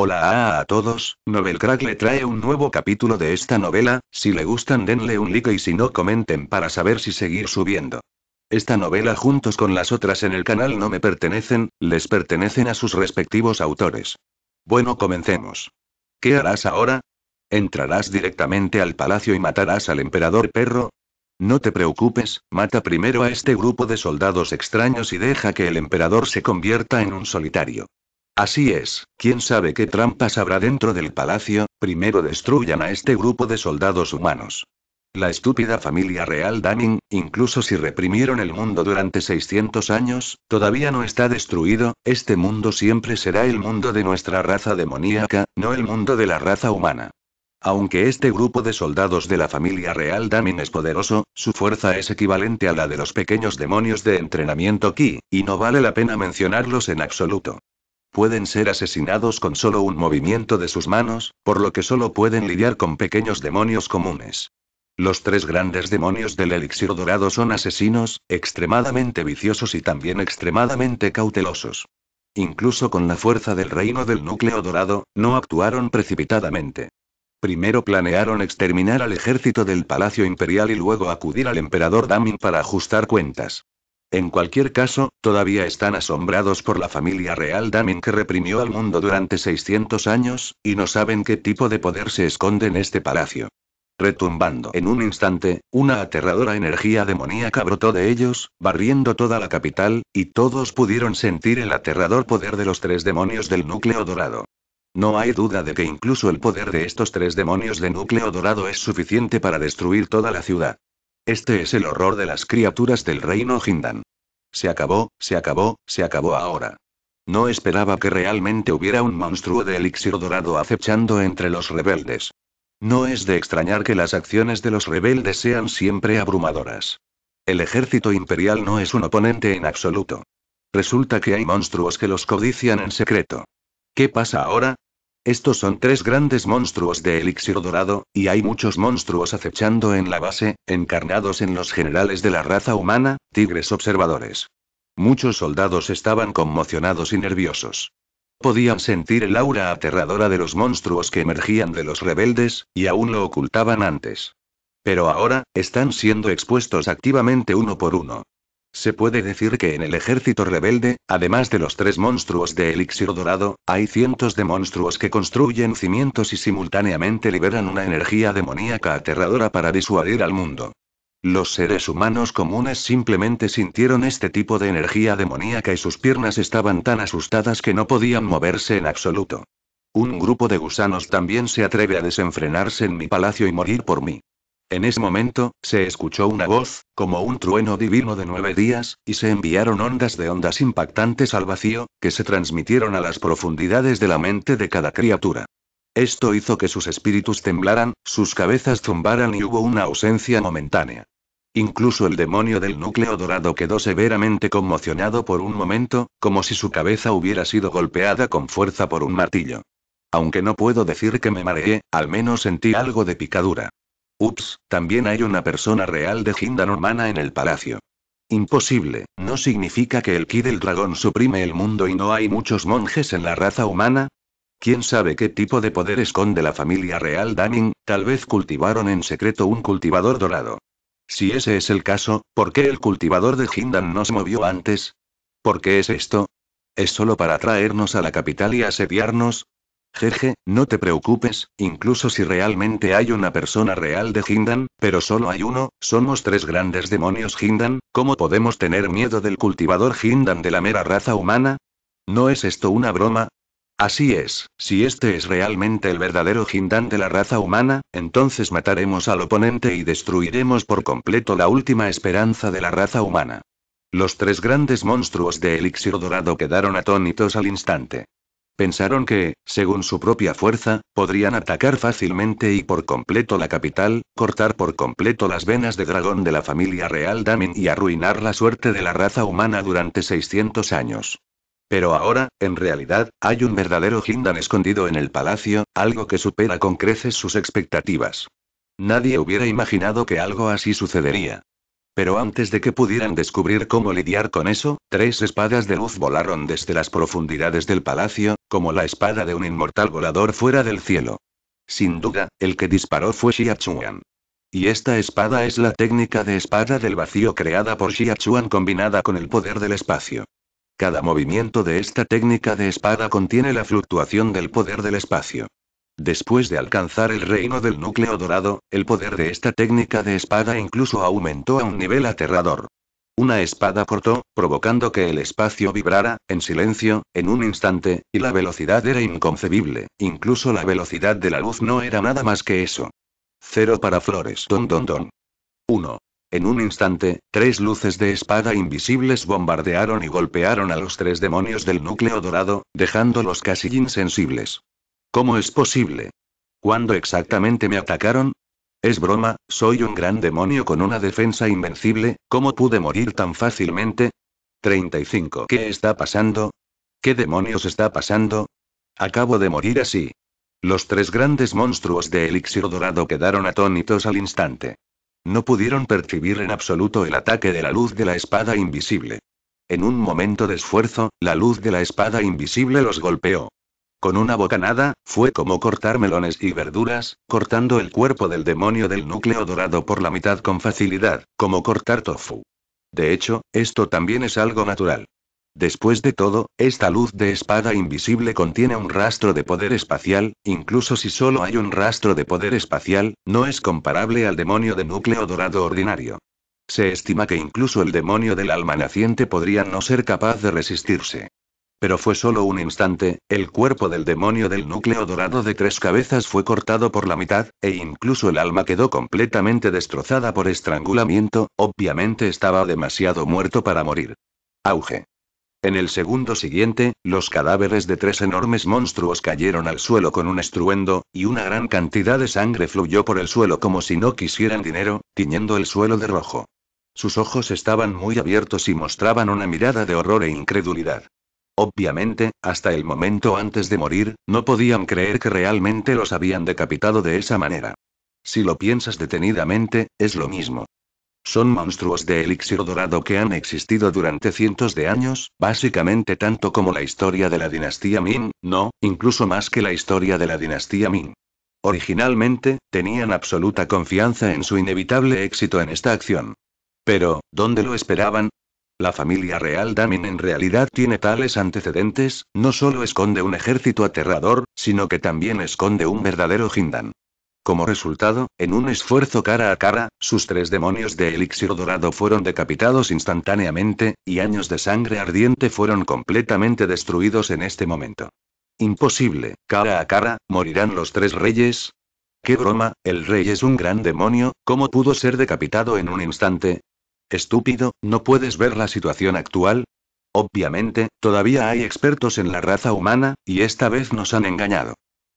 Hola a, todos, Novelcrack le trae un nuevo capítulo de esta novela, si le gustan denle un like y si no comenten para saber si seguir subiendo. Esta novela juntos con las otras en el canal no me pertenecen, les pertenecen a sus respectivos autores. Bueno, comencemos. ¿Qué harás ahora? ¿Entrarás directamente al palacio y matarás al emperador perro? No te preocupes, mata primero a este grupo de soldados extraños y deja que el emperador se convierta en un solitario. Así es, quién sabe qué trampas habrá dentro del palacio, primero destruyan a este grupo de soldados humanos. La estúpida familia real Daming, incluso si reprimieron el mundo durante 600 años, todavía no está destruido, este mundo siempre será el mundo de nuestra raza demoníaca, no el mundo de la raza humana. Aunque este grupo de soldados de la familia real Damin es poderoso, su fuerza es equivalente a la de los pequeños demonios de entrenamiento Ki, y no vale la pena mencionarlos en absoluto. Pueden ser asesinados con solo un movimiento de sus manos, por lo que solo pueden lidiar con pequeños demonios comunes. Los tres grandes demonios del elixir dorado son asesinos, extremadamente viciosos y también extremadamente cautelosos. Incluso con la fuerza del reino del núcleo dorado, no actuaron precipitadamente. Primero planearon exterminar al ejército del Palacio Imperial y luego acudir al emperador Damin para ajustar cuentas. En cualquier caso, todavía están asombrados por la familia real Damin que reprimió al mundo durante 600 años, y no saben qué tipo de poder se esconde en este palacio. Retumbando en un instante, una aterradora energía demoníaca brotó de ellos, barriendo toda la capital, y todos pudieron sentir el aterrador poder de los tres demonios del núcleo dorado. No hay duda de que incluso el poder de estos tres demonios del núcleo dorado es suficiente para destruir toda la ciudad. Este es el horror de las criaturas del reino Jindan. Se acabó, se acabó, se acabó ahora. No esperaba que realmente hubiera un monstruo de elixir dorado acechando entre los rebeldes. No es de extrañar que las acciones de los rebeldes sean siempre abrumadoras. El ejército imperial no es un oponente en absoluto. Resulta que hay monstruos que los codician en secreto. ¿Qué pasa ahora? Estos son tres grandes monstruos de elixir dorado, y hay muchos monstruos acechando en la base, encarnados en los generales de la raza humana, tigres observadores. Muchos soldados estaban conmocionados y nerviosos. Podían sentir el aura aterradora de los monstruos que emergían de los rebeldes, y aún lo ocultaban antes. Pero ahora, están siendo expuestos activamente uno por uno. Se puede decir que en el ejército rebelde, además de los tres monstruos de elixir dorado, hay cientos de monstruos que construyen cimientos y simultáneamente liberan una energía demoníaca aterradora para disuadir al mundo. Los seres humanos comunes simplemente sintieron este tipo de energía demoníaca y sus piernas estaban tan asustadas que no podían moverse en absoluto. Un grupo de gusanos también se atreve a desenfrenarse en mi palacio y morir por mí. En ese momento, se escuchó una voz, como un trueno divino de nueve días, y se enviaron ondas de ondas impactantes al vacío, que se transmitieron a las profundidades de la mente de cada criatura. Esto hizo que sus espíritus temblaran, sus cabezas zumbaran y hubo una ausencia momentánea. Incluso el demonio del núcleo dorado quedó severamente conmocionado por un momento, como si su cabeza hubiera sido golpeada con fuerza por un martillo. Aunque no puedo decir que me mareé, al menos sentí algo de picadura. Ups, también hay una persona real de Hindan humana en el palacio. Imposible, ¿no significa que el ki del dragón suprime el mundo y no hay muchos monjes en la raza humana? ¿Quién sabe qué tipo de poder esconde la familia real Daming? Tal vez cultivaron en secreto un cultivador dorado. Si ese es el caso, ¿por qué el cultivador de Hindan no se movió antes? ¿Por qué es esto? ¿Es solo para traernos a la capital y asediarnos? Jeje, no te preocupes, incluso si realmente hay una persona real de Hindan, pero solo hay uno, somos tres grandes demonios Hindan, ¿cómo podemos tener miedo del cultivador Hindan de la mera raza humana? ¿No es esto una broma? Así es, si este es realmente el verdadero Hindan de la raza humana, entonces mataremos al oponente y destruiremos por completo la última esperanza de la raza humana. Los tres grandes monstruos de elixir dorado quedaron atónitos al instante. Pensaron que, según su propia fuerza, podrían atacar fácilmente y por completo la capital, cortar por completo las venas de dragón de la familia real Damin y arruinar la suerte de la raza humana durante 600 años. Pero ahora, en realidad, hay un verdadero Hindan escondido en el palacio, algo que supera con creces sus expectativas. Nadie hubiera imaginado que algo así sucedería. Pero antes de que pudieran descubrir cómo lidiar con eso, tres espadas de luz volaron desde las profundidades del palacio, como la espada de un inmortal volador fuera del cielo. Sin duda, el que disparó fue Xia Chuan. Y esta espada es la técnica de espada del vacío creada por Xia combinada con el poder del espacio. Cada movimiento de esta técnica de espada contiene la fluctuación del poder del espacio. Después de alcanzar el reino del núcleo dorado, el poder de esta técnica de espada incluso aumentó a un nivel aterrador. Una espada cortó, provocando que el espacio vibrara, en silencio, en un instante, y la velocidad era inconcebible, incluso la velocidad de la luz no era nada más que eso. Cero para flores. Don don don. 1. En un instante, tres luces de espada invisibles bombardearon y golpearon a los tres demonios del núcleo dorado, dejándolos casi insensibles. ¿Cómo es posible? ¿Cuándo exactamente me atacaron? Es broma, soy un gran demonio con una defensa invencible, ¿cómo pude morir tan fácilmente? 35. ¿Qué está pasando? ¿Qué demonios está pasando? Acabo de morir así. Los tres grandes monstruos de elixir dorado quedaron atónitos al instante. No pudieron percibir en absoluto el ataque de la luz de la espada invisible. En un momento de esfuerzo, la luz de la espada invisible los golpeó. Con una bocanada, fue como cortar melones y verduras, cortando el cuerpo del demonio del núcleo dorado por la mitad con facilidad, como cortar tofu. De hecho, esto también es algo natural. Después de todo, esta luz de espada invisible contiene un rastro de poder espacial, incluso si solo hay un rastro de poder espacial, no es comparable al demonio de núcleo dorado ordinario. Se estima que incluso el demonio del alma naciente podría no ser capaz de resistirse. Pero fue solo un instante, el cuerpo del demonio del núcleo dorado de tres cabezas fue cortado por la mitad, e incluso el alma quedó completamente destrozada por estrangulamiento, obviamente estaba demasiado muerto para morir. Auge. En el segundo siguiente, los cadáveres de tres enormes monstruos cayeron al suelo con un estruendo, y una gran cantidad de sangre fluyó por el suelo como si no quisieran dinero, tiñendo el suelo de rojo. Sus ojos estaban muy abiertos y mostraban una mirada de horror e incredulidad. Obviamente, hasta el momento antes de morir, no podían creer que realmente los habían decapitado de esa manera. Si lo piensas detenidamente, es lo mismo. Son monstruos de elixir dorado que han existido durante cientos de años, básicamente tanto como la historia de la dinastía Ming, no, incluso más que la historia de la dinastía Ming. Originalmente, tenían absoluta confianza en su inevitable éxito en esta acción. Pero, ¿dónde lo esperaban? La familia real Damin en realidad tiene tales antecedentes, no solo esconde un ejército aterrador, sino que también esconde un verdadero Jindan. Como resultado, en un esfuerzo cara a cara, sus tres demonios de elixir dorado fueron decapitados instantáneamente, y años de sangre ardiente fueron completamente destruidos en este momento. Imposible, cara a cara, morirán los tres reyes, ¡Qué broma! El rey es un gran demonio, ¿cómo pudo ser decapitado en un instante? Estúpido, ¿no puedes ver la situación actual? Obviamente, todavía hay expertos en la raza humana, y esta vez nos han engañado.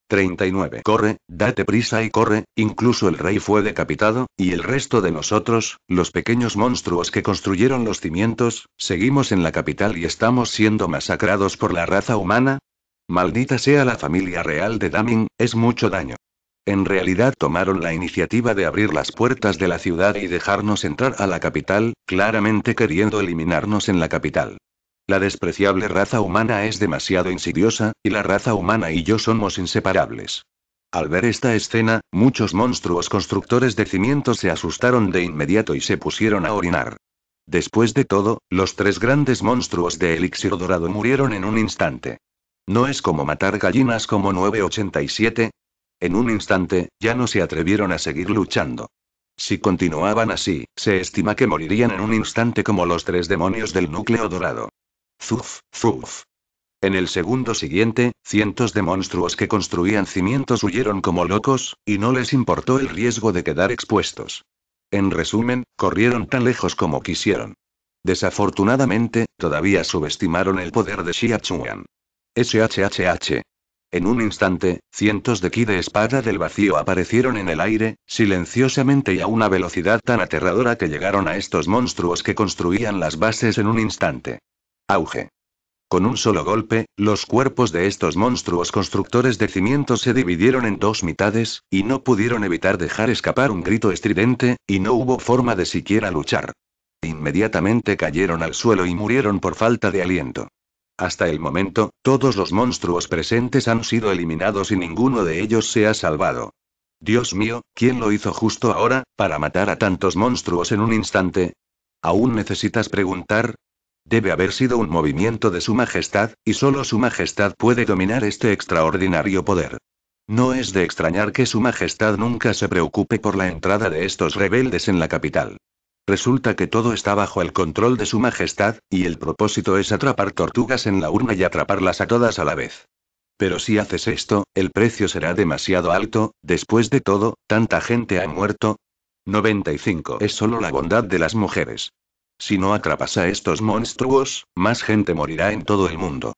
39. Corre, date prisa y corre, incluso el rey fue decapitado, y el resto de nosotros, los pequeños monstruos que construyeron los cimientos, seguimos en la capital y estamos siendo masacrados por la raza humana. Maldita sea la familia real de Daming, es mucho daño. En realidad tomaron la iniciativa de abrir las puertas de la ciudad y dejarnos entrar a la capital, claramente queriendo eliminarnos en la capital. La despreciable raza humana es demasiado insidiosa, y la raza humana y yo somos inseparables. Al ver esta escena, muchos monstruos constructores de cimientos se asustaron de inmediato y se pusieron a orinar. Después de todo, los tres grandes monstruos de elixir dorado murieron en un instante. No es como matar gallinas como 987, en un instante, ya no se atrevieron a seguir luchando. Si continuaban así, se estima que morirían en un instante como los tres demonios del núcleo dorado. Zuf, zuf. En el segundo siguiente, cientos de monstruos que construían cimientos huyeron como locos, y no les importó el riesgo de quedar expuestos. En resumen, corrieron tan lejos como quisieron. Desafortunadamente, todavía subestimaron el poder de Xia Chuan. SHHH, en un instante, cientos de ki de espada del vacío aparecieron en el aire, silenciosamente y a una velocidad tan aterradora que llegaron a estos monstruos que construían las bases en un instante. Auge. Con un solo golpe, los cuerpos de estos monstruos constructores de cimientos se dividieron en dos mitades, y no pudieron evitar dejar escapar un grito estridente, y no hubo forma de siquiera luchar. Inmediatamente cayeron al suelo y murieron por falta de aliento. Hasta el momento, todos los monstruos presentes han sido eliminados y ninguno de ellos se ha salvado. Dios mío, ¿quién lo hizo justo ahora, para matar a tantos monstruos en un instante? ¿Aún necesitas preguntar? Debe haber sido un movimiento de Su Majestad, y solo Su Majestad puede dominar este extraordinario poder. No es de extrañar que Su Majestad nunca se preocupe por la entrada de estos rebeldes en la capital. Resulta que todo está bajo el control de su majestad, y el propósito es atrapar tortugas en la urna y atraparlas a todas a la vez. Pero si haces esto, el precio será demasiado alto, después de todo, tanta gente ha muerto. 95. Es solo la bondad de las mujeres. Si no atrapas a estos monstruos, más gente morirá en todo el mundo.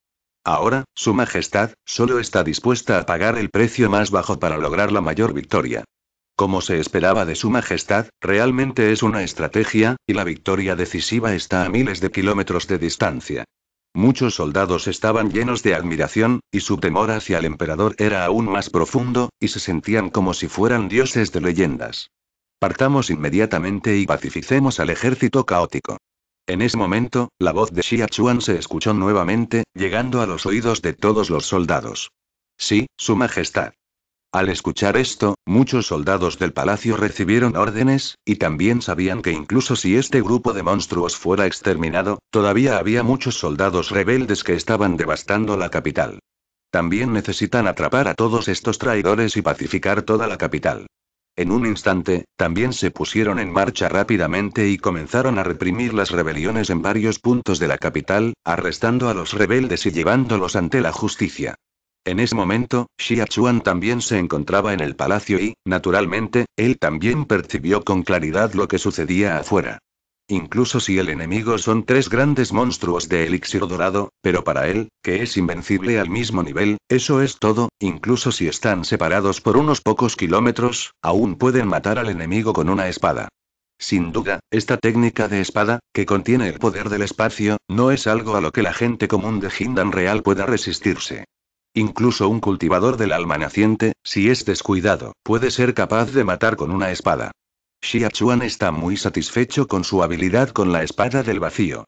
Ahora, Su Majestad, solo está dispuesta a pagar el precio más bajo para lograr la mayor victoria. Como se esperaba de su Majestad, realmente es una estrategia, y la victoria decisiva está a miles de kilómetros de distancia. Muchos soldados estaban llenos de admiración, y su temor hacia el emperador era aún más profundo, y se sentían como si fueran dioses de leyendas. Partamos inmediatamente y pacificemos al ejército caótico. En ese momento, la voz de Xia Chuan se escuchó nuevamente, llegando a los oídos de todos los soldados. Sí, Su Majestad. Al escuchar esto, muchos soldados del palacio recibieron órdenes, y también sabían que incluso si este grupo de monstruos fuera exterminado, todavía había muchos soldados rebeldes que estaban devastando la capital. También necesitan atrapar a todos estos traidores y pacificar toda la capital. En un instante, también se pusieron en marcha rápidamente y comenzaron a reprimir las rebeliones en varios puntos de la capital, arrestando a los rebeldes y llevándolos ante la justicia. En ese momento, Xia Chuan también se encontraba en el palacio y, naturalmente, él también percibió con claridad lo que sucedía afuera. Incluso si el enemigo son tres grandes monstruos de elixir dorado, pero para él, que es invencible al mismo nivel, eso es todo, incluso si están separados por unos pocos kilómetros, aún pueden matar al enemigo con una espada. Sin duda, esta técnica de espada, que contiene el poder del espacio, no es algo a lo que la gente común de Hindan Real pueda resistirse. Incluso un cultivador del alma naciente, si es descuidado, puede ser capaz de matar con una espada. Xia Chuan está muy satisfecho con su habilidad con la espada del vacío.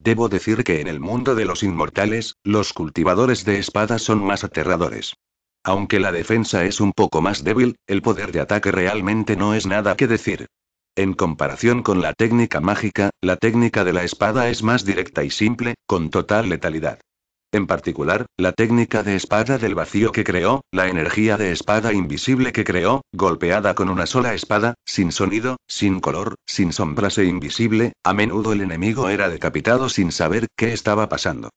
Debo decir que en el mundo de los inmortales, los cultivadores de espadas son más aterradores. Aunque la defensa es un poco más débil, el poder de ataque realmente no es nada que decir. En comparación con la técnica mágica, la técnica de la espada es más directa y simple, con total letalidad. En particular, la técnica de espada del vacío que creó, la energía de espada invisible que creó, golpeada con una sola espada, sin sonido, sin color, sin sombras e invisible, a menudo el enemigo era decapitado sin saber qué estaba pasando.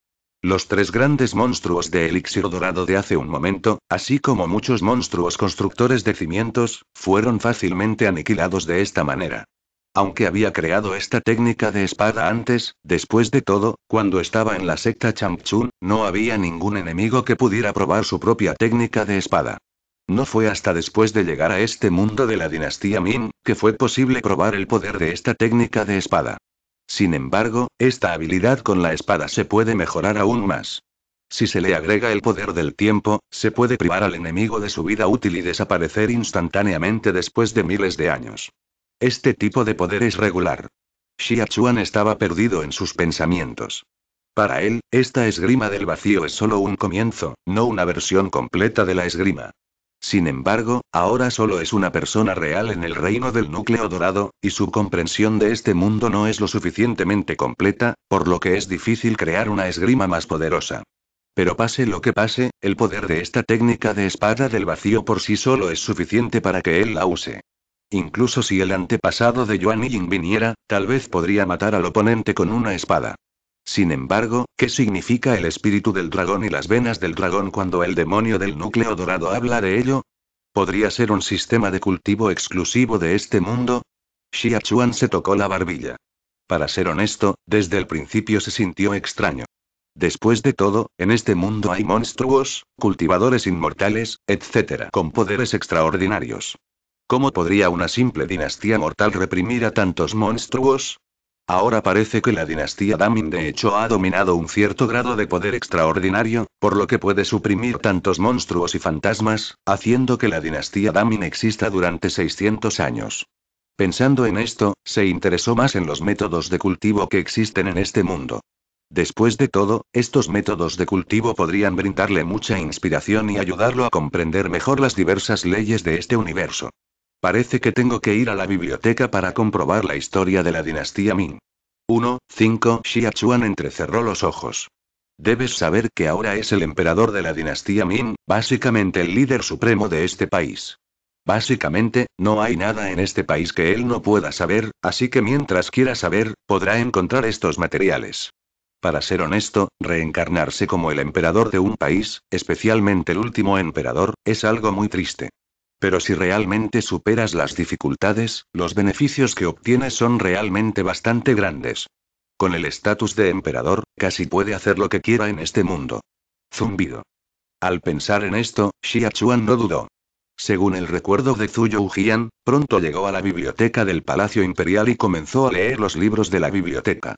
Los tres grandes monstruos de elixir dorado de hace un momento, así como muchos monstruos constructores de cimientos, fueron fácilmente aniquilados de esta manera. Aunque había creado esta técnica de espada antes, después de todo, cuando estaba en la secta Changchun, no había ningún enemigo que pudiera probar su propia técnica de espada. No fue hasta después de llegar a este mundo de la dinastía Ming, que fue posible probar el poder de esta técnica de espada. Sin embargo, esta habilidad con la espada se puede mejorar aún más. Si se le agrega el poder del tiempo, se puede privar al enemigo de su vida útil y desaparecer instantáneamente después de miles de años. Este tipo de poder es regular. Xia estaba perdido en sus pensamientos. Para él, esta esgrima del vacío es solo un comienzo, no una versión completa de la esgrima. Sin embargo, ahora solo es una persona real en el reino del núcleo dorado, y su comprensión de este mundo no es lo suficientemente completa, por lo que es difícil crear una esgrima más poderosa. Pero pase lo que pase, el poder de esta técnica de espada del vacío por sí solo es suficiente para que él la use. Incluso si el antepasado de Yuan Ying viniera, tal vez podría matar al oponente con una espada. Sin embargo, ¿qué significa el espíritu del dragón y las venas del dragón cuando el demonio del núcleo dorado habla de ello? ¿Podría ser un sistema de cultivo exclusivo de este mundo? Xia Chuan se tocó la barbilla. Para ser honesto, desde el principio se sintió extraño. Después de todo, en este mundo hay monstruos, cultivadores inmortales, etc. con poderes extraordinarios. ¿Cómo podría una simple dinastía mortal reprimir a tantos monstruos? Ahora parece que la dinastía Damin de hecho ha dominado un cierto grado de poder extraordinario, por lo que puede suprimir tantos monstruos y fantasmas, haciendo que la dinastía Damin exista durante 600 años. Pensando en esto, se interesó más en los métodos de cultivo que existen en este mundo. Después de todo, estos métodos de cultivo podrían brindarle mucha inspiración y ayudarlo a comprender mejor las diversas leyes de este universo. Parece que tengo que ir a la biblioteca para comprobar la historia de la dinastía Ming. 1. 5. Xia Chuan entrecerró los ojos. Debes saber que ahora es el emperador de la dinastía Ming, básicamente el líder supremo de este país. Básicamente, no hay nada en este país que él no pueda saber, así que mientras quiera saber, podrá encontrar estos materiales. Para ser honesto, reencarnarse como el emperador de un país, especialmente el último emperador, es algo muy triste. Pero si realmente superas las dificultades, los beneficios que obtienes son realmente bastante grandes. Con el estatus de emperador, casi puede hacer lo que quiera en este mundo. Zumbido. Al pensar en esto, Xia Chuan no dudó. Según el recuerdo de Zhuo Jian, pronto llegó a la biblioteca del Palacio Imperial y comenzó a leer los libros de la biblioteca.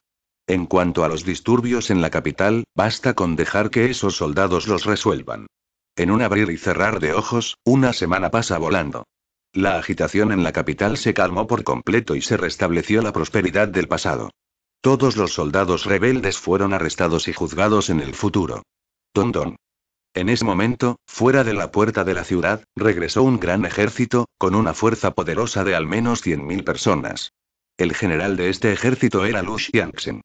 En cuanto a los disturbios en la capital, basta con dejar que esos soldados los resuelvan. En un abrir y cerrar de ojos, una semana pasa volando. La agitación en la capital se calmó por completo y se restableció la prosperidad del pasado. Todos los soldados rebeldes fueron arrestados y juzgados en el futuro. Don En ese momento, fuera de la puerta de la ciudad, regresó un gran ejército, con una fuerza poderosa de al menos 100.000 personas. El general de este ejército era Lu Xiangxen.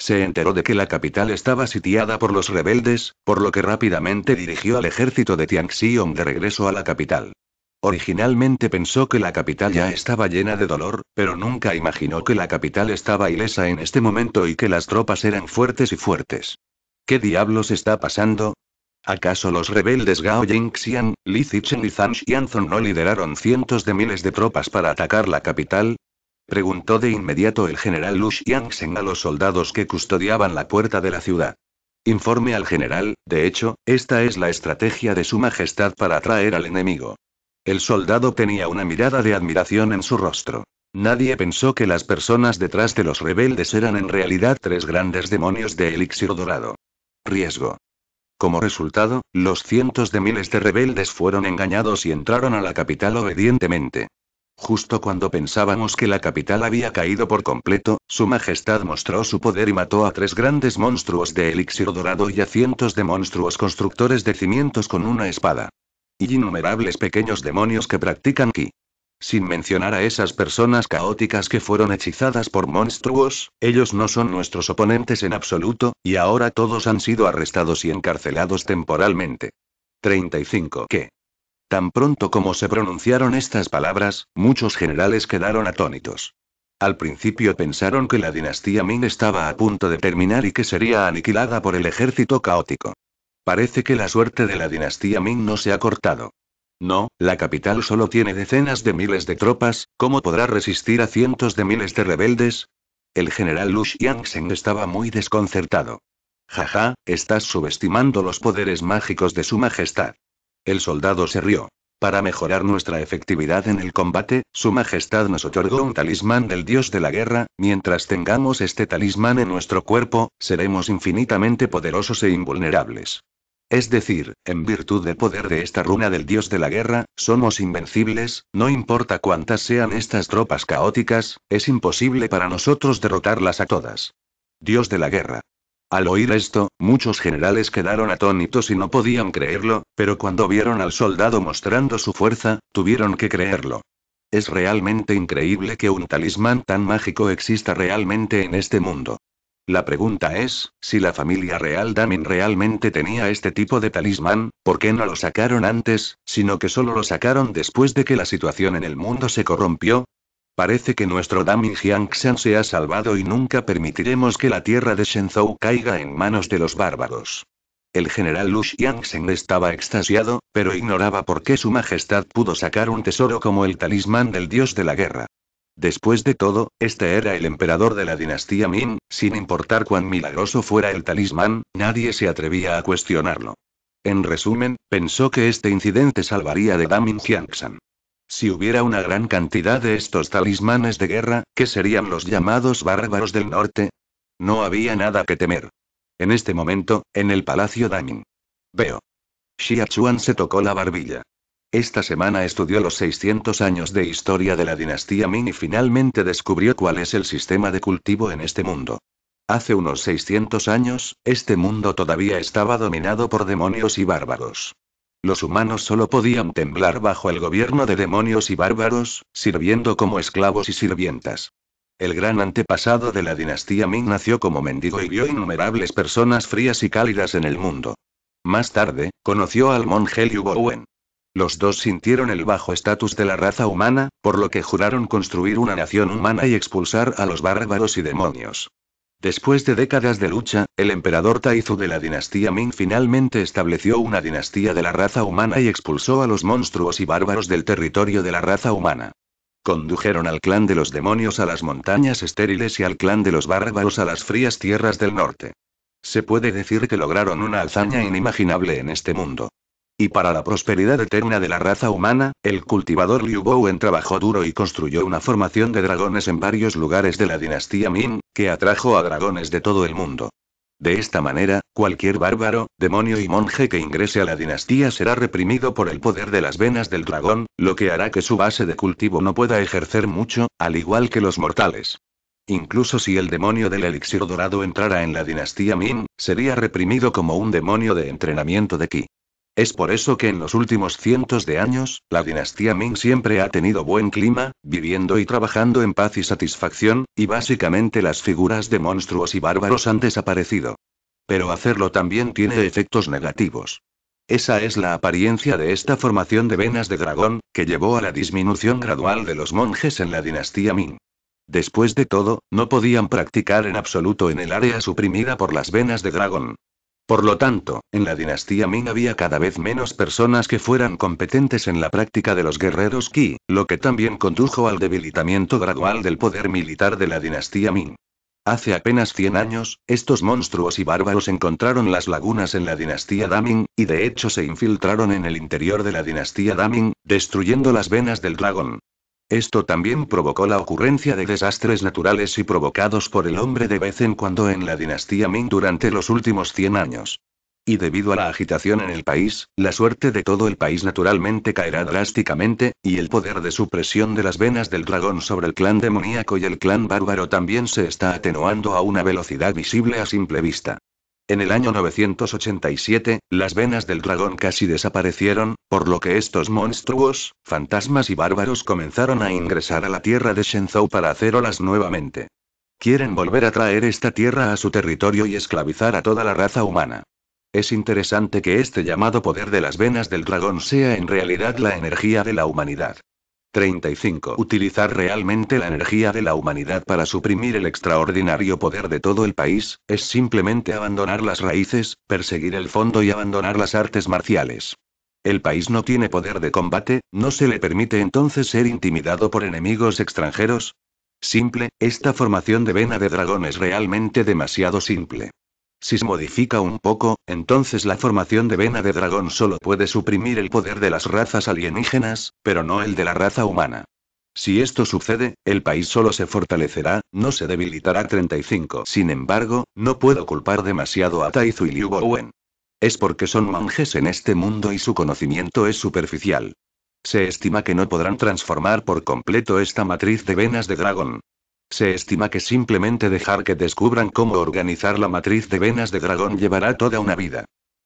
Se enteró de que la capital estaba sitiada por los rebeldes, por lo que rápidamente dirigió al ejército de Tianxiong de regreso a la capital. Originalmente pensó que la capital ya estaba llena de dolor, pero nunca imaginó que la capital estaba ilesa en este momento y que las tropas eran fuertes y fuertes. ¿Qué diablos está pasando? ¿Acaso los rebeldes Gao Jingxian, Li Zichen y Zhang Xianzong no lideraron cientos de miles de tropas para atacar la capital? preguntó de inmediato el general Lu Xiangsen a los soldados que custodiaban la puerta de la ciudad. Informe al general, de hecho, esta es la estrategia de su majestad para atraer al enemigo. El soldado tenía una mirada de admiración en su rostro. Nadie pensó que las personas detrás de los rebeldes eran en realidad tres grandes demonios de elixir dorado. Riesgo. Como resultado, los cientos de miles de rebeldes fueron engañados y entraron a la capital obedientemente. Justo cuando pensábamos que la capital había caído por completo, Su Majestad mostró su poder y mató a tres grandes monstruos de elixir dorado y a cientos de monstruos constructores de cimientos con una espada. Y innumerables pequeños demonios que practican aquí. Sin mencionar a esas personas caóticas que fueron hechizadas por monstruos, ellos no son nuestros oponentes en absoluto, y ahora todos han sido arrestados y encarcelados temporalmente. 35. ¿Qué? Tan pronto como se pronunciaron estas palabras, muchos generales quedaron atónitos. Al principio pensaron que la dinastía Ming estaba a punto de terminar y que sería aniquilada por el ejército caótico. Parece que la suerte de la dinastía Ming no se ha cortado. No, la capital solo tiene decenas de miles de tropas, ¿cómo podrá resistir a cientos de miles de rebeldes? El general Lu Xiangsheng estaba muy desconcertado. Jaja, estás subestimando los poderes mágicos de su majestad. El soldado se rió. Para mejorar nuestra efectividad en el combate, Su Majestad nos otorgó un talismán del dios de la guerra, mientras tengamos este talismán en nuestro cuerpo, seremos infinitamente poderosos e invulnerables. Es decir, en virtud del poder de esta runa del dios de la guerra, somos invencibles, no importa cuántas sean estas tropas caóticas, es imposible para nosotros derrotarlas a todas. Dios de la guerra. Al oír esto, muchos generales quedaron atónitos y no podían creerlo, pero cuando vieron al soldado mostrando su fuerza, tuvieron que creerlo. Es realmente increíble que un talismán tan mágico exista realmente en este mundo. La pregunta es, si la familia real Damin realmente tenía este tipo de talismán, ¿por qué no lo sacaron antes, sino que solo lo sacaron después de que la situación en el mundo se corrompió? Parece que nuestro Daming Jiangshan se ha salvado y nunca permitiremos que la tierra de Shenzhou caiga en manos de los bárbaros. El general Lu Yangsen estaba extasiado, pero ignoraba por qué su majestad pudo sacar un tesoro como el talismán del dios de la guerra. Después de todo, este era el emperador de la dinastía Min, sin importar cuán milagroso fuera el talismán, nadie se atrevía a cuestionarlo. En resumen, pensó que este incidente salvaría de Daming Jiangshan. Si hubiera una gran cantidad de estos talismanes de guerra, ¿qué serían los llamados bárbaros del norte? No había nada que temer. En este momento, en el Palacio Damin. Veo. Xia se tocó la barbilla. Esta semana estudió los 600 años de historia de la dinastía Ming y finalmente descubrió cuál es el sistema de cultivo en este mundo. Hace unos 600 años, este mundo todavía estaba dominado por demonios y bárbaros. Los humanos solo podían temblar bajo el gobierno de demonios y bárbaros, sirviendo como esclavos y sirvientas. El gran antepasado de la dinastía Ming nació como mendigo y vio innumerables personas frías y cálidas en el mundo. Más tarde, conoció al monje Liu Bowen. Los dos sintieron el bajo estatus de la raza humana, por lo que juraron construir una nación humana y expulsar a los bárbaros y demonios. Después de décadas de lucha, el emperador Taizu de la dinastía Ming finalmente estableció una dinastía de la raza humana y expulsó a los monstruos y bárbaros del territorio de la raza humana. Condujeron al clan de los demonios a las montañas estériles y al clan de los bárbaros a las frías tierras del norte. Se puede decir que lograron una hazaña inimaginable en este mundo. Y para la prosperidad eterna de la raza humana, el cultivador Liu Bowen trabajó duro y construyó una formación de dragones en varios lugares de la dinastía Ming, que atrajo a dragones de todo el mundo. De esta manera, cualquier bárbaro, demonio y monje que ingrese a la dinastía será reprimido por el poder de las venas del dragón, lo que hará que su base de cultivo no pueda ejercer mucho, al igual que los mortales. Incluso si el demonio del elixir dorado entrara en la dinastía Min, sería reprimido como un demonio de entrenamiento de ki. Es por eso que en los últimos cientos de años, la dinastía Ming siempre ha tenido buen clima, viviendo y trabajando en paz y satisfacción, y básicamente las figuras de monstruos y bárbaros han desaparecido. Pero hacerlo también tiene efectos negativos. Esa es la apariencia de esta formación de venas de dragón, que llevó a la disminución gradual de los monjes en la dinastía Ming. Después de todo, no podían practicar en absoluto en el área suprimida por las venas de dragón. Por lo tanto, en la dinastía Ming había cada vez menos personas que fueran competentes en la práctica de los guerreros Qi, lo que también condujo al debilitamiento gradual del poder militar de la dinastía Ming. Hace apenas 100 años, estos monstruos y bárbaros encontraron las lagunas en la dinastía Daming, y de hecho se infiltraron en el interior de la dinastía Daming, destruyendo las venas del dragón. Esto también provocó la ocurrencia de desastres naturales y provocados por el hombre de vez en cuando en la dinastía Ming durante los últimos 100 años. Y debido a la agitación en el país, la suerte de todo el país naturalmente caerá drásticamente, y el poder de supresión de las venas del dragón sobre el clan demoníaco y el clan bárbaro también se está atenuando a una velocidad visible a simple vista. En el año 987, las venas del dragón casi desaparecieron, por lo que estos monstruos, fantasmas y bárbaros comenzaron a ingresar a la tierra de Shenzhou para hacer olas nuevamente. Quieren volver a traer esta tierra a su territorio y esclavizar a toda la raza humana. Es interesante que este llamado poder de las venas del dragón sea en realidad la energía de la humanidad. 35. Utilizar realmente la energía de la humanidad para suprimir el extraordinario poder de todo el país, es simplemente abandonar las raíces, perseguir el fondo y abandonar las artes marciales. El país no tiene poder de combate, no se le permite entonces ser intimidado por enemigos extranjeros. Simple, esta formación de vena de dragón es realmente demasiado simple. Si se modifica un poco, entonces la formación de vena de dragón solo puede suprimir el poder de las razas alienígenas, pero no el de la raza humana. Si esto sucede, el país solo se fortalecerá, no se debilitará 35. Sin embargo, no puedo culpar demasiado a Taizu y Liu Bowen. Es porque son monjes en este mundo y su conocimiento es superficial. Se estima que no podrán transformar por completo esta matriz de venas de dragón. Se estima que simplemente dejar que descubran cómo organizar la matriz de venas de dragón llevará toda una vida.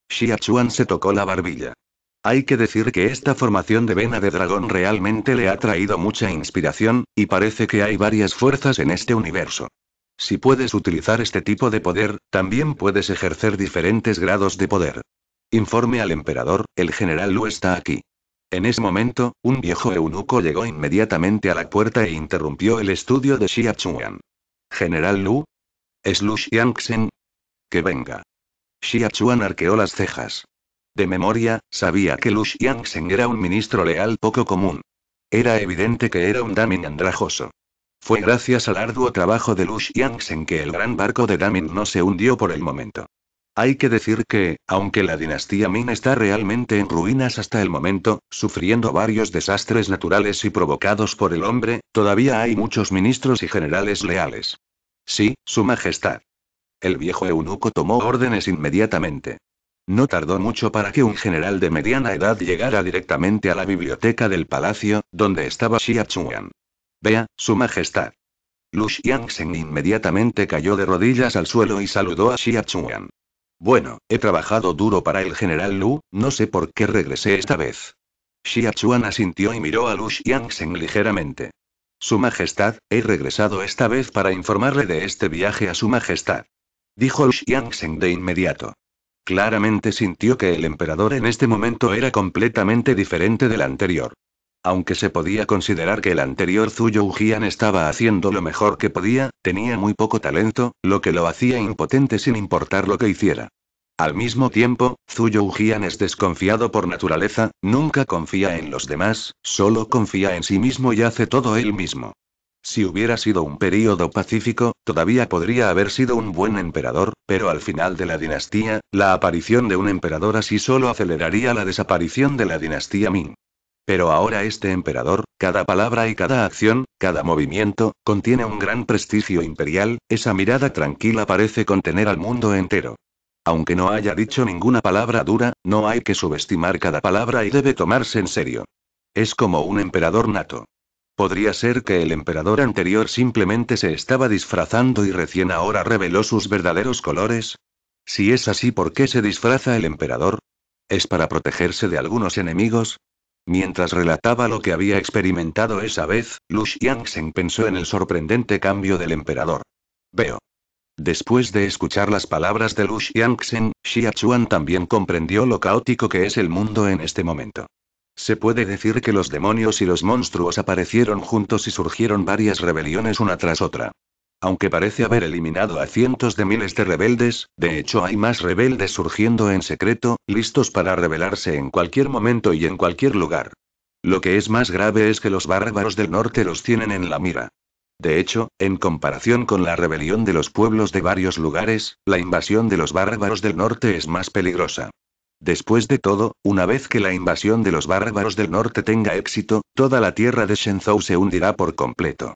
Xia se tocó la barbilla. Hay que decir que esta formación de vena de dragón realmente le ha traído mucha inspiración, y parece que hay varias fuerzas en este universo. Si puedes utilizar este tipo de poder, también puedes ejercer diferentes grados de poder. Informe al emperador, el general Lu está aquí. En ese momento, un viejo eunuco llegó inmediatamente a la puerta e interrumpió el estudio de Xia Chuan. General Lu. ¿Es Lu Xiangxen? Que venga. Xia Chuan arqueó las cejas. De memoria, sabía que Lu Xiangxen era un ministro leal poco común. Era evidente que era un Damin andrajoso. Fue gracias al arduo trabajo de Lu Xiangxen que el gran barco de Damin no se hundió por el momento. Hay que decir que, aunque la dinastía Ming está realmente en ruinas hasta el momento, sufriendo varios desastres naturales y provocados por el hombre, todavía hay muchos ministros y generales leales. Sí, Su Majestad. El viejo eunuco tomó órdenes inmediatamente. No tardó mucho para que un general de mediana edad llegara directamente a la biblioteca del palacio, donde estaba Xia Chuan. Vea, Su Majestad. Lu Xiangzhen inmediatamente cayó de rodillas al suelo y saludó a Xia bueno, he trabajado duro para el general Lu, no sé por qué regresé esta vez. Xiachuan asintió y miró a Lu Xiangsen ligeramente. Su Majestad, he regresado esta vez para informarle de este viaje a Su Majestad. Dijo Lu Xiangsen de inmediato. Claramente sintió que el emperador en este momento era completamente diferente del anterior. Aunque se podía considerar que el anterior Zuyo Ujian estaba haciendo lo mejor que podía, tenía muy poco talento, lo que lo hacía impotente sin importar lo que hiciera. Al mismo tiempo, Zuyo Ujian es desconfiado por naturaleza, nunca confía en los demás, solo confía en sí mismo y hace todo él mismo. Si hubiera sido un período pacífico, todavía podría haber sido un buen emperador, pero al final de la dinastía, la aparición de un emperador así solo aceleraría la desaparición de la dinastía Ming. Pero ahora este emperador, cada palabra y cada acción, cada movimiento, contiene un gran prestigio imperial, esa mirada tranquila parece contener al mundo entero. Aunque no haya dicho ninguna palabra dura, no hay que subestimar cada palabra y debe tomarse en serio. Es como un emperador nato. Podría ser que el emperador anterior simplemente se estaba disfrazando y recién ahora reveló sus verdaderos colores. Si es así, ¿por qué se disfraza el emperador? ¿Es para protegerse de algunos enemigos? Mientras relataba lo que había experimentado esa vez, Lu Xiangzhen pensó en el sorprendente cambio del emperador. Veo. Después de escuchar las palabras de Lu Xiangzhen, Xia Chuan también comprendió lo caótico que es el mundo en este momento. Se puede decir que los demonios y los monstruos aparecieron juntos y surgieron varias rebeliones una tras otra. Aunque parece haber eliminado a cientos de miles de rebeldes, de hecho hay más rebeldes surgiendo en secreto, listos para rebelarse en cualquier momento y en cualquier lugar. Lo que es más grave es que los bárbaros del norte los tienen en la mira. De hecho, en comparación con la rebelión de los pueblos de varios lugares, la invasión de los bárbaros del norte es más peligrosa. Después de todo, una vez que la invasión de los bárbaros del norte tenga éxito, toda la tierra de Shenzhou se hundirá por completo.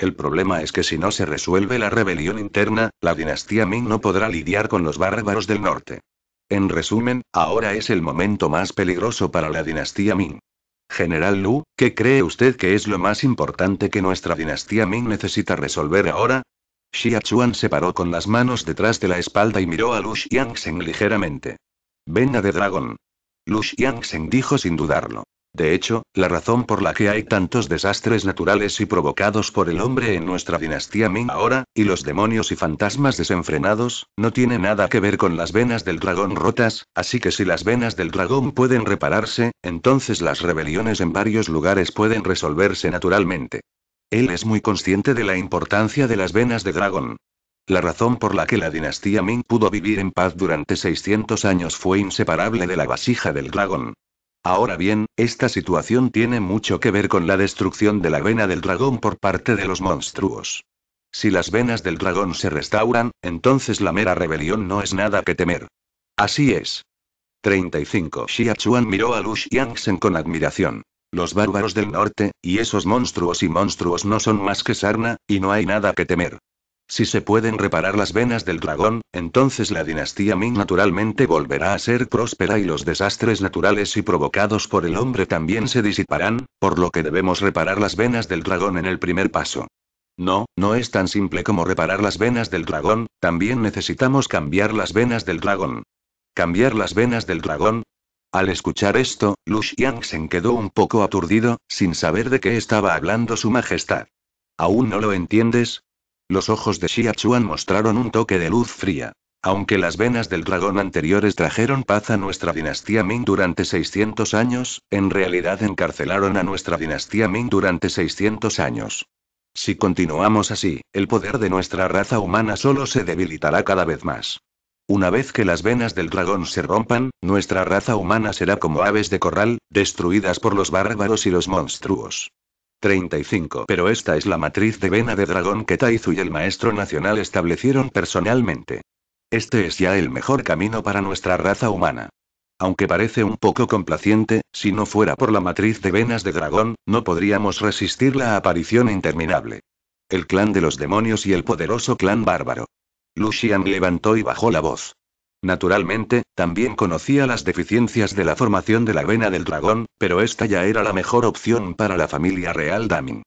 El problema es que si no se resuelve la rebelión interna, la dinastía Ming no podrá lidiar con los bárbaros del norte. En resumen, ahora es el momento más peligroso para la dinastía Ming. General Lu, ¿qué cree usted que es lo más importante que nuestra dinastía Ming necesita resolver ahora? Xia Chuan se paró con las manos detrás de la espalda y miró a Lu Xiangsheng ligeramente. Venga de dragón. Lu Xiangsheng dijo sin dudarlo. De hecho, la razón por la que hay tantos desastres naturales y provocados por el hombre en nuestra dinastía Ming ahora, y los demonios y fantasmas desenfrenados, no tiene nada que ver con las venas del dragón rotas, así que si las venas del dragón pueden repararse, entonces las rebeliones en varios lugares pueden resolverse naturalmente. Él es muy consciente de la importancia de las venas de dragón. La razón por la que la dinastía Ming pudo vivir en paz durante 600 años fue inseparable de la vasija del dragón. Ahora bien, esta situación tiene mucho que ver con la destrucción de la vena del dragón por parte de los monstruos. Si las venas del dragón se restauran, entonces la mera rebelión no es nada que temer. Así es. 35. Xia miró a Lu con admiración. Los bárbaros del norte, y esos monstruos y monstruos no son más que sarna, y no hay nada que temer. Si se pueden reparar las venas del dragón, entonces la dinastía Ming naturalmente volverá a ser próspera y los desastres naturales y provocados por el hombre también se disiparán, por lo que debemos reparar las venas del dragón en el primer paso. No, no es tan simple como reparar las venas del dragón, también necesitamos cambiar las venas del dragón. Cambiar las venas del dragón, al escuchar esto, Lu se quedó un poco aturdido, sin saber de qué estaba hablando su majestad. ¿Aún no lo entiendes? Los ojos de Xia Chuan mostraron un toque de luz fría. Aunque las venas del dragón anteriores trajeron paz a nuestra dinastía Ming durante 600 años, en realidad encarcelaron a nuestra dinastía Ming durante 600 años. Si continuamos así, el poder de nuestra raza humana solo se debilitará cada vez más. Una vez que las venas del dragón se rompan, nuestra raza humana será como aves de corral, destruidas por los bárbaros y los monstruos. 35. Pero esta es la matriz de vena de dragón que Taizu y el maestro nacional establecieron personalmente. Este es ya el mejor camino para nuestra raza humana. Aunque parece un poco complaciente, si no fuera por la matriz de venas de dragón, no podríamos resistir la aparición interminable. El clan de los demonios y el poderoso clan bárbaro. Lucian levantó y bajó la voz. Naturalmente, también conocía las deficiencias de la formación de la vena del dragón, pero esta ya era la mejor opción para la familia real Damin.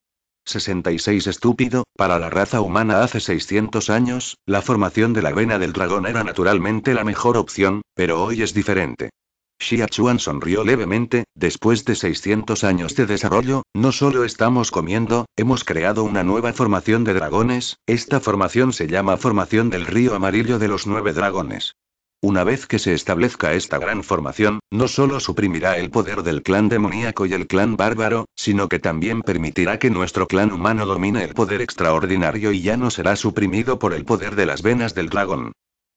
66 Estúpido, para la raza humana hace 600 años, la formación de la vena del dragón era naturalmente la mejor opción, pero hoy es diferente. Xiachuan sonrió levemente, después de 600 años de desarrollo, no solo estamos comiendo, hemos creado una nueva formación de dragones, esta formación se llama formación del río amarillo de los nueve dragones. Una vez que se establezca esta gran formación, no solo suprimirá el poder del clan demoníaco y el clan bárbaro, sino que también permitirá que nuestro clan humano domine el poder extraordinario y ya no será suprimido por el poder de las venas del dragón.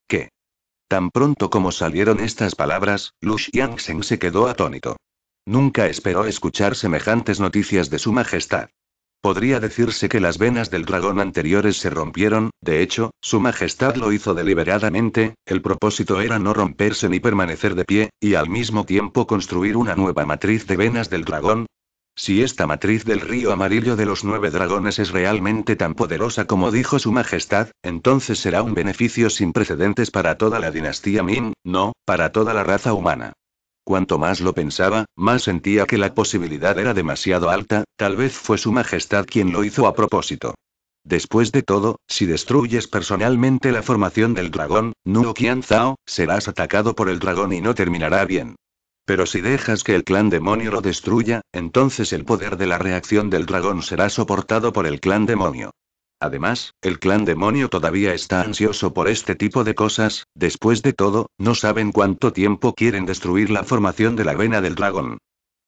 ¿Qué? Tan pronto como salieron estas palabras, Lu Yangsheng se quedó atónito. Nunca esperó escuchar semejantes noticias de su majestad. Podría decirse que las venas del dragón anteriores se rompieron, de hecho, su majestad lo hizo deliberadamente, el propósito era no romperse ni permanecer de pie, y al mismo tiempo construir una nueva matriz de venas del dragón. Si esta matriz del río amarillo de los nueve dragones es realmente tan poderosa como dijo su majestad, entonces será un beneficio sin precedentes para toda la dinastía Min, no, para toda la raza humana. Cuanto más lo pensaba, más sentía que la posibilidad era demasiado alta, tal vez fue su Majestad quien lo hizo a propósito. Después de todo, si destruyes personalmente la formación del dragón, Nuo Qian Zhao, serás atacado por el dragón y no terminará bien. Pero si dejas que el clan demonio lo destruya, entonces el poder de la reacción del dragón será soportado por el clan demonio. Además, el clan demonio todavía está ansioso por este tipo de cosas, después de todo, no saben cuánto tiempo quieren destruir la formación de la vena del dragón.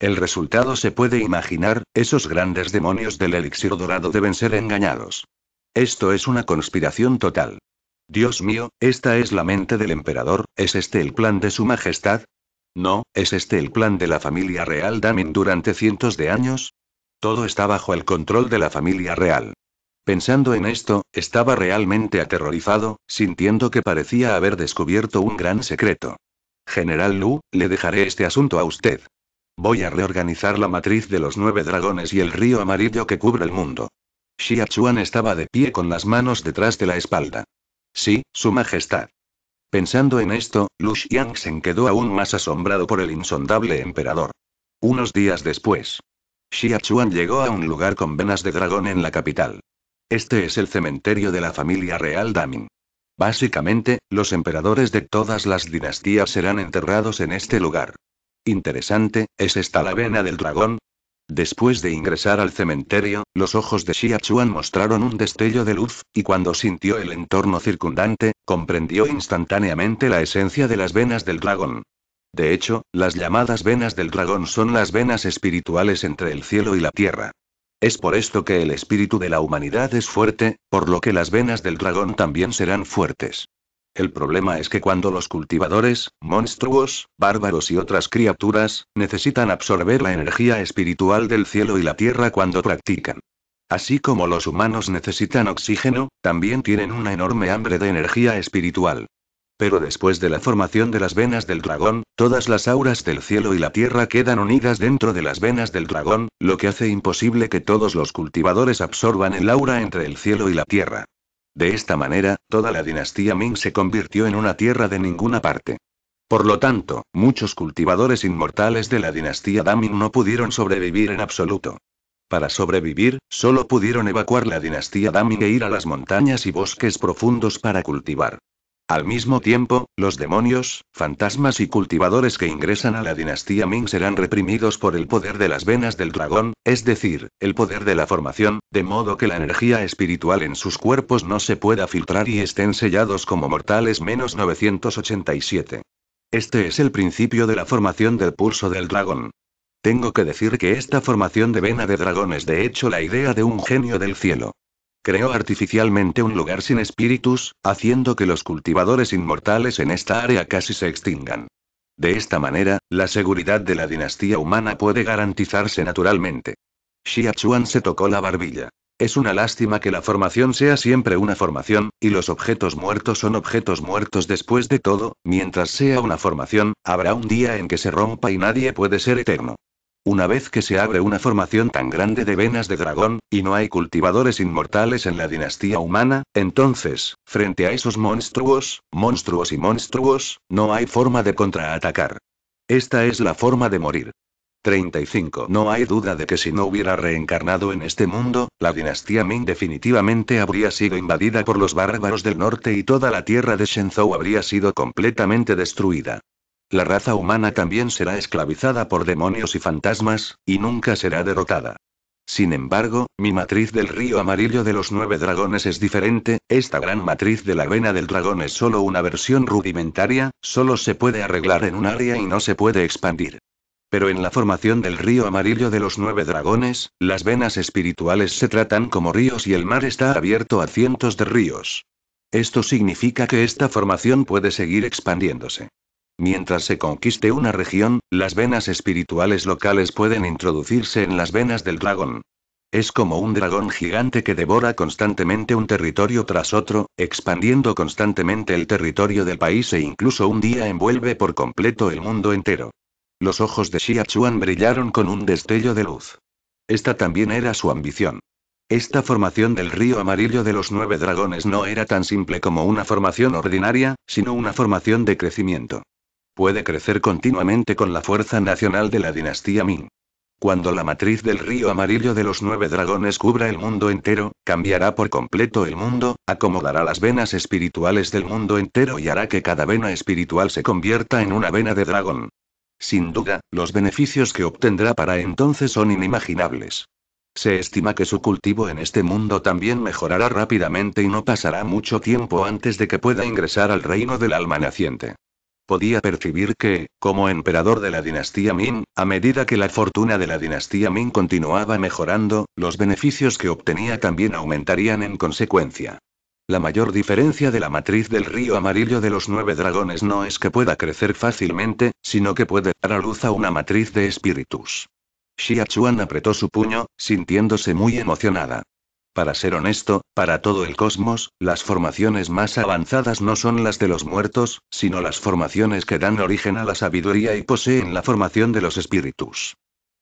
El resultado se puede imaginar, esos grandes demonios del elixir dorado deben ser engañados. Esto es una conspiración total. Dios mío, esta es la mente del emperador, ¿es este el plan de su majestad? No, ¿es este el plan de la familia real Damin durante cientos de años? Todo está bajo el control de la familia real. Pensando en esto, estaba realmente aterrorizado, sintiendo que parecía haber descubierto un gran secreto. General Lu, le dejaré este asunto a usted. Voy a reorganizar la matriz de los nueve dragones y el río amarillo que cubre el mundo. Xiachuan estaba de pie con las manos detrás de la espalda. Sí, Su Majestad. Pensando en esto, Lu Xiangsen quedó aún más asombrado por el insondable emperador. Unos días después, Xiachuan llegó a un lugar con venas de dragón en la capital. Este es el cementerio de la familia real Damin. Básicamente, los emperadores de todas las dinastías serán enterrados en este lugar. Interesante, ¿es esta la vena del dragón? Después de ingresar al cementerio, los ojos de Xia Chuan mostraron un destello de luz, y cuando sintió el entorno circundante, comprendió instantáneamente la esencia de las venas del dragón. De hecho, las llamadas venas del dragón son las venas espirituales entre el cielo y la tierra. Es por esto que el espíritu de la humanidad es fuerte, por lo que las venas del dragón también serán fuertes. El problema es que cuando los cultivadores, monstruos, bárbaros y otras criaturas, necesitan absorber la energía espiritual del cielo y la tierra cuando practican. Así como los humanos necesitan oxígeno, también tienen una enorme hambre de energía espiritual. Pero después de la formación de las venas del dragón, todas las auras del cielo y la tierra quedan unidas dentro de las venas del dragón, lo que hace imposible que todos los cultivadores absorban el aura entre el cielo y la tierra. De esta manera, toda la dinastía Ming se convirtió en una tierra de ninguna parte. Por lo tanto, muchos cultivadores inmortales de la dinastía Daming no pudieron sobrevivir en absoluto. Para sobrevivir, solo pudieron evacuar la dinastía Daming e ir a las montañas y bosques profundos para cultivar. Al mismo tiempo, los demonios, fantasmas y cultivadores que ingresan a la dinastía Ming serán reprimidos por el poder de las venas del dragón, es decir, el poder de la formación, de modo que la energía espiritual en sus cuerpos no se pueda filtrar y estén sellados como mortales menos 987. Este es el principio de la formación del pulso del dragón. Tengo que decir que esta formación de vena de dragón es de hecho la idea de un genio del cielo creó artificialmente un lugar sin espíritus, haciendo que los cultivadores inmortales en esta área casi se extingan. De esta manera, la seguridad de la dinastía humana puede garantizarse naturalmente. Xia se tocó la barbilla. Es una lástima que la formación sea siempre una formación, y los objetos muertos son objetos muertos después de todo, mientras sea una formación, habrá un día en que se rompa y nadie puede ser eterno. Una vez que se abre una formación tan grande de venas de dragón, y no hay cultivadores inmortales en la dinastía humana, entonces, frente a esos monstruos, monstruos y monstruos, no hay forma de contraatacar. Esta es la forma de morir. 35. No hay duda de que si no hubiera reencarnado en este mundo, la dinastía Ming definitivamente habría sido invadida por los bárbaros del norte y toda la tierra de Shenzhou habría sido completamente destruida. La raza humana también será esclavizada por demonios y fantasmas, y nunca será derrotada. Sin embargo, mi matriz del río amarillo de los nueve dragones es diferente, esta gran matriz de la vena del dragón es solo una versión rudimentaria, solo se puede arreglar en un área y no se puede expandir. Pero en la formación del río amarillo de los nueve dragones, las venas espirituales se tratan como ríos y el mar está abierto a cientos de ríos. Esto significa que esta formación puede seguir expandiéndose. Mientras se conquiste una región, las venas espirituales locales pueden introducirse en las venas del dragón. Es como un dragón gigante que devora constantemente un territorio tras otro, expandiendo constantemente el territorio del país e incluso un día envuelve por completo el mundo entero. Los ojos de Xiachuan brillaron con un destello de luz. Esta también era su ambición. Esta formación del río amarillo de los nueve dragones no era tan simple como una formación ordinaria, sino una formación de crecimiento. Puede crecer continuamente con la fuerza nacional de la dinastía Ming. Cuando la matriz del río amarillo de los nueve dragones cubra el mundo entero, cambiará por completo el mundo, acomodará las venas espirituales del mundo entero y hará que cada vena espiritual se convierta en una vena de dragón. Sin duda, los beneficios que obtendrá para entonces son inimaginables. Se estima que su cultivo en este mundo también mejorará rápidamente y no pasará mucho tiempo antes de que pueda ingresar al reino del alma naciente podía percibir que, como emperador de la dinastía Ming, a medida que la fortuna de la dinastía Ming continuaba mejorando, los beneficios que obtenía también aumentarían en consecuencia. La mayor diferencia de la matriz del río amarillo de los nueve dragones no es que pueda crecer fácilmente, sino que puede dar a luz a una matriz de espíritus. Xia Chuan apretó su puño, sintiéndose muy emocionada. Para ser honesto, para todo el cosmos, las formaciones más avanzadas no son las de los muertos, sino las formaciones que dan origen a la sabiduría y poseen la formación de los espíritus.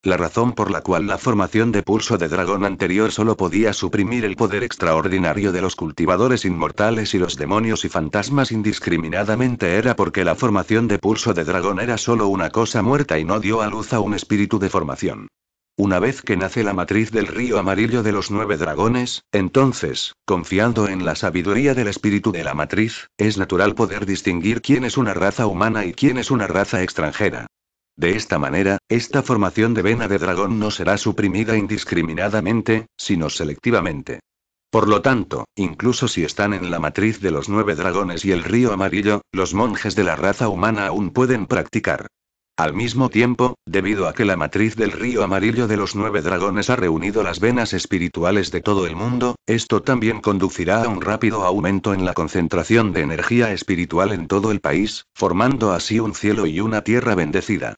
La razón por la cual la formación de pulso de dragón anterior solo podía suprimir el poder extraordinario de los cultivadores inmortales y los demonios y fantasmas indiscriminadamente era porque la formación de pulso de dragón era solo una cosa muerta y no dio a luz a un espíritu de formación. Una vez que nace la matriz del río amarillo de los nueve dragones, entonces, confiando en la sabiduría del espíritu de la matriz, es natural poder distinguir quién es una raza humana y quién es una raza extranjera. De esta manera, esta formación de vena de dragón no será suprimida indiscriminadamente, sino selectivamente. Por lo tanto, incluso si están en la matriz de los nueve dragones y el río amarillo, los monjes de la raza humana aún pueden practicar al mismo tiempo, debido a que la matriz del río amarillo de los nueve dragones ha reunido las venas espirituales de todo el mundo, esto también conducirá a un rápido aumento en la concentración de energía espiritual en todo el país, formando así un cielo y una tierra bendecida.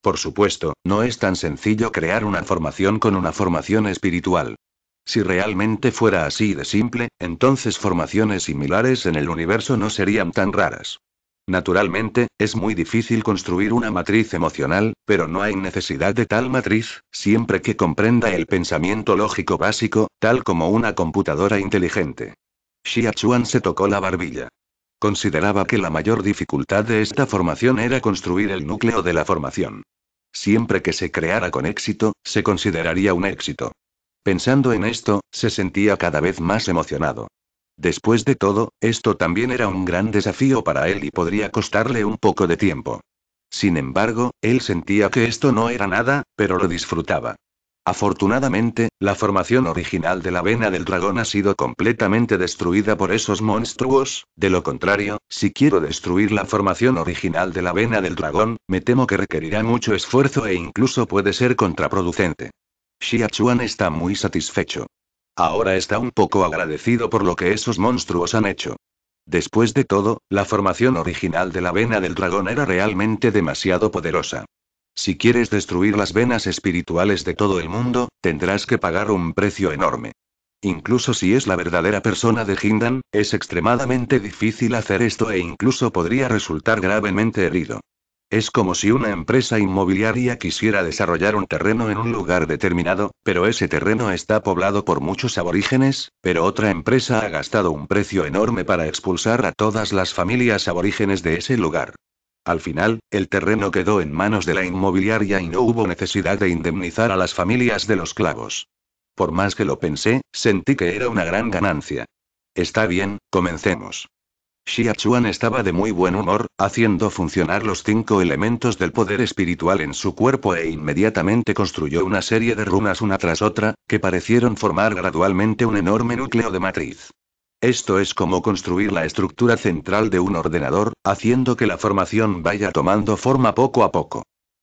Por supuesto, no es tan sencillo crear una formación con una formación espiritual. Si realmente fuera así de simple, entonces formaciones similares en el universo no serían tan raras. Naturalmente, es muy difícil construir una matriz emocional, pero no hay necesidad de tal matriz, siempre que comprenda el pensamiento lógico básico, tal como una computadora inteligente. Xia Chuan se tocó la barbilla. Consideraba que la mayor dificultad de esta formación era construir el núcleo de la formación. Siempre que se creara con éxito, se consideraría un éxito. Pensando en esto, se sentía cada vez más emocionado. Después de todo, esto también era un gran desafío para él y podría costarle un poco de tiempo. Sin embargo, él sentía que esto no era nada, pero lo disfrutaba. Afortunadamente, la formación original de la vena del dragón ha sido completamente destruida por esos monstruos, de lo contrario, si quiero destruir la formación original de la vena del dragón, me temo que requerirá mucho esfuerzo e incluso puede ser contraproducente. Xiachuan está muy satisfecho. Ahora está un poco agradecido por lo que esos monstruos han hecho. Después de todo, la formación original de la vena del dragón era realmente demasiado poderosa. Si quieres destruir las venas espirituales de todo el mundo, tendrás que pagar un precio enorme. Incluso si es la verdadera persona de Hindan, es extremadamente difícil hacer esto e incluso podría resultar gravemente herido. Es como si una empresa inmobiliaria quisiera desarrollar un terreno en un lugar determinado, pero ese terreno está poblado por muchos aborígenes, pero otra empresa ha gastado un precio enorme para expulsar a todas las familias aborígenes de ese lugar. Al final, el terreno quedó en manos de la inmobiliaria y no hubo necesidad de indemnizar a las familias de los clavos. Por más que lo pensé, sentí que era una gran ganancia. Está bien, comencemos. Xia Chuan estaba de muy buen humor, haciendo funcionar los cinco elementos del poder espiritual en su cuerpo e inmediatamente construyó una serie de runas una tras otra, que parecieron formar gradualmente un enorme núcleo de matriz. Esto es como construir la estructura central de un ordenador, haciendo que la formación vaya tomando forma poco a poco.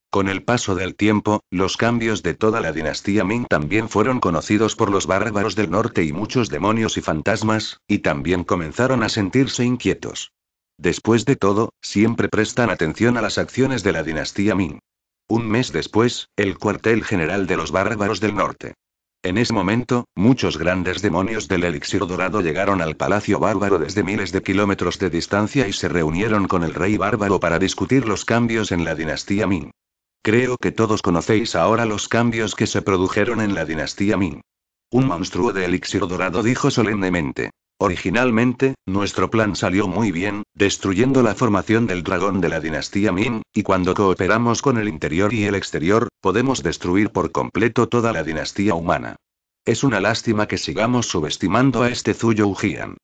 Con el paso del tiempo, los cambios de toda la dinastía Ming también fueron conocidos por los bárbaros del norte y muchos demonios y fantasmas, y también comenzaron a sentirse inquietos. Después de todo, siempre prestan atención a las acciones de la dinastía Ming. Un mes después, el cuartel general de los bárbaros del norte. En ese momento, muchos grandes demonios del elixir dorado llegaron al palacio bárbaro desde miles de kilómetros de distancia y se reunieron con el rey bárbaro para discutir los cambios en la dinastía Ming. Creo que todos conocéis ahora los cambios que se produjeron en la dinastía Ming. Un monstruo de elixir dorado dijo solemnemente. Originalmente, nuestro plan salió muy bien, destruyendo la formación del dragón de la dinastía Ming, y cuando cooperamos con el interior y el exterior, podemos destruir por completo toda la dinastía humana. Es una lástima que sigamos subestimando a este Zuyo Ujian.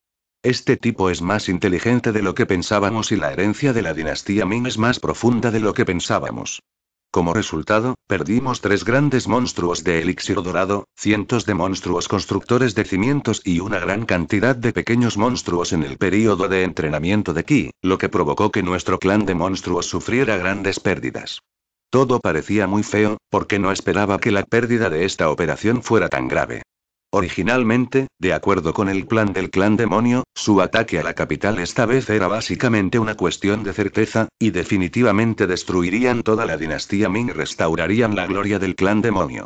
Este tipo es más inteligente de lo que pensábamos y la herencia de la dinastía Ming es más profunda de lo que pensábamos. Como resultado, perdimos tres grandes monstruos de elixir dorado, cientos de monstruos constructores de cimientos y una gran cantidad de pequeños monstruos en el período de entrenamiento de Ki, lo que provocó que nuestro clan de monstruos sufriera grandes pérdidas. Todo parecía muy feo, porque no esperaba que la pérdida de esta operación fuera tan grave. Originalmente, de acuerdo con el plan del clan demonio, su ataque a la capital esta vez era básicamente una cuestión de certeza, y definitivamente destruirían toda la dinastía Ming y restaurarían la gloria del clan demonio.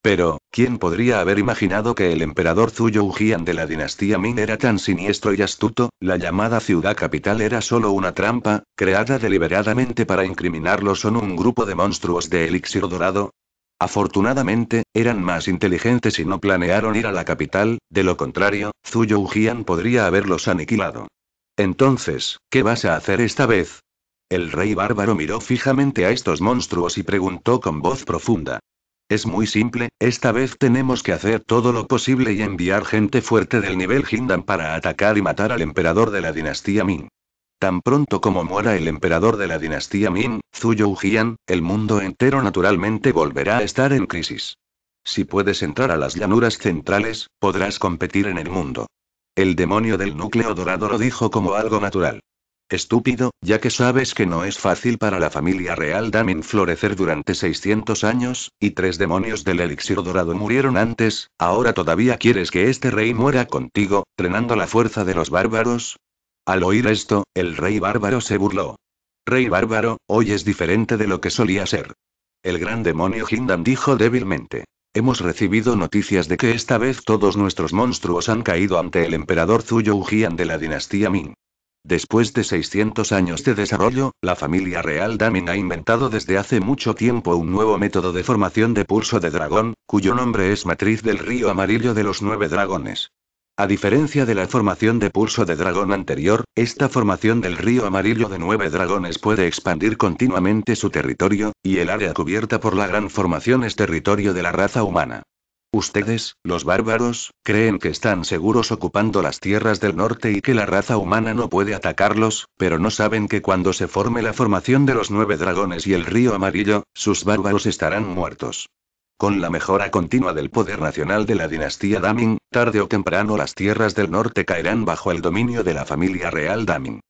Pero, ¿quién podría haber imaginado que el emperador Zhu Ujian de la dinastía Ming era tan siniestro y astuto? La llamada ciudad capital era solo una trampa, creada deliberadamente para incriminarlos son un grupo de monstruos de elixir dorado, Afortunadamente, eran más inteligentes y no planearon ir a la capital, de lo contrario, Zuyo Ujian podría haberlos aniquilado. Entonces, ¿qué vas a hacer esta vez? El rey bárbaro miró fijamente a estos monstruos y preguntó con voz profunda. Es muy simple, esta vez tenemos que hacer todo lo posible y enviar gente fuerte del nivel Hindan para atacar y matar al emperador de la dinastía Ming. Tan pronto como muera el emperador de la dinastía Min, Zhu Youjian, el mundo entero naturalmente volverá a estar en crisis. Si puedes entrar a las llanuras centrales, podrás competir en el mundo. El demonio del núcleo dorado lo dijo como algo natural. Estúpido, ya que sabes que no es fácil para la familia real Damin florecer durante 600 años, y tres demonios del elixir dorado murieron antes, ahora todavía quieres que este rey muera contigo, frenando la fuerza de los bárbaros. Al oír esto, el rey bárbaro se burló. Rey bárbaro, hoy es diferente de lo que solía ser. El gran demonio Hindan dijo débilmente. Hemos recibido noticias de que esta vez todos nuestros monstruos han caído ante el emperador Zuyo Ujian de la dinastía Ming. Después de 600 años de desarrollo, la familia real Damin ha inventado desde hace mucho tiempo un nuevo método de formación de pulso de dragón, cuyo nombre es Matriz del Río Amarillo de los Nueve Dragones. A diferencia de la formación de pulso de dragón anterior, esta formación del río amarillo de nueve dragones puede expandir continuamente su territorio, y el área cubierta por la gran formación es territorio de la raza humana. Ustedes, los bárbaros, creen que están seguros ocupando las tierras del norte y que la raza humana no puede atacarlos, pero no saben que cuando se forme la formación de los nueve dragones y el río amarillo, sus bárbaros estarán muertos. Con la mejora continua del poder nacional de la dinastía Daming, tarde o temprano las tierras del norte caerán bajo el dominio de la familia real Daming.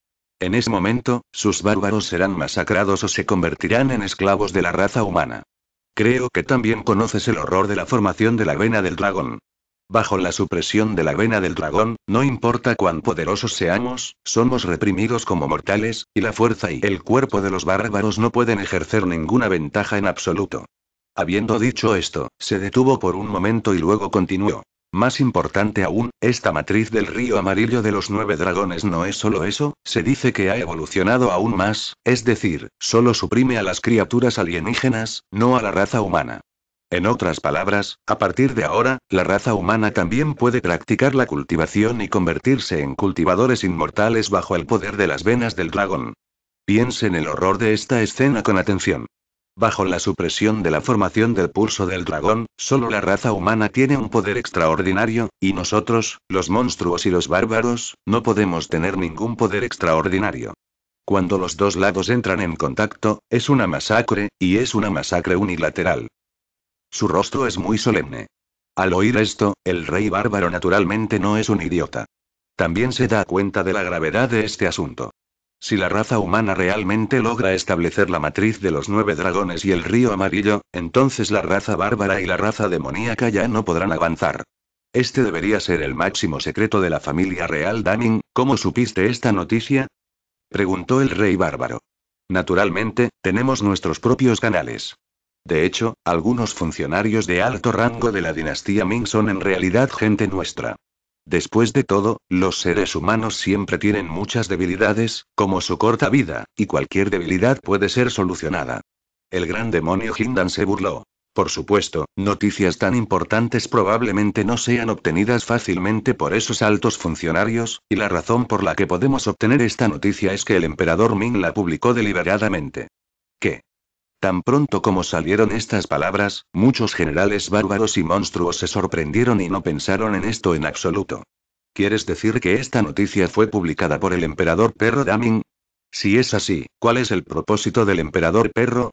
En ese momento, sus bárbaros serán masacrados o se convertirán en esclavos de la raza humana. Creo que también conoces el horror de la formación de la vena del dragón. Bajo la supresión de la vena del dragón, no importa cuán poderosos seamos, somos reprimidos como mortales, y la fuerza y el cuerpo de los bárbaros no pueden ejercer ninguna ventaja en absoluto. Habiendo dicho esto, se detuvo por un momento y luego continuó. Más importante aún, esta matriz del río amarillo de los nueve dragones no es solo eso, se dice que ha evolucionado aún más, es decir, solo suprime a las criaturas alienígenas, no a la raza humana. En otras palabras, a partir de ahora, la raza humana también puede practicar la cultivación y convertirse en cultivadores inmortales bajo el poder de las venas del dragón. Piensen el horror de esta escena con atención. Bajo la supresión de la formación del pulso del dragón, solo la raza humana tiene un poder extraordinario, y nosotros, los monstruos y los bárbaros, no podemos tener ningún poder extraordinario. Cuando los dos lados entran en contacto, es una masacre, y es una masacre unilateral. Su rostro es muy solemne. Al oír esto, el rey bárbaro naturalmente no es un idiota. También se da cuenta de la gravedad de este asunto. Si la raza humana realmente logra establecer la matriz de los nueve dragones y el río amarillo, entonces la raza bárbara y la raza demoníaca ya no podrán avanzar. Este debería ser el máximo secreto de la familia real Daming, ¿cómo supiste esta noticia? Preguntó el rey bárbaro. Naturalmente, tenemos nuestros propios canales. De hecho, algunos funcionarios de alto rango de la dinastía Ming son en realidad gente nuestra. Después de todo, los seres humanos siempre tienen muchas debilidades, como su corta vida, y cualquier debilidad puede ser solucionada. El gran demonio Hindan se burló. Por supuesto, noticias tan importantes probablemente no sean obtenidas fácilmente por esos altos funcionarios, y la razón por la que podemos obtener esta noticia es que el emperador Ming la publicó deliberadamente. ¿Qué? Tan pronto como salieron estas palabras, muchos generales bárbaros y monstruos se sorprendieron y no pensaron en esto en absoluto. ¿Quieres decir que esta noticia fue publicada por el emperador perro Daming? Si es así, ¿cuál es el propósito del emperador perro?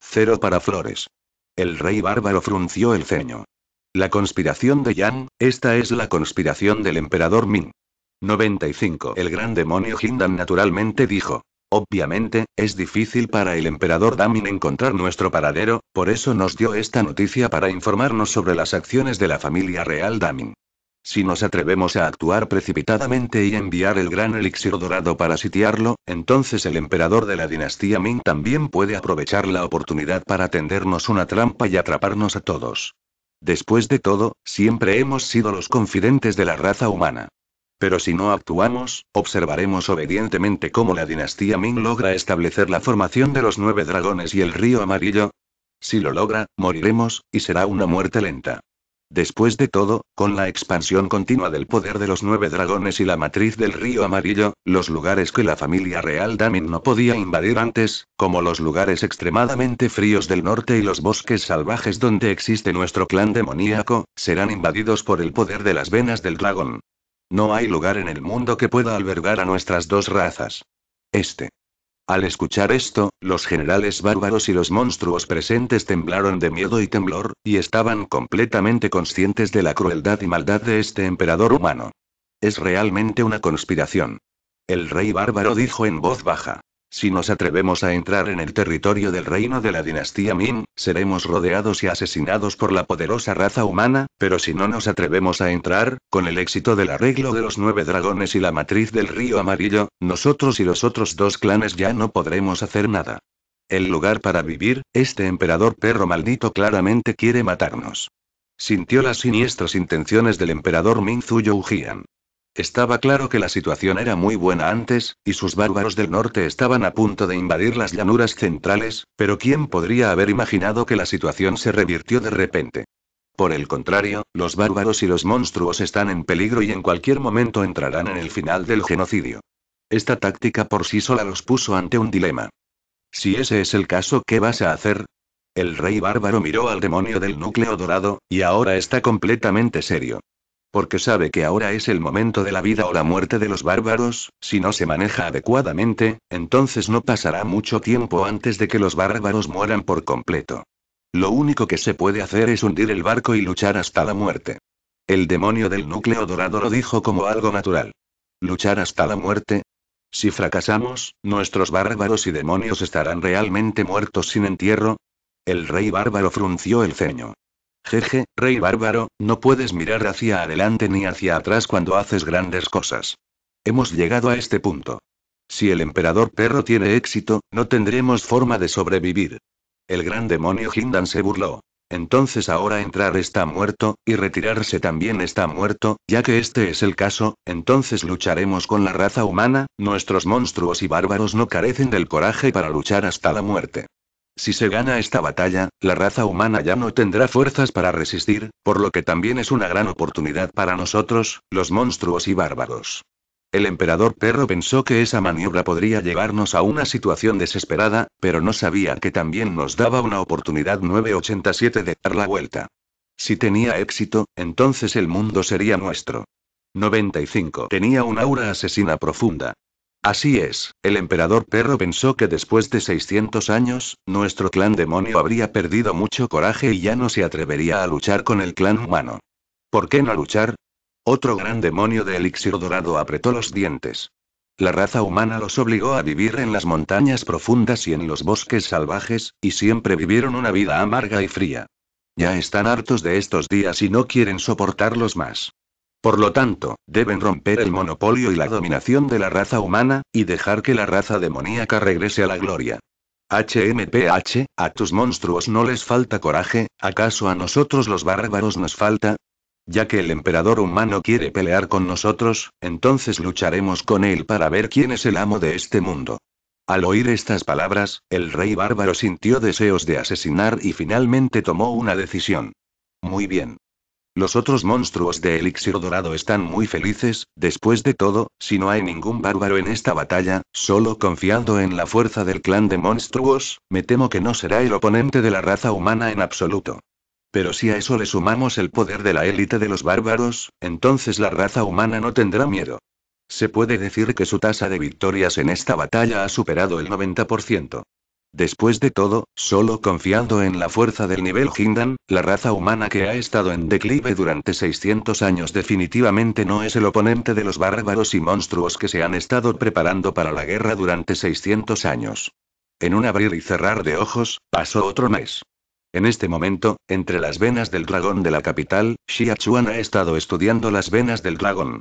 Cero para flores. El rey bárbaro frunció el ceño. La conspiración de Yang, esta es la conspiración del emperador Min. 95. El gran demonio Hindan naturalmente dijo. Obviamente, es difícil para el emperador Damin encontrar nuestro paradero, por eso nos dio esta noticia para informarnos sobre las acciones de la familia real Damin. Si nos atrevemos a actuar precipitadamente y enviar el gran elixir dorado para sitiarlo, entonces el emperador de la dinastía Ming también puede aprovechar la oportunidad para tendernos una trampa y atraparnos a todos. Después de todo, siempre hemos sido los confidentes de la raza humana. Pero si no actuamos, observaremos obedientemente cómo la dinastía Ming logra establecer la formación de los nueve dragones y el río amarillo. Si lo logra, moriremos, y será una muerte lenta. Después de todo, con la expansión continua del poder de los nueve dragones y la matriz del río amarillo, los lugares que la familia real Damin no podía invadir antes, como los lugares extremadamente fríos del norte y los bosques salvajes donde existe nuestro clan demoníaco, serán invadidos por el poder de las venas del dragón. No hay lugar en el mundo que pueda albergar a nuestras dos razas. Este. Al escuchar esto, los generales bárbaros y los monstruos presentes temblaron de miedo y temblor, y estaban completamente conscientes de la crueldad y maldad de este emperador humano. Es realmente una conspiración. El rey bárbaro dijo en voz baja. Si nos atrevemos a entrar en el territorio del reino de la dinastía Min, seremos rodeados y asesinados por la poderosa raza humana, pero si no nos atrevemos a entrar, con el éxito del arreglo de los nueve dragones y la matriz del río amarillo, nosotros y los otros dos clanes ya no podremos hacer nada. El lugar para vivir, este emperador perro maldito claramente quiere matarnos. Sintió las siniestras intenciones del emperador Ming Zhuo Jian. Estaba claro que la situación era muy buena antes, y sus bárbaros del norte estaban a punto de invadir las llanuras centrales, pero ¿quién podría haber imaginado que la situación se revirtió de repente? Por el contrario, los bárbaros y los monstruos están en peligro y en cualquier momento entrarán en el final del genocidio. Esta táctica por sí sola los puso ante un dilema. Si ese es el caso, ¿qué vas a hacer? El rey bárbaro miró al demonio del núcleo dorado, y ahora está completamente serio porque sabe que ahora es el momento de la vida o la muerte de los bárbaros, si no se maneja adecuadamente, entonces no pasará mucho tiempo antes de que los bárbaros mueran por completo. Lo único que se puede hacer es hundir el barco y luchar hasta la muerte. El demonio del núcleo dorado lo dijo como algo natural. Luchar hasta la muerte. Si fracasamos, nuestros bárbaros y demonios estarán realmente muertos sin entierro. El rey bárbaro frunció el ceño. Jeje, rey bárbaro, no puedes mirar hacia adelante ni hacia atrás cuando haces grandes cosas. Hemos llegado a este punto. Si el emperador perro tiene éxito, no tendremos forma de sobrevivir. El gran demonio Hindan se burló. Entonces ahora entrar está muerto, y retirarse también está muerto, ya que este es el caso, entonces lucharemos con la raza humana, nuestros monstruos y bárbaros no carecen del coraje para luchar hasta la muerte. Si se gana esta batalla, la raza humana ya no tendrá fuerzas para resistir, por lo que también es una gran oportunidad para nosotros, los monstruos y bárbaros. El emperador perro pensó que esa maniobra podría llevarnos a una situación desesperada, pero no sabía que también nos daba una oportunidad 987 de dar la vuelta. Si tenía éxito, entonces el mundo sería nuestro. 95. Tenía un aura asesina profunda. Así es, el emperador perro pensó que después de 600 años, nuestro clan demonio habría perdido mucho coraje y ya no se atrevería a luchar con el clan humano. ¿Por qué no luchar? Otro gran demonio de elixir dorado apretó los dientes. La raza humana los obligó a vivir en las montañas profundas y en los bosques salvajes, y siempre vivieron una vida amarga y fría. Ya están hartos de estos días y no quieren soportarlos más. Por lo tanto, deben romper el monopolio y la dominación de la raza humana, y dejar que la raza demoníaca regrese a la gloria. HMPH, a tus monstruos no les falta coraje, ¿acaso a nosotros los bárbaros nos falta? Ya que el emperador humano quiere pelear con nosotros, entonces lucharemos con él para ver quién es el amo de este mundo. Al oír estas palabras, el rey bárbaro sintió deseos de asesinar y finalmente tomó una decisión. Muy bien. Los otros monstruos de Elixir Dorado están muy felices, después de todo, si no hay ningún bárbaro en esta batalla, solo confiando en la fuerza del clan de monstruos, me temo que no será el oponente de la raza humana en absoluto. Pero si a eso le sumamos el poder de la élite de los bárbaros, entonces la raza humana no tendrá miedo. Se puede decir que su tasa de victorias en esta batalla ha superado el 90%. Después de todo, solo confiando en la fuerza del nivel Hindan, la raza humana que ha estado en declive durante 600 años definitivamente no es el oponente de los bárbaros y monstruos que se han estado preparando para la guerra durante 600 años. En un abrir y cerrar de ojos, pasó otro mes. En este momento, entre las venas del dragón de la capital, Xiachuan ha estado estudiando las venas del dragón.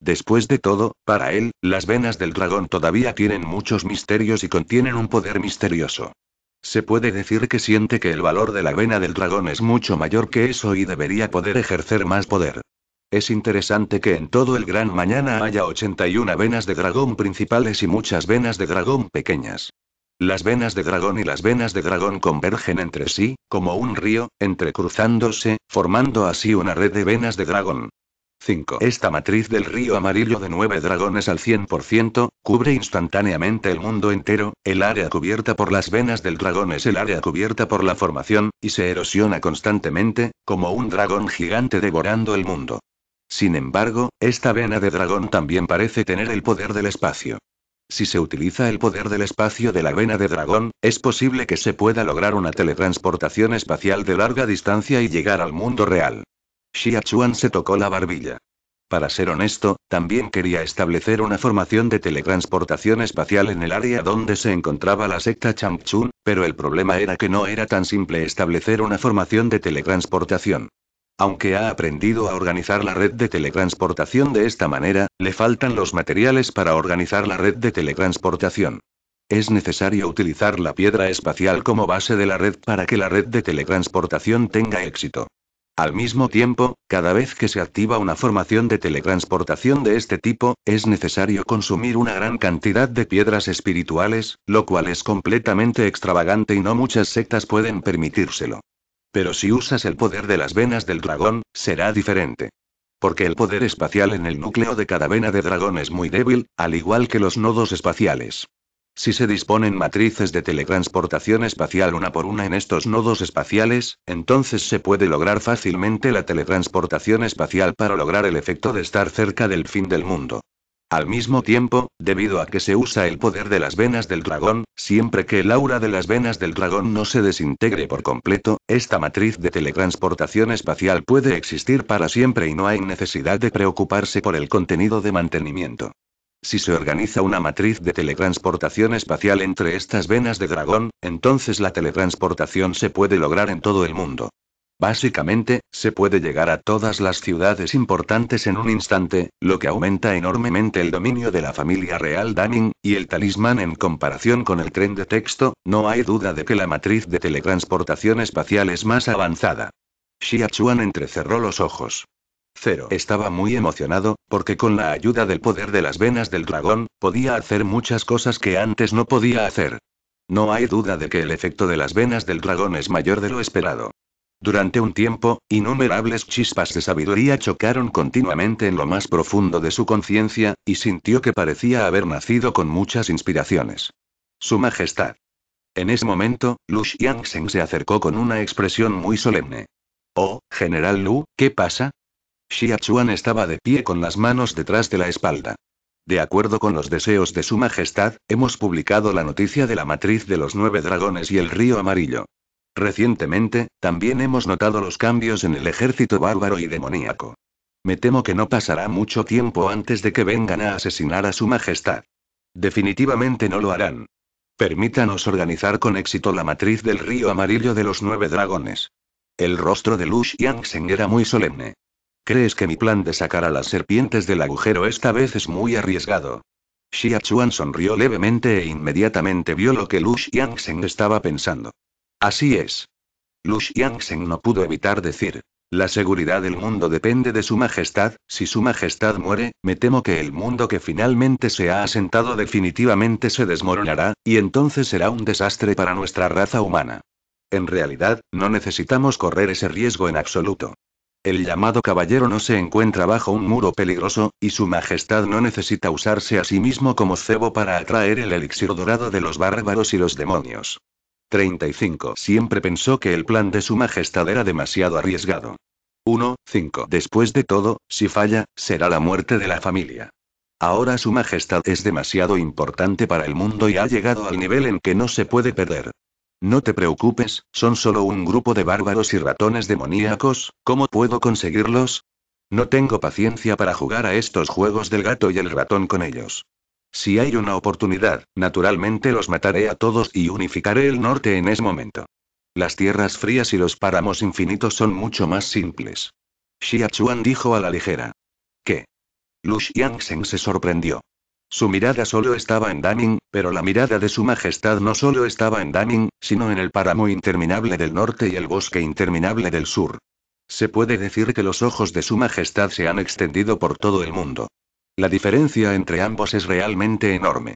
Después de todo, para él, las venas del dragón todavía tienen muchos misterios y contienen un poder misterioso. Se puede decir que siente que el valor de la vena del dragón es mucho mayor que eso y debería poder ejercer más poder. Es interesante que en todo el gran mañana haya 81 venas de dragón principales y muchas venas de dragón pequeñas. Las venas de dragón y las venas de dragón convergen entre sí, como un río, entrecruzándose, formando así una red de venas de dragón. 5. Esta matriz del río amarillo de nueve dragones al 100%, cubre instantáneamente el mundo entero, el área cubierta por las venas del dragón es el área cubierta por la formación, y se erosiona constantemente, como un dragón gigante devorando el mundo. Sin embargo, esta vena de dragón también parece tener el poder del espacio. Si se utiliza el poder del espacio de la vena de dragón, es posible que se pueda lograr una teletransportación espacial de larga distancia y llegar al mundo real. Xia Chuan se tocó la barbilla. Para ser honesto, también quería establecer una formación de teletransportación espacial en el área donde se encontraba la secta Changchun, pero el problema era que no era tan simple establecer una formación de teletransportación. Aunque ha aprendido a organizar la red de teletransportación de esta manera, le faltan los materiales para organizar la red de teletransportación. Es necesario utilizar la piedra espacial como base de la red para que la red de teletransportación tenga éxito. Al mismo tiempo, cada vez que se activa una formación de teletransportación de este tipo, es necesario consumir una gran cantidad de piedras espirituales, lo cual es completamente extravagante y no muchas sectas pueden permitírselo. Pero si usas el poder de las venas del dragón, será diferente. Porque el poder espacial en el núcleo de cada vena de dragón es muy débil, al igual que los nodos espaciales. Si se disponen matrices de teletransportación espacial una por una en estos nodos espaciales, entonces se puede lograr fácilmente la teletransportación espacial para lograr el efecto de estar cerca del fin del mundo. Al mismo tiempo, debido a que se usa el poder de las venas del dragón, siempre que el aura de las venas del dragón no se desintegre por completo, esta matriz de teletransportación espacial puede existir para siempre y no hay necesidad de preocuparse por el contenido de mantenimiento. Si se organiza una matriz de teletransportación espacial entre estas venas de dragón, entonces la teletransportación se puede lograr en todo el mundo. Básicamente, se puede llegar a todas las ciudades importantes en un instante, lo que aumenta enormemente el dominio de la familia real Danning y el talismán en comparación con el tren de texto, no hay duda de que la matriz de teletransportación espacial es más avanzada. Xia entrecerró los ojos. Cero. Estaba muy emocionado, porque con la ayuda del poder de las venas del dragón, podía hacer muchas cosas que antes no podía hacer. No hay duda de que el efecto de las venas del dragón es mayor de lo esperado. Durante un tiempo, innumerables chispas de sabiduría chocaron continuamente en lo más profundo de su conciencia, y sintió que parecía haber nacido con muchas inspiraciones. Su Majestad. En ese momento, Lu Xiangsheng se acercó con una expresión muy solemne. Oh, General Lu, ¿qué pasa? Xia estaba de pie con las manos detrás de la espalda. De acuerdo con los deseos de su majestad, hemos publicado la noticia de la matriz de los nueve dragones y el río amarillo. Recientemente, también hemos notado los cambios en el ejército bárbaro y demoníaco. Me temo que no pasará mucho tiempo antes de que vengan a asesinar a su majestad. Definitivamente no lo harán. Permítanos organizar con éxito la matriz del río amarillo de los nueve dragones. El rostro de Lu Yang era muy solemne. ¿Crees que mi plan de sacar a las serpientes del agujero esta vez es muy arriesgado? Xia Chuan sonrió levemente e inmediatamente vio lo que Lu estaba pensando. Así es. Lu Yangsen no pudo evitar decir. La seguridad del mundo depende de su majestad, si su majestad muere, me temo que el mundo que finalmente se ha asentado definitivamente se desmoronará, y entonces será un desastre para nuestra raza humana. En realidad, no necesitamos correr ese riesgo en absoluto. El llamado caballero no se encuentra bajo un muro peligroso, y su majestad no necesita usarse a sí mismo como cebo para atraer el elixir dorado de los bárbaros y los demonios. 35. Siempre pensó que el plan de su majestad era demasiado arriesgado. 1. 5. Después de todo, si falla, será la muerte de la familia. Ahora su majestad es demasiado importante para el mundo y ha llegado al nivel en que no se puede perder. No te preocupes, son solo un grupo de bárbaros y ratones demoníacos, ¿cómo puedo conseguirlos? No tengo paciencia para jugar a estos juegos del gato y el ratón con ellos. Si hay una oportunidad, naturalmente los mataré a todos y unificaré el norte en ese momento. Las tierras frías y los páramos infinitos son mucho más simples. Xia dijo a la ligera. ¿Qué? Lu Sheng se sorprendió. Su mirada solo estaba en Daming, pero la mirada de su majestad no solo estaba en Daming, sino en el páramo interminable del norte y el bosque interminable del sur. Se puede decir que los ojos de su majestad se han extendido por todo el mundo. La diferencia entre ambos es realmente enorme.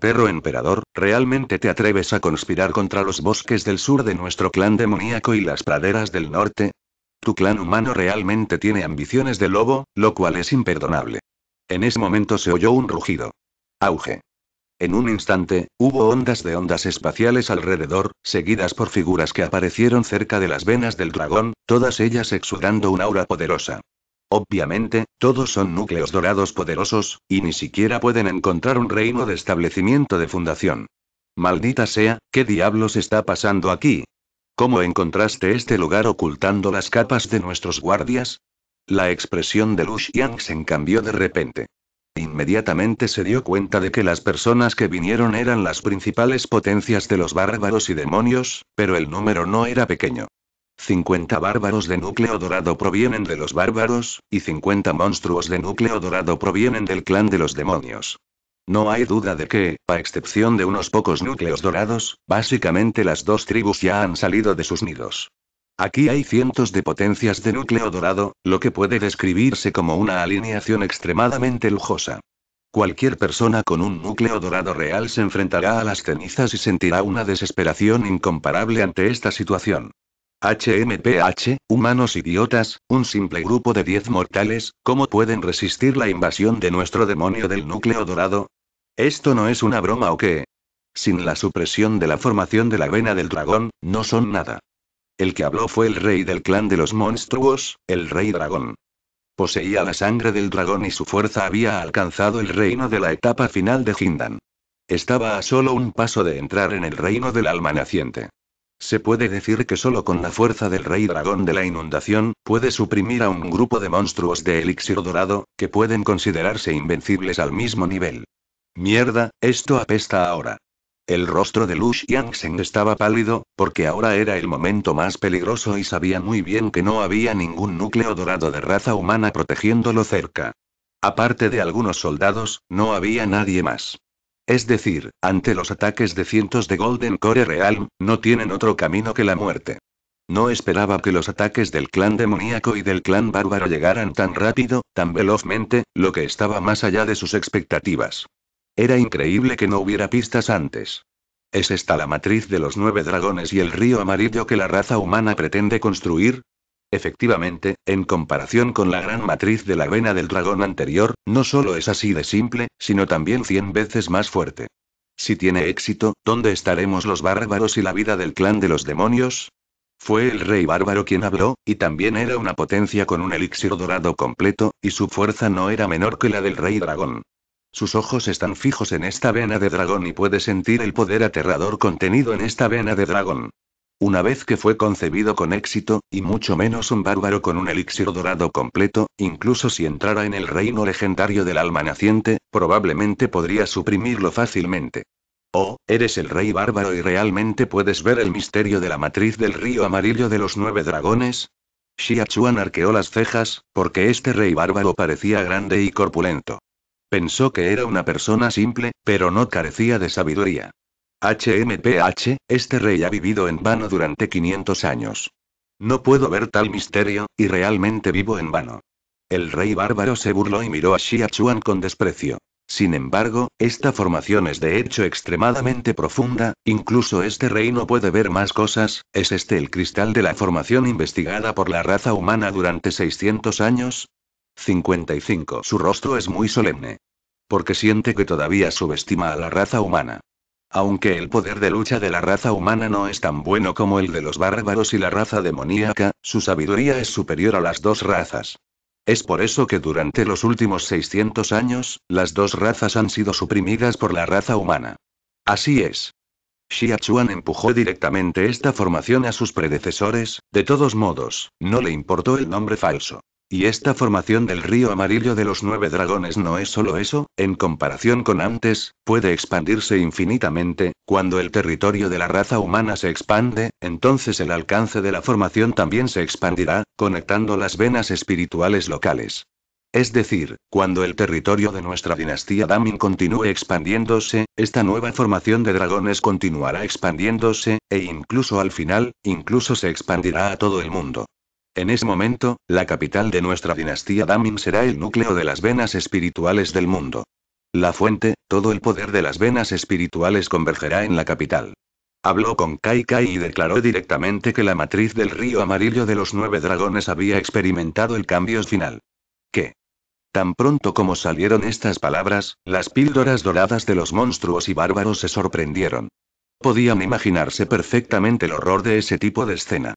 Perro emperador, ¿realmente te atreves a conspirar contra los bosques del sur de nuestro clan demoníaco y las praderas del norte? Tu clan humano realmente tiene ambiciones de lobo, lo cual es imperdonable. En ese momento se oyó un rugido. Auge. En un instante, hubo ondas de ondas espaciales alrededor, seguidas por figuras que aparecieron cerca de las venas del dragón, todas ellas exudando un aura poderosa. Obviamente, todos son núcleos dorados poderosos, y ni siquiera pueden encontrar un reino de establecimiento de fundación. Maldita sea, ¿qué diablos está pasando aquí? ¿Cómo encontraste este lugar ocultando las capas de nuestros guardias? La expresión de Lush se cambió de repente. Inmediatamente se dio cuenta de que las personas que vinieron eran las principales potencias de los bárbaros y demonios, pero el número no era pequeño. 50 bárbaros de núcleo dorado provienen de los bárbaros, y 50 monstruos de núcleo dorado provienen del clan de los demonios. No hay duda de que, a excepción de unos pocos núcleos dorados, básicamente las dos tribus ya han salido de sus nidos. Aquí hay cientos de potencias de núcleo dorado, lo que puede describirse como una alineación extremadamente lujosa. Cualquier persona con un núcleo dorado real se enfrentará a las cenizas y sentirá una desesperación incomparable ante esta situación. HMPH, humanos idiotas, un simple grupo de 10 mortales, ¿cómo pueden resistir la invasión de nuestro demonio del núcleo dorado? ¿Esto no es una broma o qué? Sin la supresión de la formación de la vena del dragón, no son nada. El que habló fue el rey del clan de los monstruos, el rey dragón. Poseía la sangre del dragón y su fuerza había alcanzado el reino de la etapa final de Hindan. Estaba a solo un paso de entrar en el reino del alma naciente. Se puede decir que solo con la fuerza del rey dragón de la inundación, puede suprimir a un grupo de monstruos de elixir dorado, que pueden considerarse invencibles al mismo nivel. Mierda, esto apesta ahora. El rostro de Lush Yangsen estaba pálido, porque ahora era el momento más peligroso y sabía muy bien que no había ningún núcleo dorado de raza humana protegiéndolo cerca. Aparte de algunos soldados, no había nadie más. Es decir, ante los ataques de cientos de Golden Core Realm, no tienen otro camino que la muerte. No esperaba que los ataques del clan demoníaco y del clan bárbaro llegaran tan rápido, tan velozmente, lo que estaba más allá de sus expectativas. Era increíble que no hubiera pistas antes. ¿Es esta la matriz de los nueve dragones y el río amarillo que la raza humana pretende construir? Efectivamente, en comparación con la gran matriz de la vena del dragón anterior, no solo es así de simple, sino también cien veces más fuerte. Si tiene éxito, ¿dónde estaremos los bárbaros y la vida del clan de los demonios? Fue el rey bárbaro quien habló, y también era una potencia con un elixir dorado completo, y su fuerza no era menor que la del rey dragón. Sus ojos están fijos en esta vena de dragón y puede sentir el poder aterrador contenido en esta vena de dragón. Una vez que fue concebido con éxito, y mucho menos un bárbaro con un elixir dorado completo, incluso si entrara en el reino legendario del alma naciente, probablemente podría suprimirlo fácilmente. Oh, eres el rey bárbaro y realmente puedes ver el misterio de la matriz del río amarillo de los nueve dragones. Xiachuan arqueó las cejas, porque este rey bárbaro parecía grande y corpulento. Pensó que era una persona simple, pero no carecía de sabiduría. HMPH, este rey ha vivido en vano durante 500 años. No puedo ver tal misterio, y realmente vivo en vano. El rey bárbaro se burló y miró a Xia Chuan con desprecio. Sin embargo, esta formación es de hecho extremadamente profunda, incluso este rey no puede ver más cosas, ¿es este el cristal de la formación investigada por la raza humana durante 600 años? 55. Su rostro es muy solemne. Porque siente que todavía subestima a la raza humana. Aunque el poder de lucha de la raza humana no es tan bueno como el de los bárbaros y la raza demoníaca, su sabiduría es superior a las dos razas. Es por eso que durante los últimos 600 años, las dos razas han sido suprimidas por la raza humana. Así es. Xia empujó directamente esta formación a sus predecesores, de todos modos, no le importó el nombre falso. Y esta formación del río amarillo de los nueve dragones no es solo eso, en comparación con antes, puede expandirse infinitamente, cuando el territorio de la raza humana se expande, entonces el alcance de la formación también se expandirá, conectando las venas espirituales locales. Es decir, cuando el territorio de nuestra dinastía Damin continúe expandiéndose, esta nueva formación de dragones continuará expandiéndose, e incluso al final, incluso se expandirá a todo el mundo. En ese momento, la capital de nuestra dinastía Damin será el núcleo de las venas espirituales del mundo. La fuente, todo el poder de las venas espirituales convergerá en la capital. Habló con Kai Kai y declaró directamente que la matriz del río amarillo de los nueve dragones había experimentado el cambio final. ¿Qué? Tan pronto como salieron estas palabras, las píldoras doradas de los monstruos y bárbaros se sorprendieron. Podían imaginarse perfectamente el horror de ese tipo de escena.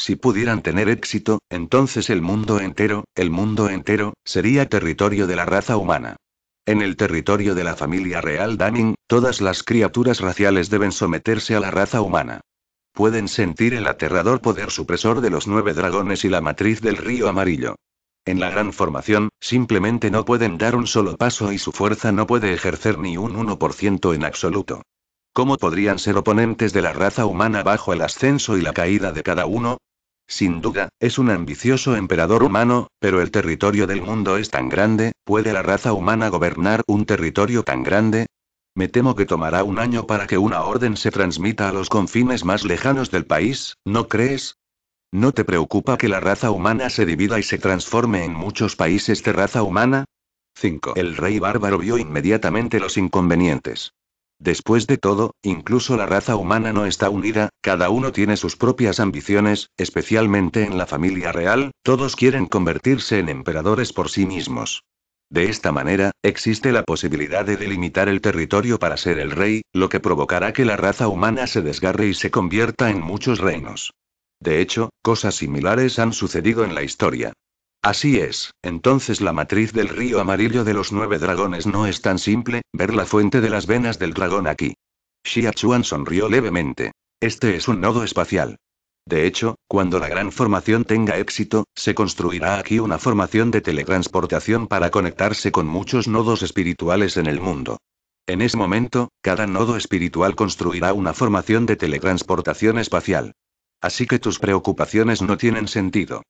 Si pudieran tener éxito, entonces el mundo entero, el mundo entero, sería territorio de la raza humana. En el territorio de la familia real Danning, todas las criaturas raciales deben someterse a la raza humana. Pueden sentir el aterrador poder supresor de los nueve dragones y la matriz del río amarillo. En la gran formación, simplemente no pueden dar un solo paso y su fuerza no puede ejercer ni un 1% en absoluto. ¿Cómo podrían ser oponentes de la raza humana bajo el ascenso y la caída de cada uno? Sin duda, es un ambicioso emperador humano, pero el territorio del mundo es tan grande, ¿puede la raza humana gobernar un territorio tan grande? Me temo que tomará un año para que una orden se transmita a los confines más lejanos del país, ¿no crees? ¿No te preocupa que la raza humana se divida y se transforme en muchos países de raza humana? 5. El rey bárbaro vio inmediatamente los inconvenientes. Después de todo, incluso la raza humana no está unida, cada uno tiene sus propias ambiciones, especialmente en la familia real, todos quieren convertirse en emperadores por sí mismos. De esta manera, existe la posibilidad de delimitar el territorio para ser el rey, lo que provocará que la raza humana se desgarre y se convierta en muchos reinos. De hecho, cosas similares han sucedido en la historia. Así es, entonces la matriz del río amarillo de los nueve dragones no es tan simple, ver la fuente de las venas del dragón aquí. Xia sonrió levemente. Este es un nodo espacial. De hecho, cuando la gran formación tenga éxito, se construirá aquí una formación de teletransportación para conectarse con muchos nodos espirituales en el mundo. En ese momento, cada nodo espiritual construirá una formación de teletransportación espacial. Así que tus preocupaciones no tienen sentido.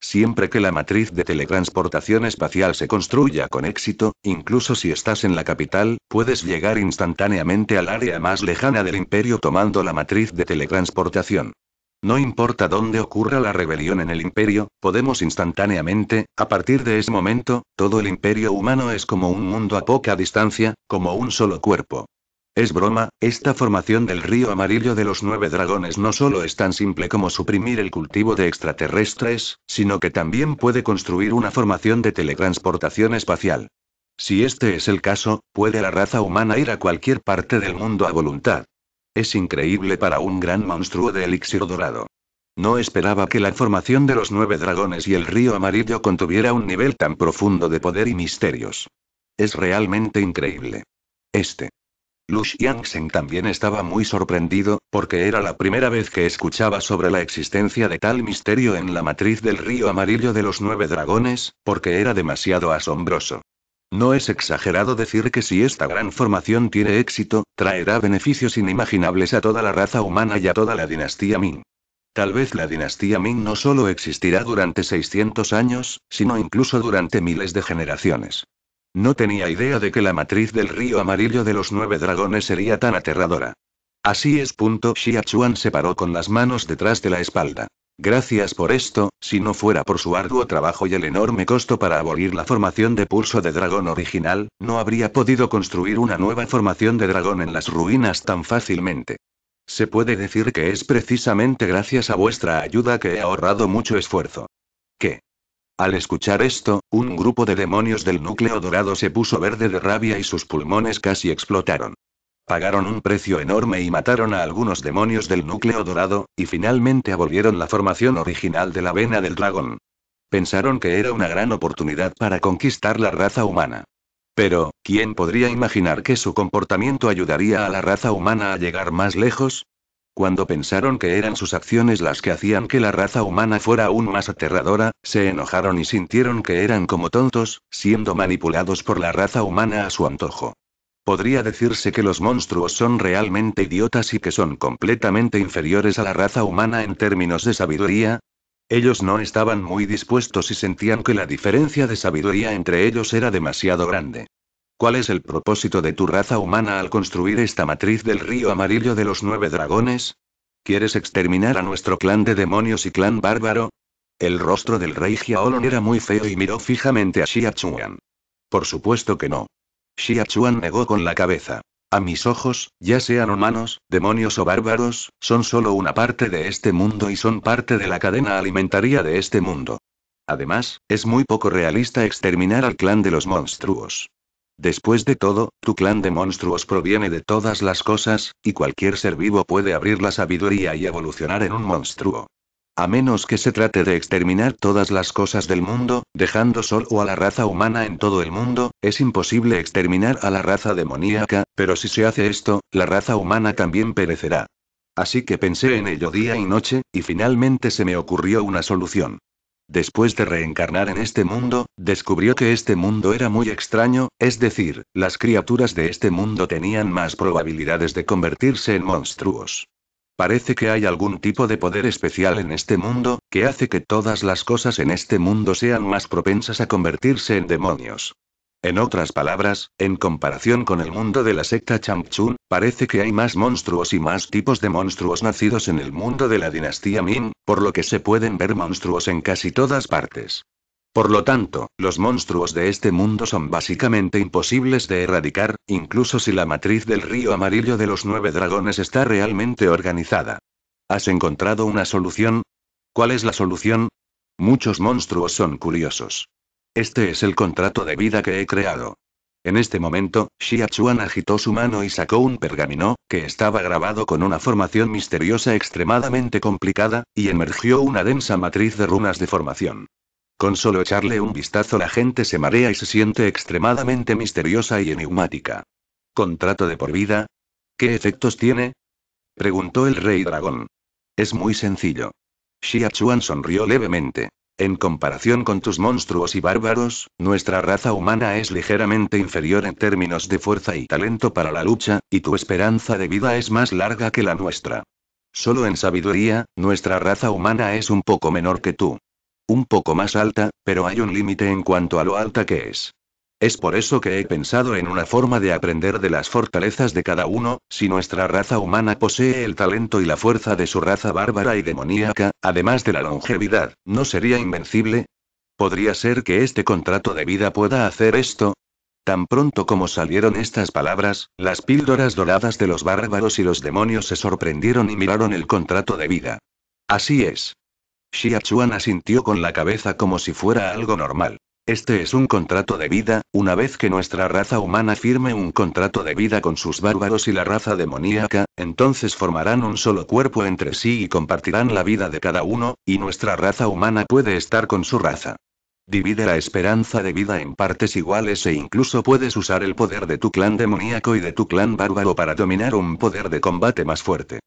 Siempre que la matriz de teletransportación espacial se construya con éxito, incluso si estás en la capital, puedes llegar instantáneamente al área más lejana del imperio tomando la matriz de teletransportación. No importa dónde ocurra la rebelión en el imperio, podemos instantáneamente, a partir de ese momento, todo el imperio humano es como un mundo a poca distancia, como un solo cuerpo. Es broma, esta formación del río amarillo de los nueve dragones no solo es tan simple como suprimir el cultivo de extraterrestres, sino que también puede construir una formación de teletransportación espacial. Si este es el caso, puede la raza humana ir a cualquier parte del mundo a voluntad. Es increíble para un gran monstruo de elixir dorado. No esperaba que la formación de los nueve dragones y el río amarillo contuviera un nivel tan profundo de poder y misterios. Es realmente increíble. Este Lu Xiangsen también estaba muy sorprendido, porque era la primera vez que escuchaba sobre la existencia de tal misterio en la matriz del río amarillo de los nueve dragones, porque era demasiado asombroso. No es exagerado decir que si esta gran formación tiene éxito, traerá beneficios inimaginables a toda la raza humana y a toda la dinastía Ming. Tal vez la dinastía Ming no solo existirá durante 600 años, sino incluso durante miles de generaciones. No tenía idea de que la matriz del río amarillo de los nueve dragones sería tan aterradora. Así es. Punto. Xia se paró con las manos detrás de la espalda. Gracias por esto, si no fuera por su arduo trabajo y el enorme costo para abolir la formación de pulso de dragón original, no habría podido construir una nueva formación de dragón en las ruinas tan fácilmente. Se puede decir que es precisamente gracias a vuestra ayuda que he ahorrado mucho esfuerzo. ¿Qué? Al escuchar esto, un grupo de demonios del núcleo dorado se puso verde de rabia y sus pulmones casi explotaron. Pagaron un precio enorme y mataron a algunos demonios del núcleo dorado, y finalmente abolieron la formación original de la vena del dragón. Pensaron que era una gran oportunidad para conquistar la raza humana. Pero, ¿quién podría imaginar que su comportamiento ayudaría a la raza humana a llegar más lejos? Cuando pensaron que eran sus acciones las que hacían que la raza humana fuera aún más aterradora, se enojaron y sintieron que eran como tontos, siendo manipulados por la raza humana a su antojo. Podría decirse que los monstruos son realmente idiotas y que son completamente inferiores a la raza humana en términos de sabiduría, ellos no estaban muy dispuestos y sentían que la diferencia de sabiduría entre ellos era demasiado grande. ¿Cuál es el propósito de tu raza humana al construir esta matriz del río amarillo de los nueve dragones? ¿Quieres exterminar a nuestro clan de demonios y clan bárbaro? El rostro del rey Jiaolon era muy feo y miró fijamente a Xiachuan. Por supuesto que no. Xiachuan negó con la cabeza. A mis ojos, ya sean humanos, demonios o bárbaros, son solo una parte de este mundo y son parte de la cadena alimentaria de este mundo. Además, es muy poco realista exterminar al clan de los monstruos. Después de todo, tu clan de monstruos proviene de todas las cosas, y cualquier ser vivo puede abrir la sabiduría y evolucionar en un monstruo. A menos que se trate de exterminar todas las cosas del mundo, dejando solo a la raza humana en todo el mundo, es imposible exterminar a la raza demoníaca, pero si se hace esto, la raza humana también perecerá. Así que pensé en ello día y noche, y finalmente se me ocurrió una solución. Después de reencarnar en este mundo, descubrió que este mundo era muy extraño, es decir, las criaturas de este mundo tenían más probabilidades de convertirse en monstruos. Parece que hay algún tipo de poder especial en este mundo, que hace que todas las cosas en este mundo sean más propensas a convertirse en demonios. En otras palabras, en comparación con el mundo de la secta Changchun, parece que hay más monstruos y más tipos de monstruos nacidos en el mundo de la dinastía Ming, por lo que se pueden ver monstruos en casi todas partes. Por lo tanto, los monstruos de este mundo son básicamente imposibles de erradicar, incluso si la matriz del río amarillo de los nueve dragones está realmente organizada. ¿Has encontrado una solución? ¿Cuál es la solución? Muchos monstruos son curiosos. Este es el contrato de vida que he creado. En este momento, Xiachuan agitó su mano y sacó un pergamino, que estaba grabado con una formación misteriosa extremadamente complicada, y emergió una densa matriz de runas de formación. Con solo echarle un vistazo la gente se marea y se siente extremadamente misteriosa y enigmática. ¿Contrato de por vida? ¿Qué efectos tiene? preguntó el rey dragón. Es muy sencillo. Xiachuan sonrió levemente. En comparación con tus monstruos y bárbaros, nuestra raza humana es ligeramente inferior en términos de fuerza y talento para la lucha, y tu esperanza de vida es más larga que la nuestra. Solo en sabiduría, nuestra raza humana es un poco menor que tú. Un poco más alta, pero hay un límite en cuanto a lo alta que es. Es por eso que he pensado en una forma de aprender de las fortalezas de cada uno, si nuestra raza humana posee el talento y la fuerza de su raza bárbara y demoníaca, además de la longevidad, ¿no sería invencible? ¿Podría ser que este contrato de vida pueda hacer esto? Tan pronto como salieron estas palabras, las píldoras doradas de los bárbaros y los demonios se sorprendieron y miraron el contrato de vida. Así es. Xiachuan asintió con la cabeza como si fuera algo normal. Este es un contrato de vida, una vez que nuestra raza humana firme un contrato de vida con sus bárbaros y la raza demoníaca, entonces formarán un solo cuerpo entre sí y compartirán la vida de cada uno, y nuestra raza humana puede estar con su raza. Divide la esperanza de vida en partes iguales e incluso puedes usar el poder de tu clan demoníaco y de tu clan bárbaro para dominar un poder de combate más fuerte.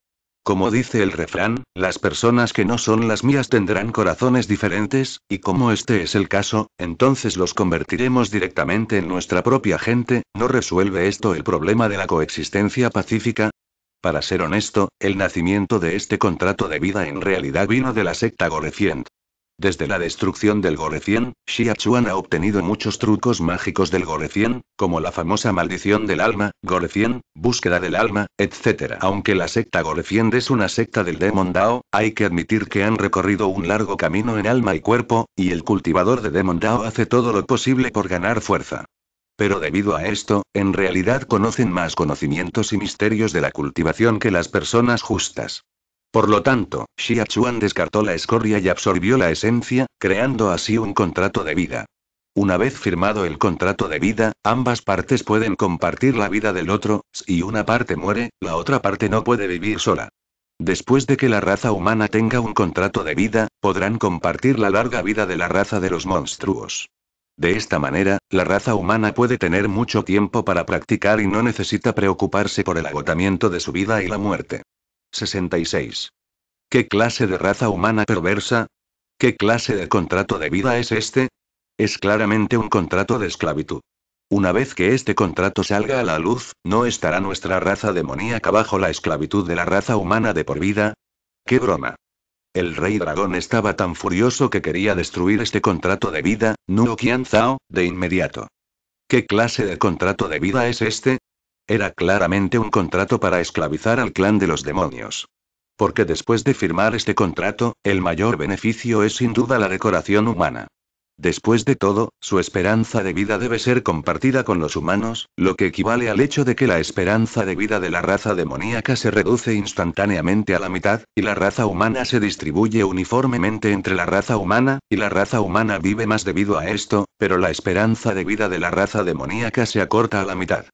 Como dice el refrán, las personas que no son las mías tendrán corazones diferentes, y como este es el caso, entonces los convertiremos directamente en nuestra propia gente, ¿no resuelve esto el problema de la coexistencia pacífica? Para ser honesto, el nacimiento de este contrato de vida en realidad vino de la secta goreciente. Desde la destrucción del Gorecien, Xiachuan ha obtenido muchos trucos mágicos del Gorecien, como la famosa maldición del alma, Gorecien, búsqueda del alma, etc. Aunque la secta Gorecien es una secta del Demon Dao, hay que admitir que han recorrido un largo camino en alma y cuerpo, y el cultivador de Demon Dao hace todo lo posible por ganar fuerza. Pero debido a esto, en realidad conocen más conocimientos y misterios de la cultivación que las personas justas. Por lo tanto, Xia descartó la escoria y absorbió la esencia, creando así un contrato de vida. Una vez firmado el contrato de vida, ambas partes pueden compartir la vida del otro, si una parte muere, la otra parte no puede vivir sola. Después de que la raza humana tenga un contrato de vida, podrán compartir la larga vida de la raza de los monstruos. De esta manera, la raza humana puede tener mucho tiempo para practicar y no necesita preocuparse por el agotamiento de su vida y la muerte. 66. ¿Qué clase de raza humana perversa? ¿Qué clase de contrato de vida es este? Es claramente un contrato de esclavitud. Una vez que este contrato salga a la luz, ¿no estará nuestra raza demoníaca bajo la esclavitud de la raza humana de por vida? ¡Qué broma! El rey dragón estaba tan furioso que quería destruir este contrato de vida, Nuo Qian Zhao, de inmediato. ¿Qué clase de contrato de vida es este? Era claramente un contrato para esclavizar al clan de los demonios. Porque después de firmar este contrato, el mayor beneficio es sin duda la decoración humana. Después de todo, su esperanza de vida debe ser compartida con los humanos, lo que equivale al hecho de que la esperanza de vida de la raza demoníaca se reduce instantáneamente a la mitad, y la raza humana se distribuye uniformemente entre la raza humana, y la raza humana vive más debido a esto, pero la esperanza de vida de la raza demoníaca se acorta a la mitad.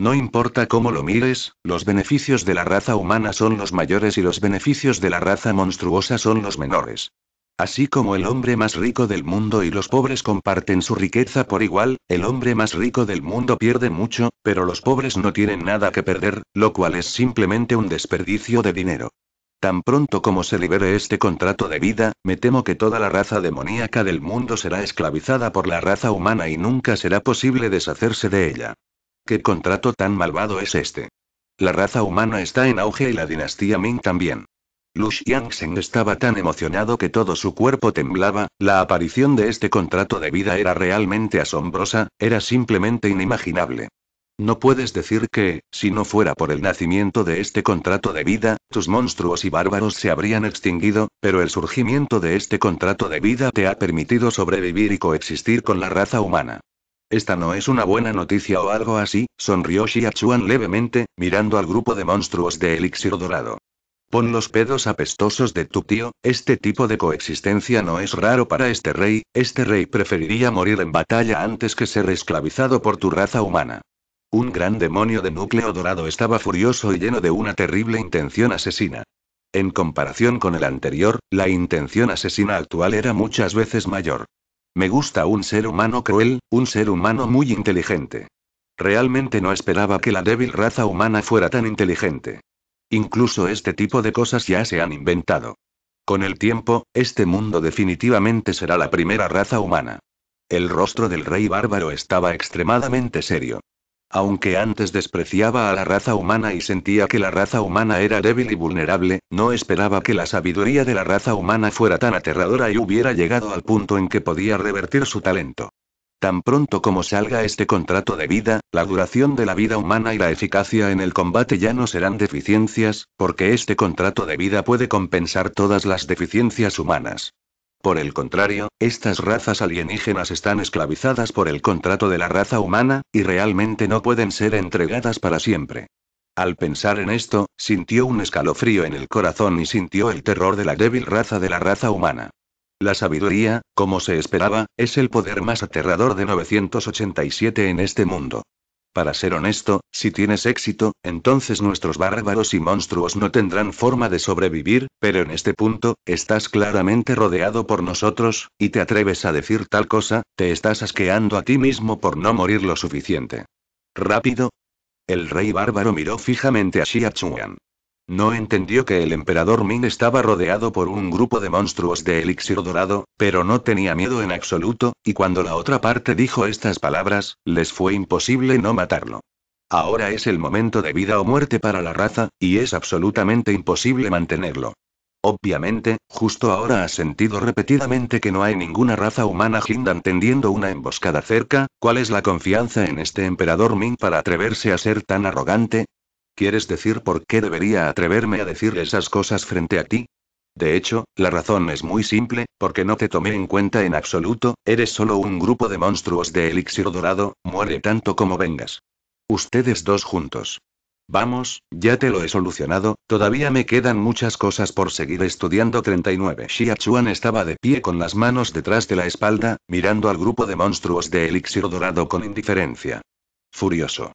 No importa cómo lo mires, los beneficios de la raza humana son los mayores y los beneficios de la raza monstruosa son los menores. Así como el hombre más rico del mundo y los pobres comparten su riqueza por igual, el hombre más rico del mundo pierde mucho, pero los pobres no tienen nada que perder, lo cual es simplemente un desperdicio de dinero. Tan pronto como se libere este contrato de vida, me temo que toda la raza demoníaca del mundo será esclavizada por la raza humana y nunca será posible deshacerse de ella. ¿Qué contrato tan malvado es este? La raza humana está en auge y la dinastía Ming también. Lu Xiangsen estaba tan emocionado que todo su cuerpo temblaba, la aparición de este contrato de vida era realmente asombrosa, era simplemente inimaginable. No puedes decir que, si no fuera por el nacimiento de este contrato de vida, tus monstruos y bárbaros se habrían extinguido, pero el surgimiento de este contrato de vida te ha permitido sobrevivir y coexistir con la raza humana. Esta no es una buena noticia o algo así, sonrió Xiachuan levemente, mirando al grupo de monstruos de elixir dorado. Pon los pedos apestosos de tu tío, este tipo de coexistencia no es raro para este rey, este rey preferiría morir en batalla antes que ser esclavizado por tu raza humana. Un gran demonio de núcleo dorado estaba furioso y lleno de una terrible intención asesina. En comparación con el anterior, la intención asesina actual era muchas veces mayor. Me gusta un ser humano cruel, un ser humano muy inteligente. Realmente no esperaba que la débil raza humana fuera tan inteligente. Incluso este tipo de cosas ya se han inventado. Con el tiempo, este mundo definitivamente será la primera raza humana. El rostro del rey bárbaro estaba extremadamente serio. Aunque antes despreciaba a la raza humana y sentía que la raza humana era débil y vulnerable, no esperaba que la sabiduría de la raza humana fuera tan aterradora y hubiera llegado al punto en que podía revertir su talento. Tan pronto como salga este contrato de vida, la duración de la vida humana y la eficacia en el combate ya no serán deficiencias, porque este contrato de vida puede compensar todas las deficiencias humanas. Por el contrario, estas razas alienígenas están esclavizadas por el contrato de la raza humana, y realmente no pueden ser entregadas para siempre. Al pensar en esto, sintió un escalofrío en el corazón y sintió el terror de la débil raza de la raza humana. La sabiduría, como se esperaba, es el poder más aterrador de 987 en este mundo. Para ser honesto, si tienes éxito, entonces nuestros bárbaros y monstruos no tendrán forma de sobrevivir, pero en este punto, estás claramente rodeado por nosotros, y te atreves a decir tal cosa, te estás asqueando a ti mismo por no morir lo suficiente. Rápido. El rey bárbaro miró fijamente a Xia no entendió que el emperador Ming estaba rodeado por un grupo de monstruos de elixir dorado, pero no tenía miedo en absoluto, y cuando la otra parte dijo estas palabras, les fue imposible no matarlo. Ahora es el momento de vida o muerte para la raza, y es absolutamente imposible mantenerlo. Obviamente, justo ahora ha sentido repetidamente que no hay ninguna raza humana Hindan tendiendo una emboscada cerca, ¿cuál es la confianza en este emperador Ming para atreverse a ser tan arrogante? ¿Quieres decir por qué debería atreverme a decir esas cosas frente a ti? De hecho, la razón es muy simple, porque no te tomé en cuenta en absoluto, eres solo un grupo de monstruos de elixir dorado, muere tanto como vengas. Ustedes dos juntos. Vamos, ya te lo he solucionado, todavía me quedan muchas cosas por seguir estudiando. 39 Xia estaba de pie con las manos detrás de la espalda, mirando al grupo de monstruos de elixir dorado con indiferencia. Furioso.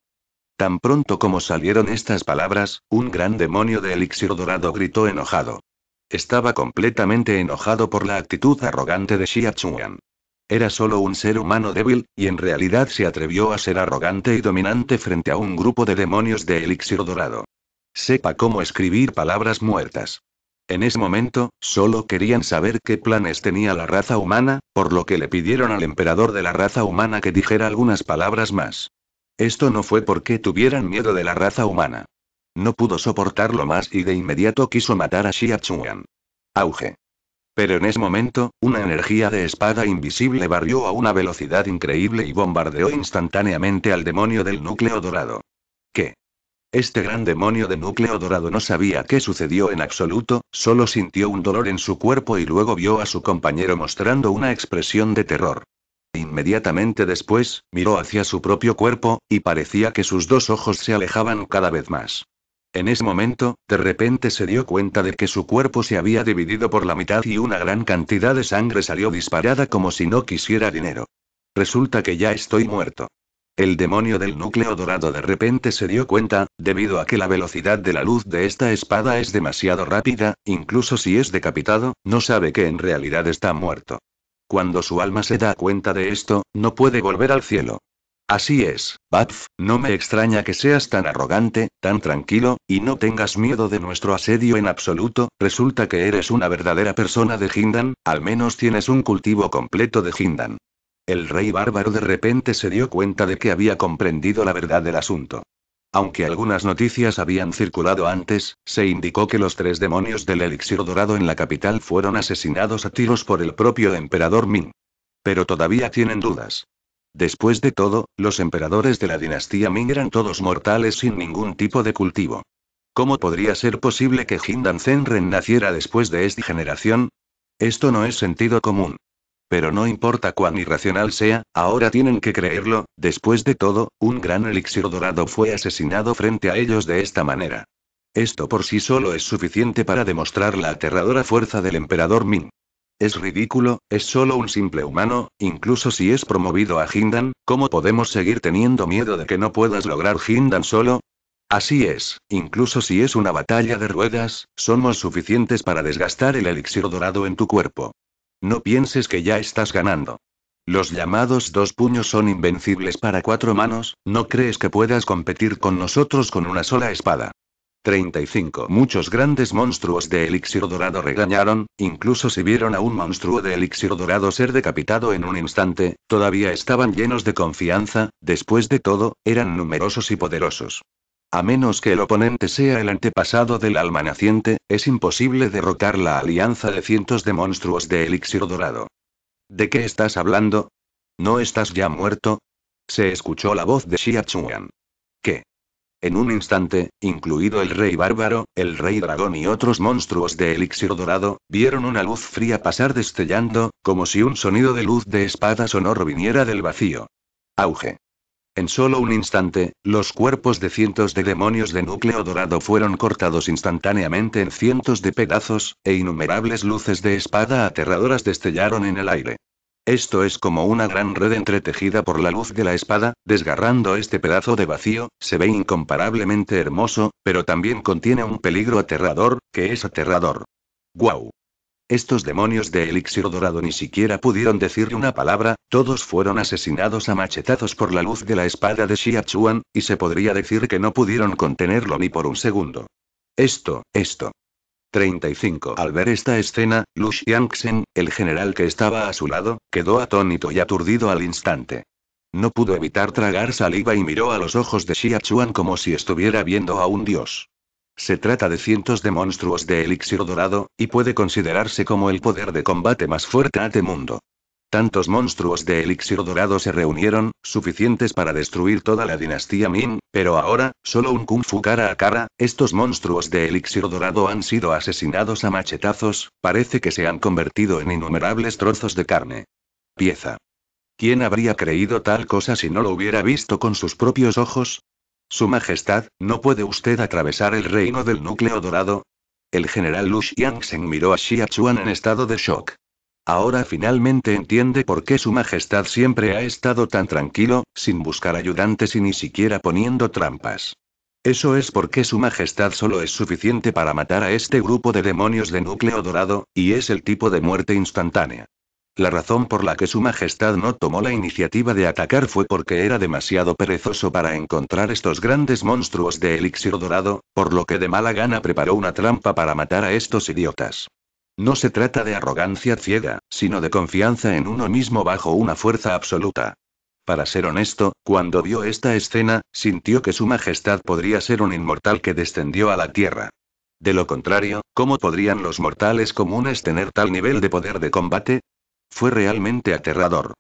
Tan pronto como salieron estas palabras, un gran demonio de elixir dorado gritó enojado. Estaba completamente enojado por la actitud arrogante de Xia Chuan. Era solo un ser humano débil, y en realidad se atrevió a ser arrogante y dominante frente a un grupo de demonios de elixir dorado. Sepa cómo escribir palabras muertas. En ese momento, solo querían saber qué planes tenía la raza humana, por lo que le pidieron al emperador de la raza humana que dijera algunas palabras más. Esto no fue porque tuvieran miedo de la raza humana. No pudo soportarlo más y de inmediato quiso matar a Xia Chuan. Auge. Pero en ese momento, una energía de espada invisible barrió a una velocidad increíble y bombardeó instantáneamente al demonio del núcleo dorado. ¿Qué? Este gran demonio de núcleo dorado no sabía qué sucedió en absoluto, solo sintió un dolor en su cuerpo y luego vio a su compañero mostrando una expresión de terror. Inmediatamente después, miró hacia su propio cuerpo, y parecía que sus dos ojos se alejaban cada vez más. En ese momento, de repente se dio cuenta de que su cuerpo se había dividido por la mitad y una gran cantidad de sangre salió disparada como si no quisiera dinero. Resulta que ya estoy muerto. El demonio del núcleo dorado de repente se dio cuenta, debido a que la velocidad de la luz de esta espada es demasiado rápida, incluso si es decapitado, no sabe que en realidad está muerto. Cuando su alma se da cuenta de esto, no puede volver al cielo. Así es, Batf, no me extraña que seas tan arrogante, tan tranquilo, y no tengas miedo de nuestro asedio en absoluto, resulta que eres una verdadera persona de Hindan, al menos tienes un cultivo completo de Hindan. El rey bárbaro de repente se dio cuenta de que había comprendido la verdad del asunto. Aunque algunas noticias habían circulado antes, se indicó que los tres demonios del elixir dorado en la capital fueron asesinados a tiros por el propio emperador Ming. Pero todavía tienen dudas. Después de todo, los emperadores de la dinastía Ming eran todos mortales sin ningún tipo de cultivo. ¿Cómo podría ser posible que Jin Danzen renaciera después de esta generación? Esto no es sentido común. Pero no importa cuán irracional sea, ahora tienen que creerlo, después de todo, un gran elixir dorado fue asesinado frente a ellos de esta manera. Esto por sí solo es suficiente para demostrar la aterradora fuerza del emperador Min. Es ridículo, es solo un simple humano, incluso si es promovido a Hindan, ¿cómo podemos seguir teniendo miedo de que no puedas lograr Hindan solo? Así es, incluso si es una batalla de ruedas, somos suficientes para desgastar el elixir dorado en tu cuerpo. No pienses que ya estás ganando. Los llamados dos puños son invencibles para cuatro manos, no crees que puedas competir con nosotros con una sola espada. 35. Muchos grandes monstruos de elixir dorado regañaron, incluso si vieron a un monstruo de elixir dorado ser decapitado en un instante, todavía estaban llenos de confianza, después de todo, eran numerosos y poderosos. A menos que el oponente sea el antepasado del alma naciente, es imposible derrotar la alianza de cientos de monstruos de elixir dorado. ¿De qué estás hablando? ¿No estás ya muerto? Se escuchó la voz de Xia ¿Qué? En un instante, incluido el rey bárbaro, el rey dragón y otros monstruos de elixir dorado, vieron una luz fría pasar destellando, como si un sonido de luz de espada sonoro viniera del vacío. Auge. En solo un instante, los cuerpos de cientos de demonios de núcleo dorado fueron cortados instantáneamente en cientos de pedazos, e innumerables luces de espada aterradoras destellaron en el aire. Esto es como una gran red entretejida por la luz de la espada, desgarrando este pedazo de vacío, se ve incomparablemente hermoso, pero también contiene un peligro aterrador, que es aterrador. ¡Guau! Estos demonios de elixir dorado ni siquiera pudieron decir una palabra, todos fueron asesinados a machetazos por la luz de la espada de Xia Chuan, y se podría decir que no pudieron contenerlo ni por un segundo. Esto, esto. 35. Al ver esta escena, Lu Xiangsen, el general que estaba a su lado, quedó atónito y aturdido al instante. No pudo evitar tragar saliva y miró a los ojos de Xia Chuan como si estuviera viendo a un dios. Se trata de cientos de monstruos de elixir dorado, y puede considerarse como el poder de combate más fuerte de este mundo. Tantos monstruos de elixir dorado se reunieron, suficientes para destruir toda la dinastía Min, pero ahora, solo un kung fu cara a cara, estos monstruos de elixir dorado han sido asesinados a machetazos, parece que se han convertido en innumerables trozos de carne. Pieza. ¿Quién habría creído tal cosa si no lo hubiera visto con sus propios ojos? Su Majestad, ¿no puede usted atravesar el reino del núcleo dorado? El general Lu Xiangsen miró a Xia Chuan en estado de shock. Ahora finalmente entiende por qué Su Majestad siempre ha estado tan tranquilo, sin buscar ayudantes y ni siquiera poniendo trampas. Eso es porque Su Majestad solo es suficiente para matar a este grupo de demonios de núcleo dorado, y es el tipo de muerte instantánea. La razón por la que Su Majestad no tomó la iniciativa de atacar fue porque era demasiado perezoso para encontrar estos grandes monstruos de elixir dorado, por lo que de mala gana preparó una trampa para matar a estos idiotas. No se trata de arrogancia ciega, sino de confianza en uno mismo bajo una fuerza absoluta. Para ser honesto, cuando vio esta escena, sintió que Su Majestad podría ser un inmortal que descendió a la Tierra. De lo contrario, ¿cómo podrían los mortales comunes tener tal nivel de poder de combate? Fue realmente aterrador.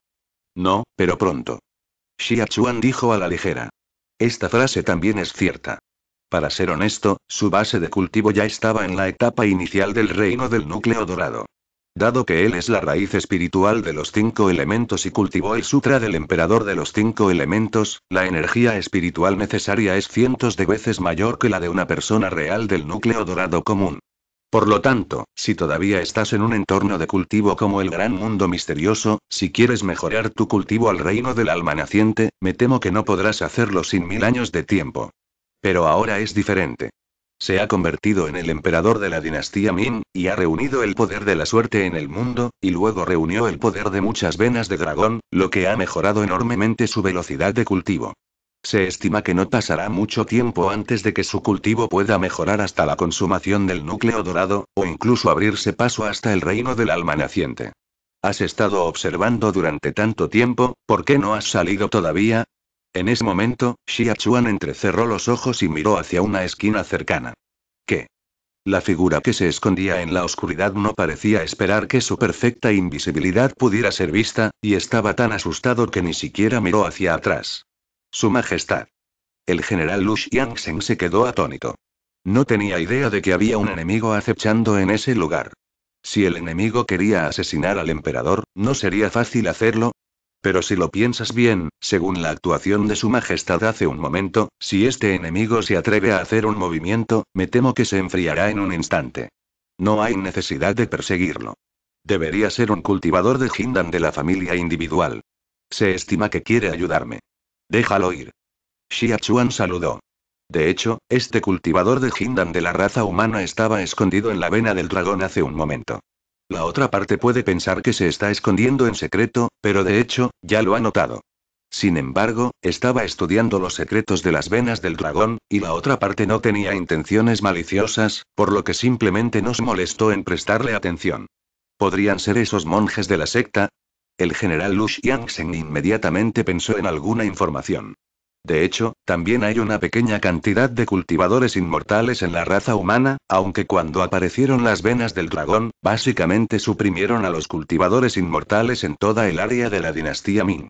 No, pero pronto. Xia dijo a la ligera. Esta frase también es cierta. Para ser honesto, su base de cultivo ya estaba en la etapa inicial del reino del núcleo dorado. Dado que él es la raíz espiritual de los cinco elementos y cultivó el sutra del emperador de los cinco elementos, la energía espiritual necesaria es cientos de veces mayor que la de una persona real del núcleo dorado común. Por lo tanto, si todavía estás en un entorno de cultivo como el gran mundo misterioso, si quieres mejorar tu cultivo al reino del alma naciente, me temo que no podrás hacerlo sin mil años de tiempo. Pero ahora es diferente. Se ha convertido en el emperador de la dinastía Min, y ha reunido el poder de la suerte en el mundo, y luego reunió el poder de muchas venas de dragón, lo que ha mejorado enormemente su velocidad de cultivo. Se estima que no pasará mucho tiempo antes de que su cultivo pueda mejorar hasta la consumación del núcleo dorado, o incluso abrirse paso hasta el reino del alma naciente. Has estado observando durante tanto tiempo, ¿por qué no has salido todavía? En ese momento, Xia Chuan entrecerró los ojos y miró hacia una esquina cercana. ¿Qué? La figura que se escondía en la oscuridad no parecía esperar que su perfecta invisibilidad pudiera ser vista, y estaba tan asustado que ni siquiera miró hacia atrás. Su Majestad. El general Lu Yangsheng se quedó atónito. No tenía idea de que había un enemigo acechando en ese lugar. Si el enemigo quería asesinar al emperador, no sería fácil hacerlo. Pero si lo piensas bien, según la actuación de su majestad hace un momento, si este enemigo se atreve a hacer un movimiento, me temo que se enfriará en un instante. No hay necesidad de perseguirlo. Debería ser un cultivador de jindan de la familia individual. Se estima que quiere ayudarme. Déjalo ir. Xiachuan saludó. De hecho, este cultivador de Jindan de la raza humana estaba escondido en la vena del dragón hace un momento. La otra parte puede pensar que se está escondiendo en secreto, pero de hecho, ya lo ha notado. Sin embargo, estaba estudiando los secretos de las venas del dragón, y la otra parte no tenía intenciones maliciosas, por lo que simplemente nos molestó en prestarle atención. ¿Podrían ser esos monjes de la secta? El general Lush Yangsen inmediatamente pensó en alguna información. De hecho, también hay una pequeña cantidad de cultivadores inmortales en la raza humana, aunque cuando aparecieron las venas del dragón, básicamente suprimieron a los cultivadores inmortales en toda el área de la dinastía Ming.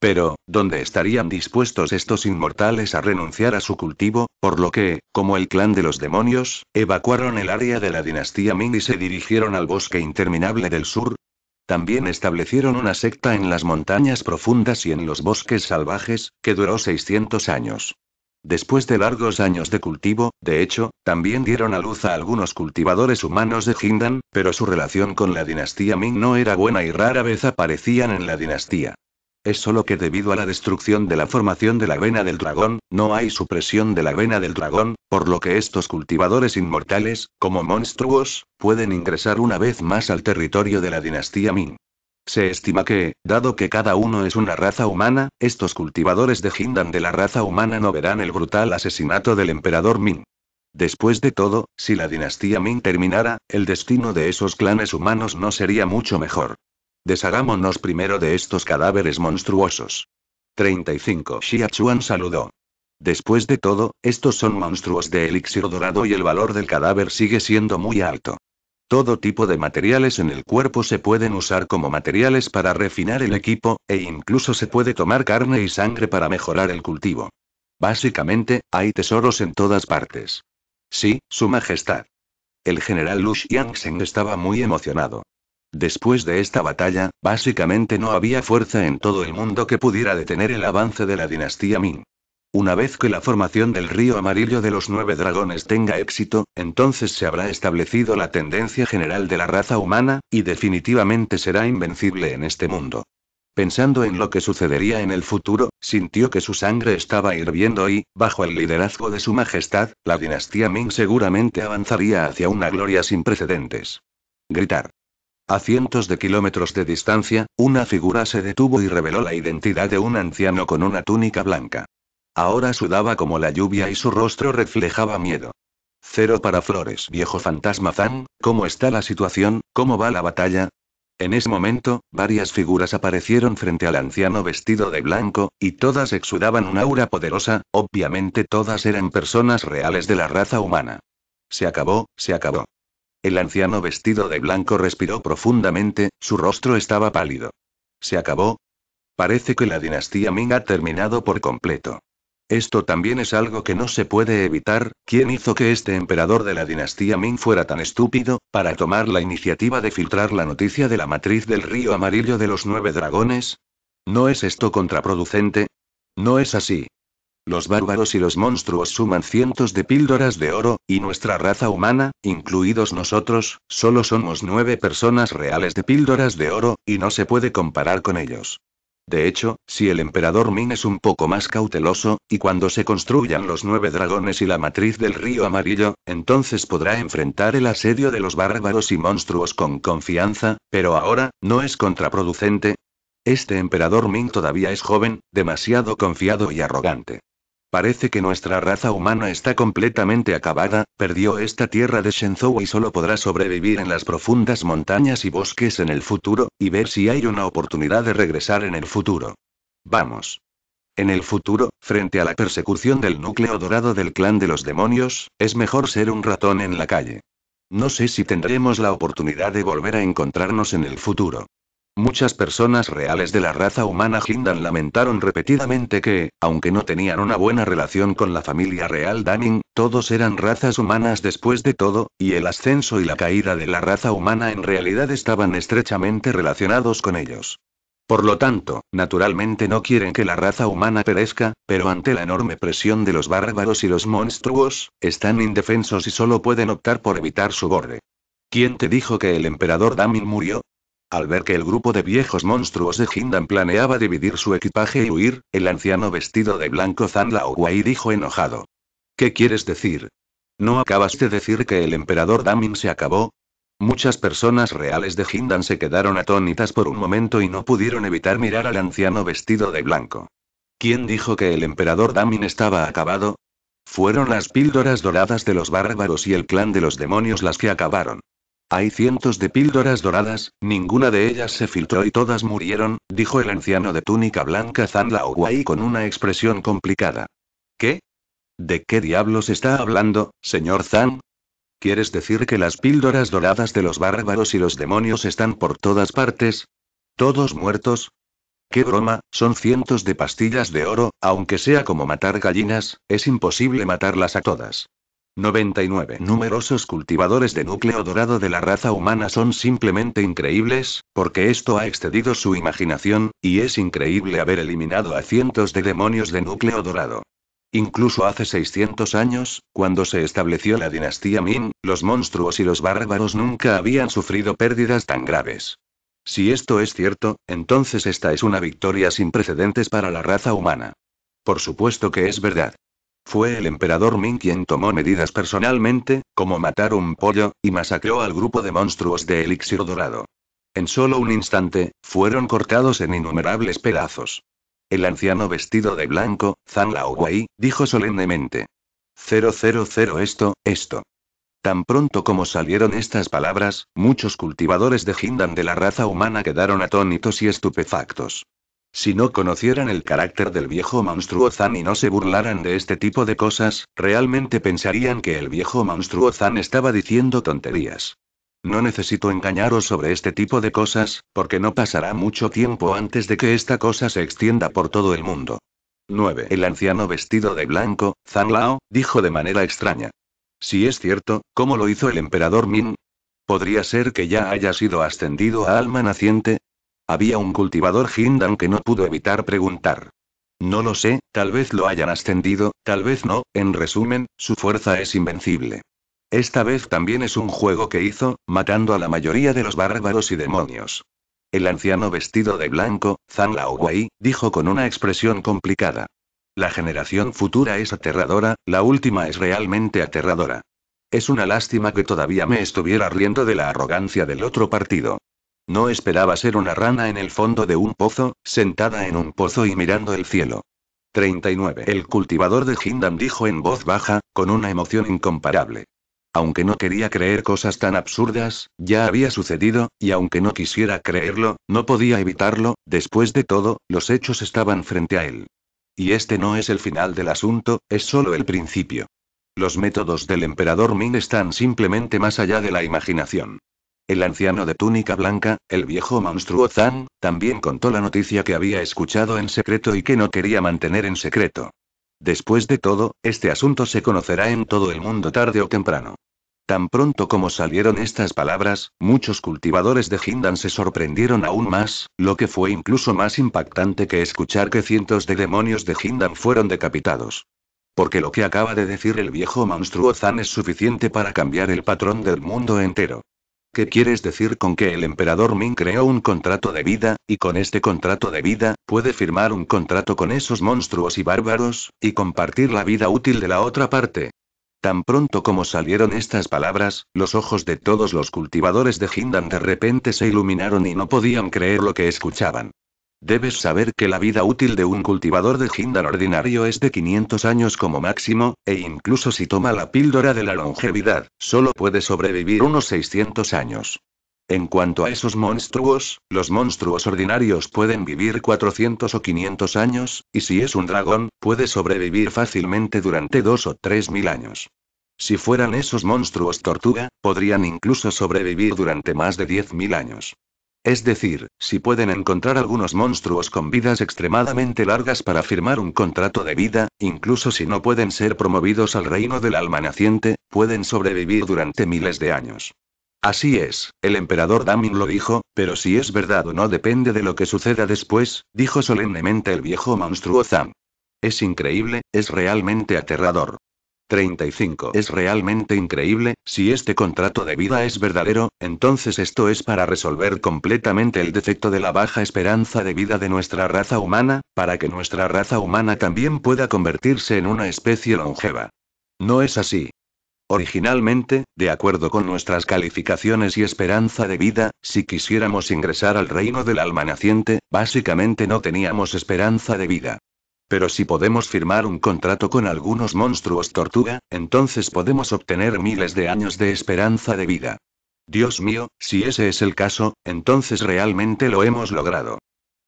Pero, ¿dónde estarían dispuestos estos inmortales a renunciar a su cultivo? Por lo que, como el clan de los demonios, evacuaron el área de la dinastía Ming y se dirigieron al bosque interminable del sur, también establecieron una secta en las montañas profundas y en los bosques salvajes, que duró 600 años. Después de largos años de cultivo, de hecho, también dieron a luz a algunos cultivadores humanos de Jindan, pero su relación con la dinastía Ming no era buena y rara vez aparecían en la dinastía es solo que debido a la destrucción de la formación de la vena del dragón, no hay supresión de la vena del dragón, por lo que estos cultivadores inmortales, como monstruos, pueden ingresar una vez más al territorio de la dinastía Ming. Se estima que, dado que cada uno es una raza humana, estos cultivadores de Hindan de la raza humana no verán el brutal asesinato del emperador Ming. Después de todo, si la dinastía Ming terminara, el destino de esos clanes humanos no sería mucho mejor. Deshagámonos primero de estos cadáveres monstruosos. 35. Xia Chuan saludó. Después de todo, estos son monstruos de elixir dorado y el valor del cadáver sigue siendo muy alto. Todo tipo de materiales en el cuerpo se pueden usar como materiales para refinar el equipo, e incluso se puede tomar carne y sangre para mejorar el cultivo. Básicamente, hay tesoros en todas partes. Sí, Su Majestad. El general Lu Yangsheng estaba muy emocionado. Después de esta batalla, básicamente no había fuerza en todo el mundo que pudiera detener el avance de la dinastía Ming. Una vez que la formación del río amarillo de los nueve dragones tenga éxito, entonces se habrá establecido la tendencia general de la raza humana, y definitivamente será invencible en este mundo. Pensando en lo que sucedería en el futuro, sintió que su sangre estaba hirviendo y, bajo el liderazgo de su Majestad, la dinastía Ming seguramente avanzaría hacia una gloria sin precedentes. Gritar. A cientos de kilómetros de distancia, una figura se detuvo y reveló la identidad de un anciano con una túnica blanca. Ahora sudaba como la lluvia y su rostro reflejaba miedo. Cero para Flores, viejo fantasma Zan, ¿cómo está la situación? ¿Cómo va la batalla? En ese momento, varias figuras aparecieron frente al anciano vestido de blanco, y todas exudaban un aura poderosa, obviamente todas eran personas reales de la raza humana. Se acabó, se acabó. El anciano vestido de blanco respiró profundamente, su rostro estaba pálido. ¿Se acabó? Parece que la dinastía Ming ha terminado por completo. Esto también es algo que no se puede evitar, ¿quién hizo que este emperador de la dinastía Ming fuera tan estúpido, para tomar la iniciativa de filtrar la noticia de la matriz del río amarillo de los nueve dragones? ¿No es esto contraproducente? No es así. Los bárbaros y los monstruos suman cientos de píldoras de oro, y nuestra raza humana, incluidos nosotros, solo somos nueve personas reales de píldoras de oro, y no se puede comparar con ellos. De hecho, si el emperador Min es un poco más cauteloso, y cuando se construyan los nueve dragones y la matriz del río amarillo, entonces podrá enfrentar el asedio de los bárbaros y monstruos con confianza, pero ahora, ¿no es contraproducente? Este emperador Ming todavía es joven, demasiado confiado y arrogante. Parece que nuestra raza humana está completamente acabada, perdió esta tierra de Shenzhou y solo podrá sobrevivir en las profundas montañas y bosques en el futuro, y ver si hay una oportunidad de regresar en el futuro. Vamos. En el futuro, frente a la persecución del núcleo dorado del clan de los demonios, es mejor ser un ratón en la calle. No sé si tendremos la oportunidad de volver a encontrarnos en el futuro. Muchas personas reales de la raza humana Hindan lamentaron repetidamente que, aunque no tenían una buena relación con la familia real Daming, todos eran razas humanas después de todo, y el ascenso y la caída de la raza humana en realidad estaban estrechamente relacionados con ellos. Por lo tanto, naturalmente no quieren que la raza humana perezca, pero ante la enorme presión de los bárbaros y los monstruos, están indefensos y solo pueden optar por evitar su borde. ¿Quién te dijo que el emperador Damin murió? Al ver que el grupo de viejos monstruos de Hindan planeaba dividir su equipaje y huir, el anciano vestido de blanco Zan dijo enojado. ¿Qué quieres decir? ¿No acabaste de decir que el emperador Damin se acabó? Muchas personas reales de Hindan se quedaron atónitas por un momento y no pudieron evitar mirar al anciano vestido de blanco. ¿Quién dijo que el emperador Damin estaba acabado? Fueron las píldoras doradas de los bárbaros y el clan de los demonios las que acabaron. Hay cientos de píldoras doradas, ninguna de ellas se filtró y todas murieron, dijo el anciano de túnica blanca Zan Guai con una expresión complicada. ¿Qué? ¿De qué diablos está hablando, señor Zan? ¿Quieres decir que las píldoras doradas de los bárbaros y los demonios están por todas partes? ¿Todos muertos? ¡Qué broma! Son cientos de pastillas de oro, aunque sea como matar gallinas, es imposible matarlas a todas. 99. Numerosos cultivadores de núcleo dorado de la raza humana son simplemente increíbles, porque esto ha excedido su imaginación, y es increíble haber eliminado a cientos de demonios de núcleo dorado. Incluso hace 600 años, cuando se estableció la dinastía Min, los monstruos y los bárbaros nunca habían sufrido pérdidas tan graves. Si esto es cierto, entonces esta es una victoria sin precedentes para la raza humana. Por supuesto que es verdad. Fue el emperador Ming quien tomó medidas personalmente, como matar un pollo, y masacró al grupo de monstruos de elixir dorado. En solo un instante, fueron cortados en innumerables pedazos. El anciano vestido de blanco, Zhang Laowei, dijo solemnemente. 000 esto, esto. Tan pronto como salieron estas palabras, muchos cultivadores de Hindan de la raza humana quedaron atónitos y estupefactos. Si no conocieran el carácter del viejo monstruo Zan y no se burlaran de este tipo de cosas, realmente pensarían que el viejo monstruo Zan estaba diciendo tonterías. No necesito engañaros sobre este tipo de cosas, porque no pasará mucho tiempo antes de que esta cosa se extienda por todo el mundo. 9. El anciano vestido de blanco, Zan Lao, dijo de manera extraña. Si es cierto, ¿cómo lo hizo el emperador Min? ¿Podría ser que ya haya sido ascendido a alma naciente? Había un cultivador Hindan que no pudo evitar preguntar. No lo sé, tal vez lo hayan ascendido, tal vez no, en resumen, su fuerza es invencible. Esta vez también es un juego que hizo, matando a la mayoría de los bárbaros y demonios. El anciano vestido de blanco, Zhang Laowei, dijo con una expresión complicada. La generación futura es aterradora, la última es realmente aterradora. Es una lástima que todavía me estuviera riendo de la arrogancia del otro partido. No esperaba ser una rana en el fondo de un pozo, sentada en un pozo y mirando el cielo. 39. El cultivador de Hindam dijo en voz baja, con una emoción incomparable. Aunque no quería creer cosas tan absurdas, ya había sucedido, y aunque no quisiera creerlo, no podía evitarlo, después de todo, los hechos estaban frente a él. Y este no es el final del asunto, es solo el principio. Los métodos del emperador Min están simplemente más allá de la imaginación. El anciano de túnica blanca, el viejo monstruo Zan, también contó la noticia que había escuchado en secreto y que no quería mantener en secreto. Después de todo, este asunto se conocerá en todo el mundo tarde o temprano. Tan pronto como salieron estas palabras, muchos cultivadores de Hindan se sorprendieron aún más, lo que fue incluso más impactante que escuchar que cientos de demonios de Hindan fueron decapitados porque lo que acaba de decir el viejo monstruo Zan es suficiente para cambiar el patrón del mundo entero. ¿Qué quieres decir con que el emperador Ming creó un contrato de vida, y con este contrato de vida, puede firmar un contrato con esos monstruos y bárbaros, y compartir la vida útil de la otra parte? Tan pronto como salieron estas palabras, los ojos de todos los cultivadores de Hindan de repente se iluminaron y no podían creer lo que escuchaban. Debes saber que la vida útil de un cultivador de Hindan ordinario es de 500 años como máximo, e incluso si toma la píldora de la longevidad, solo puede sobrevivir unos 600 años. En cuanto a esos monstruos, los monstruos ordinarios pueden vivir 400 o 500 años, y si es un dragón, puede sobrevivir fácilmente durante 2 o 3 mil años. Si fueran esos monstruos tortuga, podrían incluso sobrevivir durante más de mil años. Es decir, si pueden encontrar algunos monstruos con vidas extremadamente largas para firmar un contrato de vida, incluso si no pueden ser promovidos al reino del alma naciente, pueden sobrevivir durante miles de años. Así es, el emperador Damin lo dijo, pero si es verdad o no depende de lo que suceda después, dijo solemnemente el viejo monstruo Zam. Es increíble, es realmente aterrador. 35. Es realmente increíble, si este contrato de vida es verdadero, entonces esto es para resolver completamente el defecto de la baja esperanza de vida de nuestra raza humana, para que nuestra raza humana también pueda convertirse en una especie longeva. No es así. Originalmente, de acuerdo con nuestras calificaciones y esperanza de vida, si quisiéramos ingresar al reino del alma naciente, básicamente no teníamos esperanza de vida. Pero si podemos firmar un contrato con algunos monstruos tortuga, entonces podemos obtener miles de años de esperanza de vida. Dios mío, si ese es el caso, entonces realmente lo hemos logrado.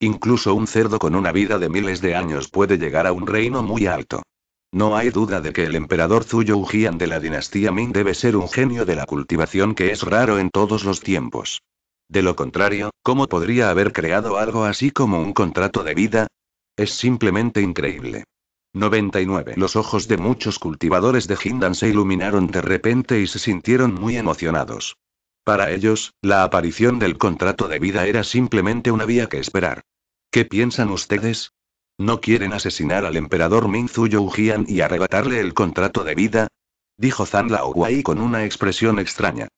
Incluso un cerdo con una vida de miles de años puede llegar a un reino muy alto. No hay duda de que el emperador Zuyo Ujian de la dinastía Ming debe ser un genio de la cultivación que es raro en todos los tiempos. De lo contrario, ¿cómo podría haber creado algo así como un contrato de vida? Es simplemente increíble. 99. Los ojos de muchos cultivadores de Hindan se iluminaron de repente y se sintieron muy emocionados. Para ellos, la aparición del contrato de vida era simplemente una vía que esperar. ¿Qué piensan ustedes? ¿No quieren asesinar al emperador Ming Yujian y arrebatarle el contrato de vida? Dijo Zan Wai con una expresión extraña.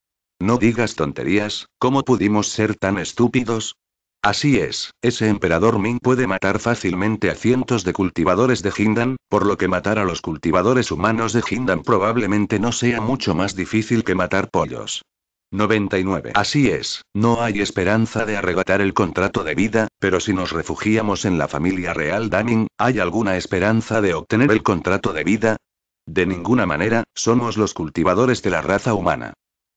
No digas tonterías, ¿cómo pudimos ser tan estúpidos? Así es, ese emperador Ming puede matar fácilmente a cientos de cultivadores de Hindan, por lo que matar a los cultivadores humanos de Hindan probablemente no sea mucho más difícil que matar pollos. 99. Así es, no hay esperanza de arrebatar el contrato de vida, pero si nos refugiamos en la familia real Daming, ¿hay alguna esperanza de obtener el contrato de vida? De ninguna manera, somos los cultivadores de la raza humana.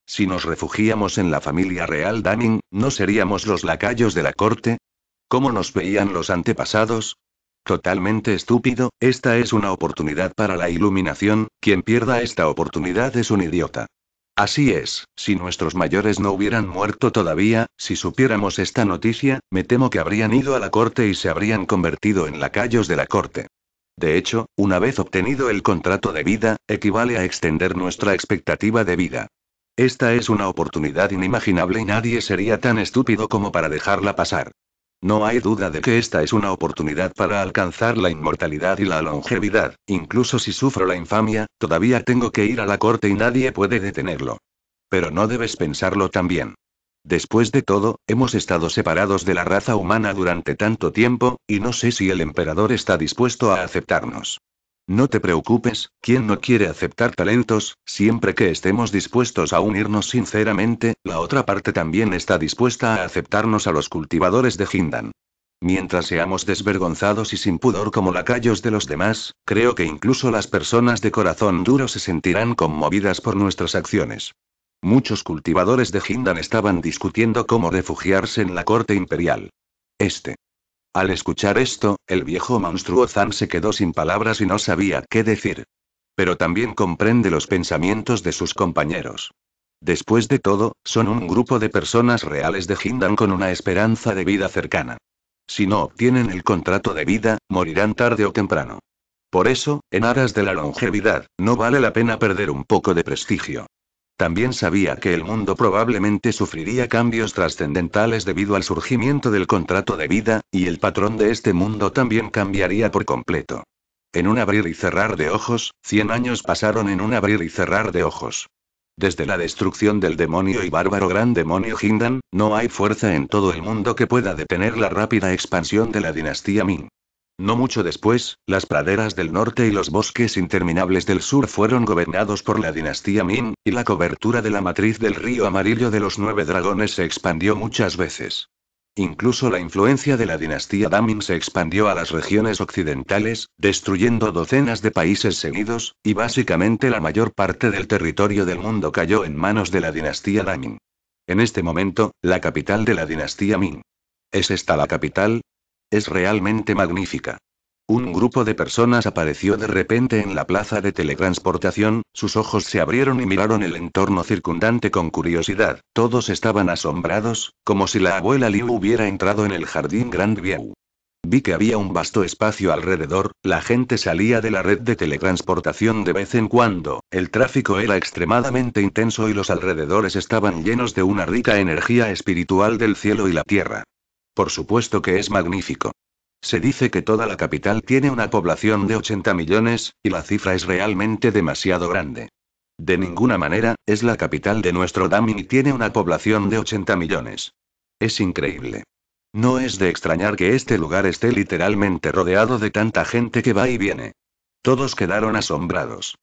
Si nos refugiamos en la familia real Daming, ¿no seríamos los lacayos de la corte? ¿Cómo nos veían los antepasados? Totalmente estúpido, esta es una oportunidad para la iluminación, quien pierda esta oportunidad es un idiota. Así es, si nuestros mayores no hubieran muerto todavía, si supiéramos esta noticia, me temo que habrían ido a la corte y se habrían convertido en lacayos de la corte. De hecho, una vez obtenido el contrato de vida, equivale a extender nuestra expectativa de vida. Esta es una oportunidad inimaginable y nadie sería tan estúpido como para dejarla pasar. No hay duda de que esta es una oportunidad para alcanzar la inmortalidad y la longevidad, incluso si sufro la infamia, todavía tengo que ir a la corte y nadie puede detenerlo. Pero no debes pensarlo también. Después de todo, hemos estado separados de la raza humana durante tanto tiempo, y no sé si el emperador está dispuesto a aceptarnos. No te preocupes, quien no quiere aceptar talentos, siempre que estemos dispuestos a unirnos sinceramente, la otra parte también está dispuesta a aceptarnos a los cultivadores de Hindan. Mientras seamos desvergonzados y sin pudor como lacayos de los demás, creo que incluso las personas de corazón duro se sentirán conmovidas por nuestras acciones. Muchos cultivadores de Hindan estaban discutiendo cómo refugiarse en la corte imperial. Este al escuchar esto, el viejo monstruo Zan se quedó sin palabras y no sabía qué decir. Pero también comprende los pensamientos de sus compañeros. Después de todo, son un grupo de personas reales de Hindan con una esperanza de vida cercana. Si no obtienen el contrato de vida, morirán tarde o temprano. Por eso, en aras de la longevidad, no vale la pena perder un poco de prestigio. También sabía que el mundo probablemente sufriría cambios trascendentales debido al surgimiento del contrato de vida, y el patrón de este mundo también cambiaría por completo. En un abrir y cerrar de ojos, 100 años pasaron en un abrir y cerrar de ojos. Desde la destrucción del demonio y bárbaro gran demonio Hindan, no hay fuerza en todo el mundo que pueda detener la rápida expansión de la dinastía Ming. No mucho después, las praderas del norte y los bosques interminables del sur fueron gobernados por la dinastía Ming, y la cobertura de la matriz del río amarillo de los nueve dragones se expandió muchas veces. Incluso la influencia de la dinastía Damin se expandió a las regiones occidentales, destruyendo docenas de países seguidos, y básicamente la mayor parte del territorio del mundo cayó en manos de la dinastía Damin. En este momento, la capital de la dinastía Ming. ¿Es esta la capital? Es realmente magnífica. Un grupo de personas apareció de repente en la plaza de teletransportación, sus ojos se abrieron y miraron el entorno circundante con curiosidad. Todos estaban asombrados, como si la abuela Liu hubiera entrado en el jardín Grand View. Vi que había un vasto espacio alrededor, la gente salía de la red de teletransportación de vez en cuando, el tráfico era extremadamente intenso y los alrededores estaban llenos de una rica energía espiritual del cielo y la tierra. Por supuesto que es magnífico. Se dice que toda la capital tiene una población de 80 millones, y la cifra es realmente demasiado grande. De ninguna manera, es la capital de nuestro Dami y tiene una población de 80 millones. Es increíble. No es de extrañar que este lugar esté literalmente rodeado de tanta gente que va y viene. Todos quedaron asombrados.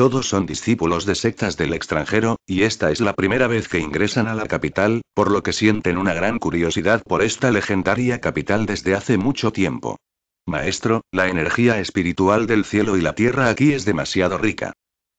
Todos son discípulos de sectas del extranjero, y esta es la primera vez que ingresan a la capital, por lo que sienten una gran curiosidad por esta legendaria capital desde hace mucho tiempo. Maestro, la energía espiritual del cielo y la tierra aquí es demasiado rica.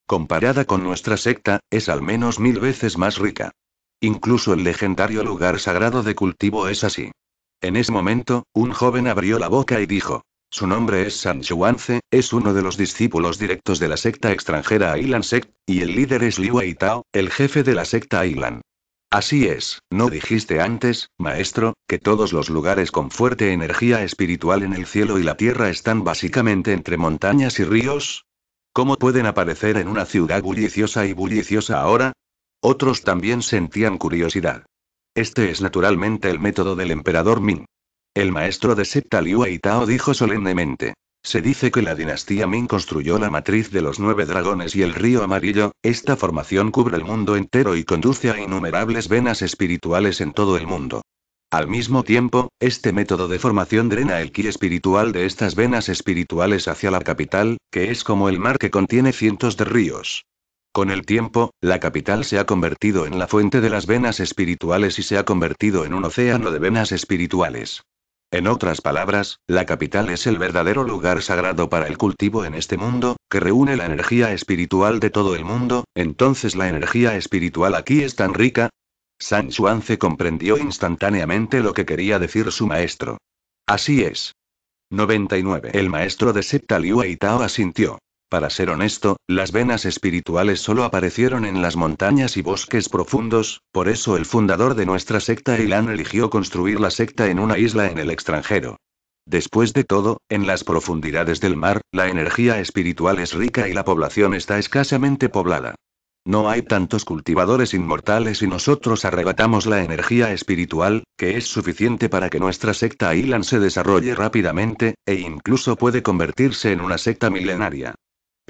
Comparada con nuestra secta, es al menos mil veces más rica. Incluso el legendario lugar sagrado de cultivo es así. En ese momento, un joven abrió la boca y dijo, su nombre es San Xuance, es uno de los discípulos directos de la secta extranjera Ailan Sect, y el líder es Liu Aitao, el jefe de la secta Ailan. Así es, ¿no dijiste antes, maestro, que todos los lugares con fuerte energía espiritual en el cielo y la tierra están básicamente entre montañas y ríos? ¿Cómo pueden aparecer en una ciudad bulliciosa y bulliciosa ahora? Otros también sentían curiosidad. Este es naturalmente el método del emperador Ming. El maestro de septa Liu Aitao dijo solemnemente. Se dice que la dinastía Ming construyó la matriz de los nueve dragones y el río amarillo, esta formación cubre el mundo entero y conduce a innumerables venas espirituales en todo el mundo. Al mismo tiempo, este método de formación drena el ki espiritual de estas venas espirituales hacia la capital, que es como el mar que contiene cientos de ríos. Con el tiempo, la capital se ha convertido en la fuente de las venas espirituales y se ha convertido en un océano de venas espirituales. En otras palabras, la capital es el verdadero lugar sagrado para el cultivo en este mundo, que reúne la energía espiritual de todo el mundo, entonces la energía espiritual aquí es tan rica. San se comprendió instantáneamente lo que quería decir su maestro. Así es. 99. El maestro de Septa Liu Aitao asintió. Para ser honesto, las venas espirituales solo aparecieron en las montañas y bosques profundos, por eso el fundador de nuestra secta Ilan eligió construir la secta en una isla en el extranjero. Después de todo, en las profundidades del mar, la energía espiritual es rica y la población está escasamente poblada. No hay tantos cultivadores inmortales y nosotros arrebatamos la energía espiritual, que es suficiente para que nuestra secta Ilan se desarrolle rápidamente, e incluso puede convertirse en una secta milenaria.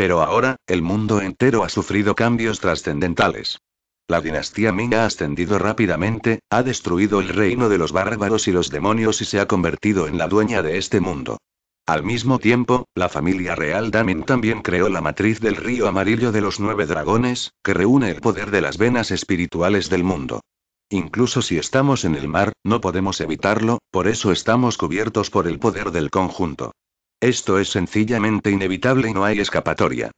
Pero ahora, el mundo entero ha sufrido cambios trascendentales. La dinastía Ming ha ascendido rápidamente, ha destruido el reino de los bárbaros y los demonios y se ha convertido en la dueña de este mundo. Al mismo tiempo, la familia real Damin también creó la matriz del río amarillo de los nueve dragones, que reúne el poder de las venas espirituales del mundo. Incluso si estamos en el mar, no podemos evitarlo, por eso estamos cubiertos por el poder del conjunto. Esto es sencillamente inevitable y no hay escapatoria.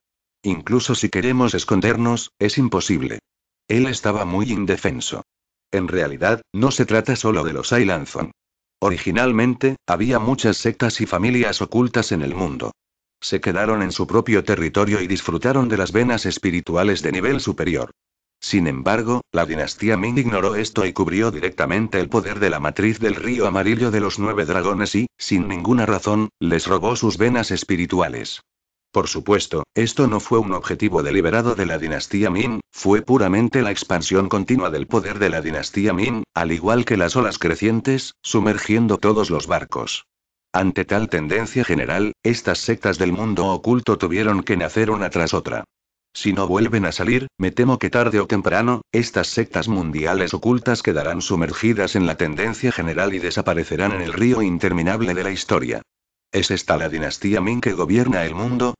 Incluso si queremos escondernos, es imposible. Él estaba muy indefenso. En realidad, no se trata solo de los Ailanzon. Originalmente, había muchas sectas y familias ocultas en el mundo. Se quedaron en su propio territorio y disfrutaron de las venas espirituales de nivel superior. Sin embargo, la dinastía Ming ignoró esto y cubrió directamente el poder de la matriz del río amarillo de los nueve dragones y, sin ninguna razón, les robó sus venas espirituales. Por supuesto, esto no fue un objetivo deliberado de la dinastía Ming, fue puramente la expansión continua del poder de la dinastía Ming, al igual que las olas crecientes, sumergiendo todos los barcos. Ante tal tendencia general, estas sectas del mundo oculto tuvieron que nacer una tras otra. Si no vuelven a salir, me temo que tarde o temprano, estas sectas mundiales ocultas quedarán sumergidas en la tendencia general y desaparecerán en el río interminable de la historia. ¿Es esta la dinastía min que gobierna el mundo?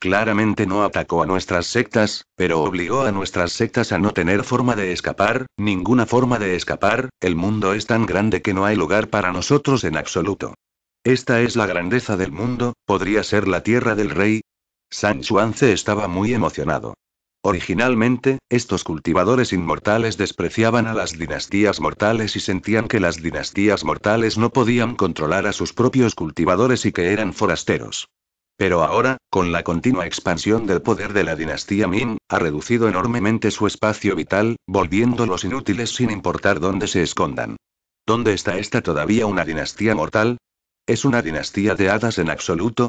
Claramente no atacó a nuestras sectas, pero obligó a nuestras sectas a no tener forma de escapar, ninguna forma de escapar, el mundo es tan grande que no hay lugar para nosotros en absoluto. Esta es la grandeza del mundo, podría ser la tierra del rey, San estaba muy emocionado. Originalmente, estos cultivadores inmortales despreciaban a las dinastías mortales y sentían que las dinastías mortales no podían controlar a sus propios cultivadores y que eran forasteros. Pero ahora, con la continua expansión del poder de la dinastía Min, ha reducido enormemente su espacio vital, volviéndolos inútiles sin importar dónde se escondan. ¿Dónde está esta todavía una dinastía mortal? ¿Es una dinastía de hadas en absoluto?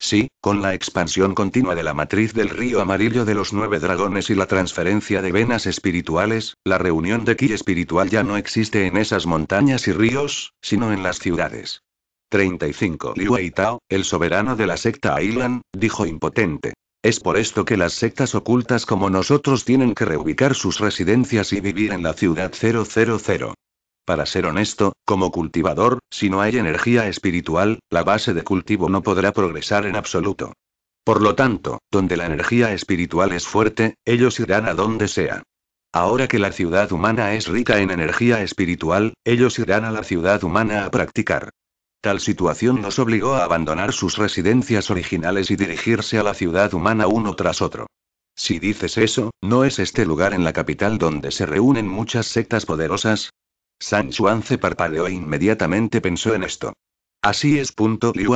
Sí, con la expansión continua de la matriz del río amarillo de los nueve dragones y la transferencia de venas espirituales, la reunión de ki espiritual ya no existe en esas montañas y ríos, sino en las ciudades. 35. Liu Tao, el soberano de la secta Ailan, dijo impotente. Es por esto que las sectas ocultas como nosotros tienen que reubicar sus residencias y vivir en la ciudad 000. Para ser honesto, como cultivador, si no hay energía espiritual, la base de cultivo no podrá progresar en absoluto. Por lo tanto, donde la energía espiritual es fuerte, ellos irán a donde sea. Ahora que la ciudad humana es rica en energía espiritual, ellos irán a la ciudad humana a practicar. Tal situación los obligó a abandonar sus residencias originales y dirigirse a la ciudad humana uno tras otro. Si dices eso, ¿no es este lugar en la capital donde se reúnen muchas sectas poderosas? San se parpadeó e inmediatamente pensó en esto. Así es. Punto. Liu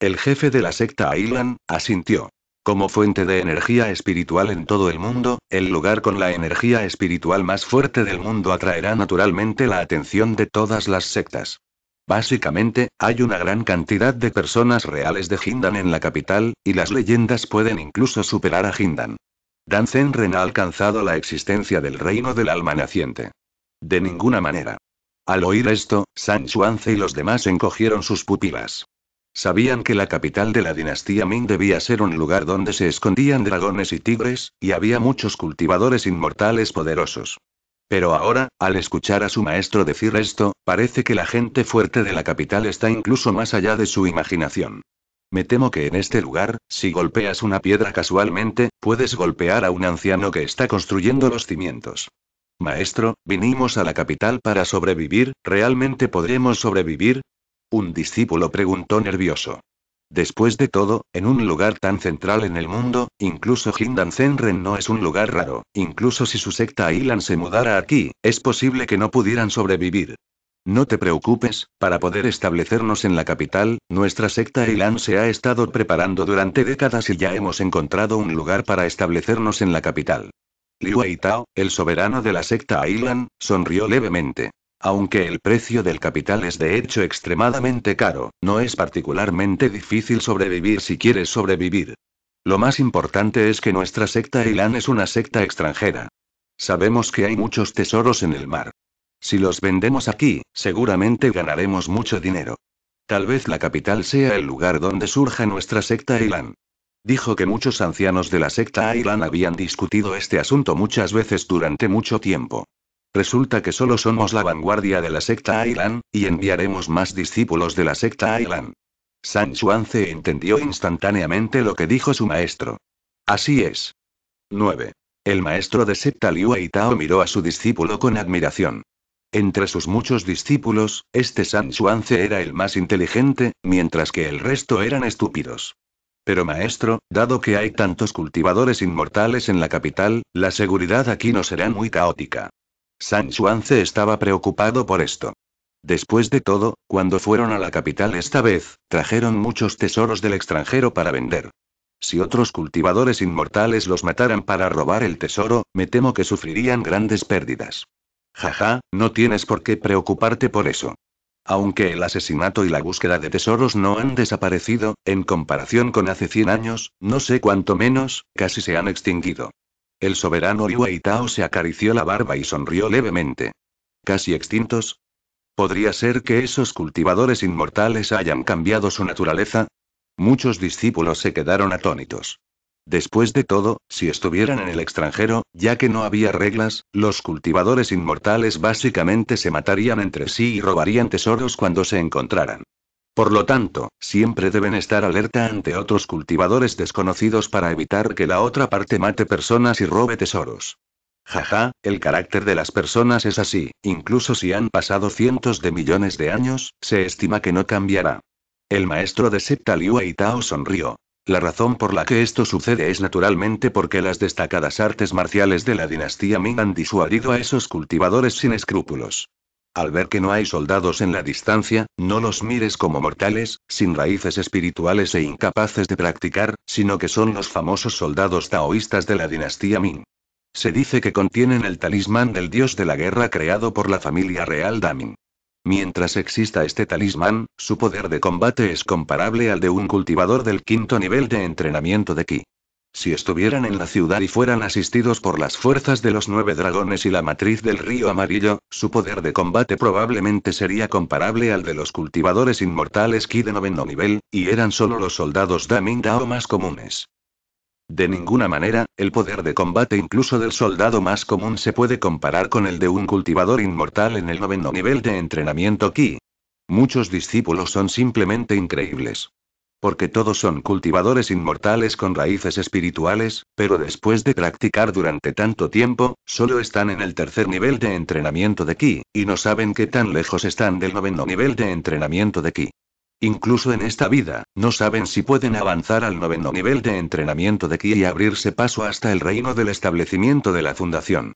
el jefe de la secta Ailan, asintió. Como fuente de energía espiritual en todo el mundo, el lugar con la energía espiritual más fuerte del mundo atraerá naturalmente la atención de todas las sectas. Básicamente, hay una gran cantidad de personas reales de Hindan en la capital, y las leyendas pueden incluso superar a Hindan. Dan Ren ha alcanzado la existencia del reino del alma naciente. De ninguna manera. Al oír esto, San Xuanzi y los demás encogieron sus pupilas. Sabían que la capital de la dinastía Ming debía ser un lugar donde se escondían dragones y tigres, y había muchos cultivadores inmortales poderosos. Pero ahora, al escuchar a su maestro decir esto, parece que la gente fuerte de la capital está incluso más allá de su imaginación. Me temo que en este lugar, si golpeas una piedra casualmente, puedes golpear a un anciano que está construyendo los cimientos. Maestro, vinimos a la capital para sobrevivir, ¿realmente podremos sobrevivir? Un discípulo preguntó nervioso. Después de todo, en un lugar tan central en el mundo, incluso Hindan Zenren no es un lugar raro, incluso si su secta Ilan se mudara aquí, es posible que no pudieran sobrevivir. No te preocupes, para poder establecernos en la capital, nuestra secta Ilan se ha estado preparando durante décadas y ya hemos encontrado un lugar para establecernos en la capital. Liu Tao, el soberano de la secta Ailan, sonrió levemente. Aunque el precio del capital es de hecho extremadamente caro, no es particularmente difícil sobrevivir si quieres sobrevivir. Lo más importante es que nuestra secta Ailan es una secta extranjera. Sabemos que hay muchos tesoros en el mar. Si los vendemos aquí, seguramente ganaremos mucho dinero. Tal vez la capital sea el lugar donde surja nuestra secta Ailan. Dijo que muchos ancianos de la secta Ailan habían discutido este asunto muchas veces durante mucho tiempo. Resulta que solo somos la vanguardia de la secta Ailan, y enviaremos más discípulos de la secta Ailan. San Xuance entendió instantáneamente lo que dijo su maestro. Así es. 9. El maestro de secta Liu Aitao miró a su discípulo con admiración. Entre sus muchos discípulos, este San Xuance era el más inteligente, mientras que el resto eran estúpidos. Pero maestro, dado que hay tantos cultivadores inmortales en la capital, la seguridad aquí no será muy caótica. San Xuance estaba preocupado por esto. Después de todo, cuando fueron a la capital esta vez, trajeron muchos tesoros del extranjero para vender. Si otros cultivadores inmortales los mataran para robar el tesoro, me temo que sufrirían grandes pérdidas. Jaja, no tienes por qué preocuparte por eso. Aunque el asesinato y la búsqueda de tesoros no han desaparecido, en comparación con hace 100 años, no sé cuánto menos, casi se han extinguido. El soberano Tao se acarició la barba y sonrió levemente. ¿Casi extintos? ¿Podría ser que esos cultivadores inmortales hayan cambiado su naturaleza? Muchos discípulos se quedaron atónitos. Después de todo, si estuvieran en el extranjero, ya que no había reglas, los cultivadores inmortales básicamente se matarían entre sí y robarían tesoros cuando se encontraran. Por lo tanto, siempre deben estar alerta ante otros cultivadores desconocidos para evitar que la otra parte mate personas y robe tesoros. Jaja, el carácter de las personas es así, incluso si han pasado cientos de millones de años, se estima que no cambiará. El maestro de septa Liu Tao sonrió. La razón por la que esto sucede es naturalmente porque las destacadas artes marciales de la dinastía Ming han disuadido a esos cultivadores sin escrúpulos. Al ver que no hay soldados en la distancia, no los mires como mortales, sin raíces espirituales e incapaces de practicar, sino que son los famosos soldados taoístas de la dinastía Ming. Se dice que contienen el talismán del dios de la guerra creado por la familia real Damin. Mientras exista este talismán, su poder de combate es comparable al de un cultivador del quinto nivel de entrenamiento de Ki. Si estuvieran en la ciudad y fueran asistidos por las fuerzas de los nueve dragones y la matriz del río amarillo, su poder de combate probablemente sería comparable al de los cultivadores inmortales Ki de noveno nivel, y eran solo los soldados Damin Dao más comunes. De ninguna manera, el poder de combate incluso del soldado más común se puede comparar con el de un cultivador inmortal en el noveno nivel de entrenamiento Ki. Muchos discípulos son simplemente increíbles. Porque todos son cultivadores inmortales con raíces espirituales, pero después de practicar durante tanto tiempo, solo están en el tercer nivel de entrenamiento de Ki, y no saben qué tan lejos están del noveno nivel de entrenamiento de Ki. Incluso en esta vida, no saben si pueden avanzar al noveno nivel de entrenamiento de Ki y abrirse paso hasta el reino del establecimiento de la fundación.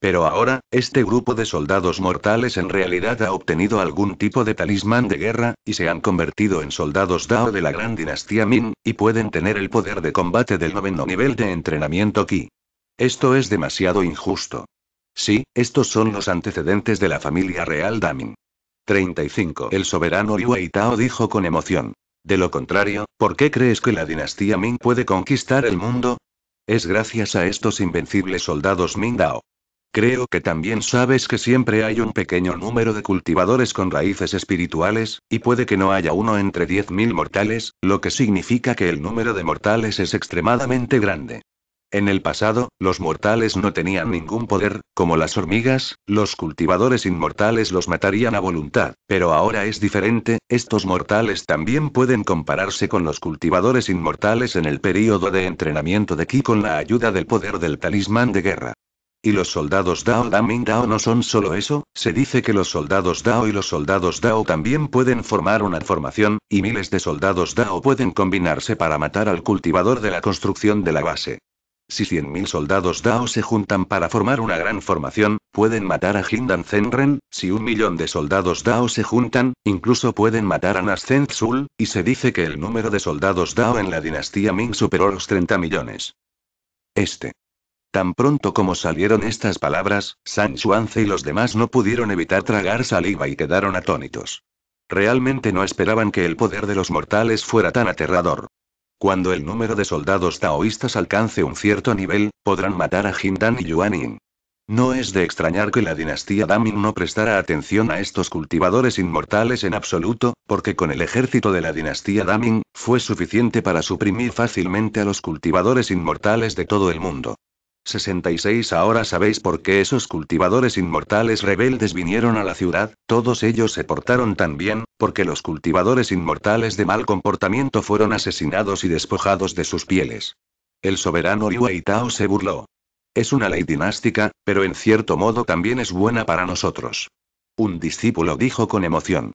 Pero ahora, este grupo de soldados mortales en realidad ha obtenido algún tipo de talismán de guerra, y se han convertido en soldados Dao de la gran dinastía Min, y pueden tener el poder de combate del noveno nivel de entrenamiento Ki. Esto es demasiado injusto. Sí, estos son los antecedentes de la familia real Min. 35. El soberano Liu Tao dijo con emoción. De lo contrario, ¿por qué crees que la dinastía Ming puede conquistar el mundo? Es gracias a estos invencibles soldados Ming Dao. Creo que también sabes que siempre hay un pequeño número de cultivadores con raíces espirituales, y puede que no haya uno entre 10.000 mortales, lo que significa que el número de mortales es extremadamente grande. En el pasado, los mortales no tenían ningún poder, como las hormigas, los cultivadores inmortales los matarían a voluntad, pero ahora es diferente, estos mortales también pueden compararse con los cultivadores inmortales en el período de entrenamiento de Ki con la ayuda del poder del talismán de guerra. Y los soldados Dao Damin Dao no son solo eso, se dice que los soldados Dao y los soldados Dao también pueden formar una formación, y miles de soldados Dao pueden combinarse para matar al cultivador de la construcción de la base. Si 100.000 soldados Dao se juntan para formar una gran formación, pueden matar a Hindan Zenren, si un millón de soldados Dao se juntan, incluso pueden matar a Nascent Sul, y se dice que el número de soldados Dao en la dinastía Ming superó los 30 millones. Este. Tan pronto como salieron estas palabras, San Xuanzi y los demás no pudieron evitar tragar saliva y quedaron atónitos. Realmente no esperaban que el poder de los mortales fuera tan aterrador. Cuando el número de soldados taoístas alcance un cierto nivel, podrán matar a Jindan y Yuanin. No es de extrañar que la dinastía Daming no prestara atención a estos cultivadores inmortales en absoluto, porque con el ejército de la dinastía Daming, fue suficiente para suprimir fácilmente a los cultivadores inmortales de todo el mundo. 66 Ahora sabéis por qué esos cultivadores inmortales rebeldes vinieron a la ciudad, todos ellos se portaron tan bien, porque los cultivadores inmortales de mal comportamiento fueron asesinados y despojados de sus pieles. El soberano Tao se burló. Es una ley dinástica, pero en cierto modo también es buena para nosotros. Un discípulo dijo con emoción.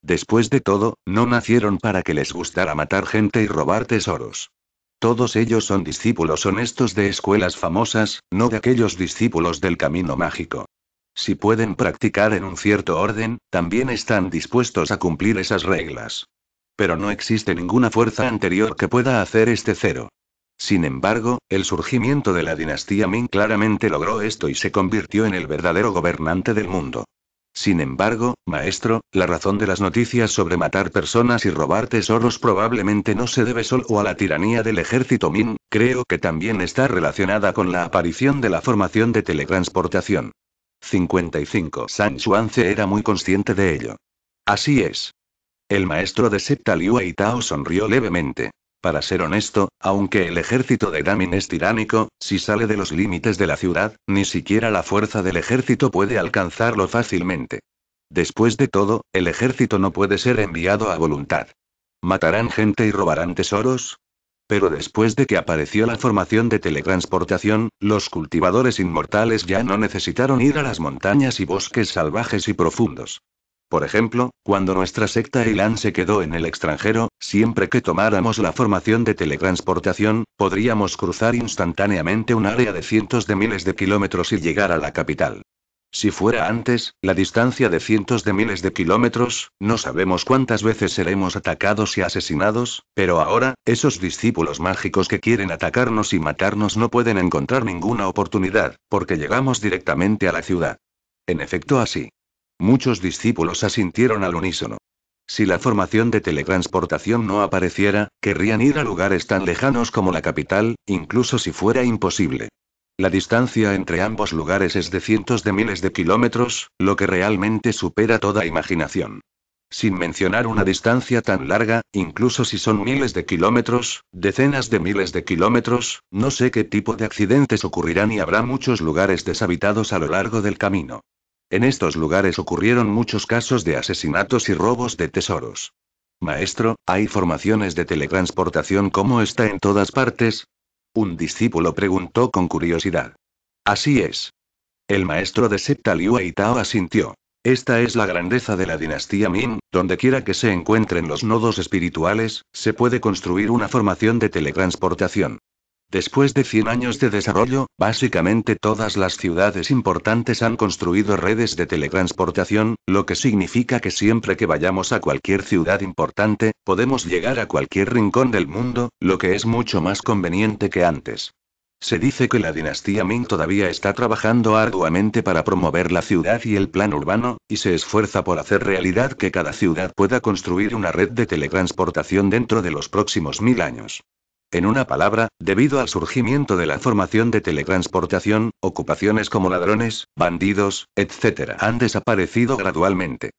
Después de todo, no nacieron para que les gustara matar gente y robar tesoros. Todos ellos son discípulos honestos de escuelas famosas, no de aquellos discípulos del camino mágico. Si pueden practicar en un cierto orden, también están dispuestos a cumplir esas reglas. Pero no existe ninguna fuerza anterior que pueda hacer este cero. Sin embargo, el surgimiento de la dinastía Ming claramente logró esto y se convirtió en el verdadero gobernante del mundo. Sin embargo, maestro, la razón de las noticias sobre matar personas y robar tesoros probablemente no se debe solo a la tiranía del ejército Min, creo que también está relacionada con la aparición de la formación de teletransportación. 55. San Xuanze era muy consciente de ello. Así es. El maestro de Septa Liu Aitao sonrió levemente. Para ser honesto, aunque el ejército de Damin es tiránico, si sale de los límites de la ciudad, ni siquiera la fuerza del ejército puede alcanzarlo fácilmente. Después de todo, el ejército no puede ser enviado a voluntad. ¿Matarán gente y robarán tesoros? Pero después de que apareció la formación de teletransportación, los cultivadores inmortales ya no necesitaron ir a las montañas y bosques salvajes y profundos. Por ejemplo, cuando nuestra secta Elan se quedó en el extranjero, siempre que tomáramos la formación de teletransportación, podríamos cruzar instantáneamente un área de cientos de miles de kilómetros y llegar a la capital. Si fuera antes, la distancia de cientos de miles de kilómetros, no sabemos cuántas veces seremos atacados y asesinados, pero ahora, esos discípulos mágicos que quieren atacarnos y matarnos no pueden encontrar ninguna oportunidad, porque llegamos directamente a la ciudad. En efecto, así. Muchos discípulos asintieron al unísono. Si la formación de teletransportación no apareciera, querrían ir a lugares tan lejanos como la capital, incluso si fuera imposible. La distancia entre ambos lugares es de cientos de miles de kilómetros, lo que realmente supera toda imaginación. Sin mencionar una distancia tan larga, incluso si son miles de kilómetros, decenas de miles de kilómetros, no sé qué tipo de accidentes ocurrirán y habrá muchos lugares deshabitados a lo largo del camino. En estos lugares ocurrieron muchos casos de asesinatos y robos de tesoros. Maestro, ¿hay formaciones de teletransportación como está en todas partes? Un discípulo preguntó con curiosidad. Así es. El maestro de Septa Liu Aitao asintió. Esta es la grandeza de la dinastía Min, donde quiera que se encuentren los nodos espirituales, se puede construir una formación de teletransportación. Después de 100 años de desarrollo, básicamente todas las ciudades importantes han construido redes de teletransportación, lo que significa que siempre que vayamos a cualquier ciudad importante, podemos llegar a cualquier rincón del mundo, lo que es mucho más conveniente que antes. Se dice que la dinastía Ming todavía está trabajando arduamente para promover la ciudad y el plan urbano, y se esfuerza por hacer realidad que cada ciudad pueda construir una red de teletransportación dentro de los próximos mil años. En una palabra, debido al surgimiento de la formación de teletransportación, ocupaciones como ladrones, bandidos, etc. han desaparecido gradualmente.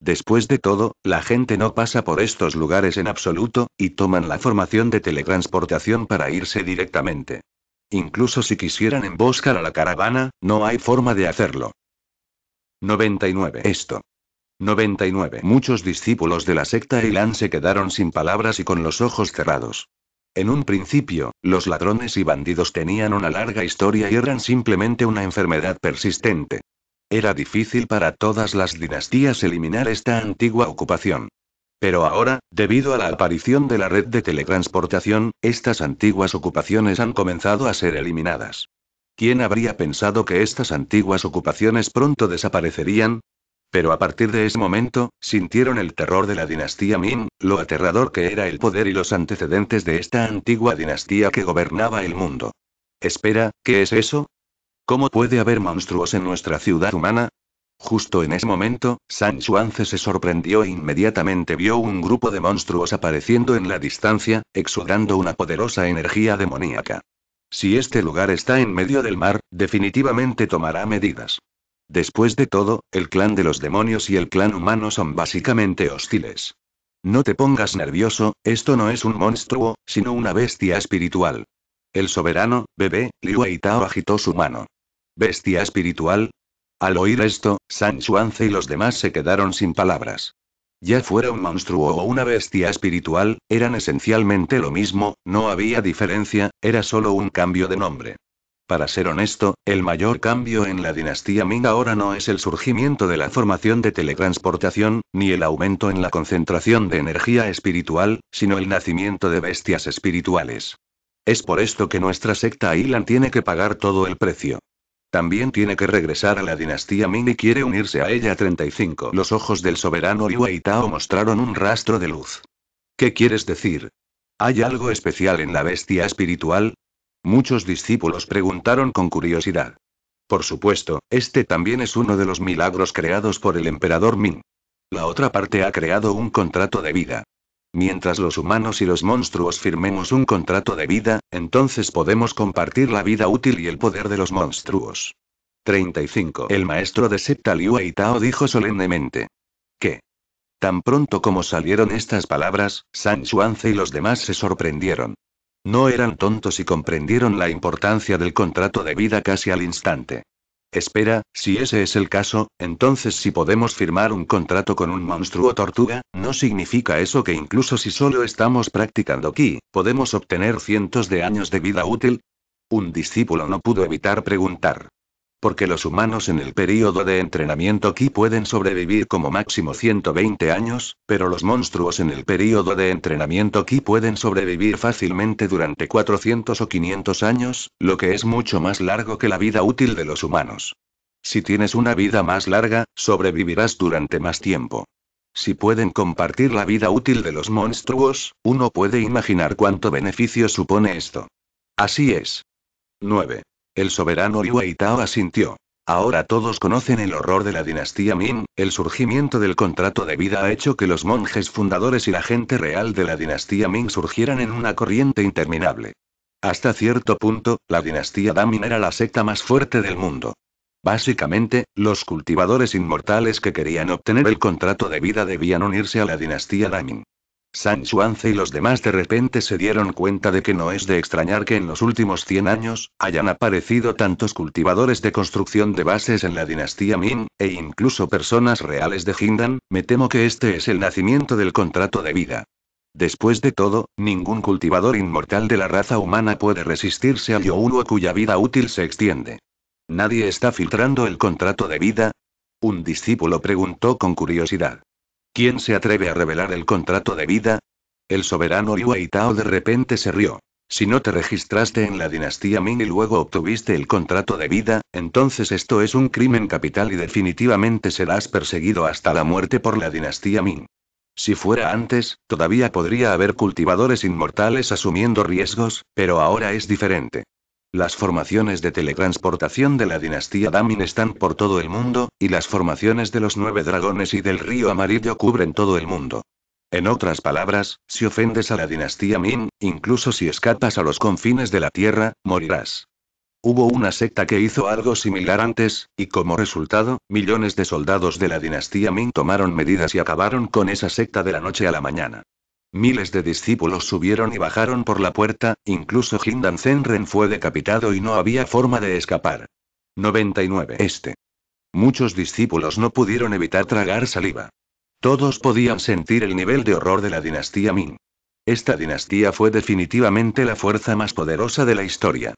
Después de todo, la gente no pasa por estos lugares en absoluto, y toman la formación de teletransportación para irse directamente. Incluso si quisieran emboscar a la caravana, no hay forma de hacerlo. 99. Esto. 99. Muchos discípulos de la secta Ilan se quedaron sin palabras y con los ojos cerrados. En un principio, los ladrones y bandidos tenían una larga historia y eran simplemente una enfermedad persistente. Era difícil para todas las dinastías eliminar esta antigua ocupación. Pero ahora, debido a la aparición de la red de teletransportación, estas antiguas ocupaciones han comenzado a ser eliminadas. ¿Quién habría pensado que estas antiguas ocupaciones pronto desaparecerían? Pero a partir de ese momento, sintieron el terror de la dinastía Ming, lo aterrador que era el poder y los antecedentes de esta antigua dinastía que gobernaba el mundo. Espera, ¿qué es eso? ¿Cómo puede haber monstruos en nuestra ciudad humana? Justo en ese momento, San Xuanzi se sorprendió e inmediatamente vio un grupo de monstruos apareciendo en la distancia, exudando una poderosa energía demoníaca. Si este lugar está en medio del mar, definitivamente tomará medidas. Después de todo, el clan de los demonios y el clan humano son básicamente hostiles. No te pongas nervioso, esto no es un monstruo, sino una bestia espiritual. El soberano, bebé, Liu Aitao agitó su mano. ¿Bestia espiritual? Al oír esto, San y los demás se quedaron sin palabras. Ya fuera un monstruo o una bestia espiritual, eran esencialmente lo mismo, no había diferencia, era solo un cambio de nombre. Para ser honesto, el mayor cambio en la dinastía Ming ahora no es el surgimiento de la formación de teletransportación, ni el aumento en la concentración de energía espiritual, sino el nacimiento de bestias espirituales. Es por esto que nuestra secta Ailan tiene que pagar todo el precio. También tiene que regresar a la dinastía Ming y quiere unirse a ella 35. Los ojos del soberano Liu Tao mostraron un rastro de luz. ¿Qué quieres decir? ¿Hay algo especial en la bestia espiritual? Muchos discípulos preguntaron con curiosidad. Por supuesto, este también es uno de los milagros creados por el emperador Ming. La otra parte ha creado un contrato de vida. Mientras los humanos y los monstruos firmemos un contrato de vida, entonces podemos compartir la vida útil y el poder de los monstruos. 35. El maestro de Septa Liu Tao dijo solemnemente. ¿Qué? Tan pronto como salieron estas palabras, San Xuanze y los demás se sorprendieron. No eran tontos y comprendieron la importancia del contrato de vida casi al instante. Espera, si ese es el caso, entonces si podemos firmar un contrato con un monstruo tortuga, ¿no significa eso que incluso si solo estamos practicando aquí, podemos obtener cientos de años de vida útil? Un discípulo no pudo evitar preguntar porque los humanos en el período de entrenamiento Ki pueden sobrevivir como máximo 120 años, pero los monstruos en el período de entrenamiento Ki pueden sobrevivir fácilmente durante 400 o 500 años, lo que es mucho más largo que la vida útil de los humanos. Si tienes una vida más larga, sobrevivirás durante más tiempo. Si pueden compartir la vida útil de los monstruos, uno puede imaginar cuánto beneficio supone esto. Así es. 9. El soberano Tao asintió. Ahora todos conocen el horror de la dinastía Ming, el surgimiento del contrato de vida ha hecho que los monjes fundadores y la gente real de la dinastía Ming surgieran en una corriente interminable. Hasta cierto punto, la dinastía Damin era la secta más fuerte del mundo. Básicamente, los cultivadores inmortales que querían obtener el contrato de vida debían unirse a la dinastía Damin. San Xuanzi y los demás de repente se dieron cuenta de que no es de extrañar que en los últimos 100 años hayan aparecido tantos cultivadores de construcción de bases en la dinastía Ming, e incluso personas reales de Jindan, me temo que este es el nacimiento del contrato de vida. Después de todo, ningún cultivador inmortal de la raza humana puede resistirse a Youluo cuya vida útil se extiende. ¿Nadie está filtrando el contrato de vida? Un discípulo preguntó con curiosidad. ¿Quién se atreve a revelar el contrato de vida? El soberano Tao de repente se rió. Si no te registraste en la dinastía Ming y luego obtuviste el contrato de vida, entonces esto es un crimen capital y definitivamente serás perseguido hasta la muerte por la dinastía Ming. Si fuera antes, todavía podría haber cultivadores inmortales asumiendo riesgos, pero ahora es diferente. Las formaciones de teletransportación de la dinastía Damin están por todo el mundo, y las formaciones de los nueve dragones y del río amarillo cubren todo el mundo. En otras palabras, si ofendes a la dinastía Min, incluso si escapas a los confines de la Tierra, morirás. Hubo una secta que hizo algo similar antes, y como resultado, millones de soldados de la dinastía Ming tomaron medidas y acabaron con esa secta de la noche a la mañana. Miles de discípulos subieron y bajaron por la puerta, incluso Hindan Zenren fue decapitado y no había forma de escapar. 99 Este. Muchos discípulos no pudieron evitar tragar saliva. Todos podían sentir el nivel de horror de la dinastía Ming. Esta dinastía fue definitivamente la fuerza más poderosa de la historia.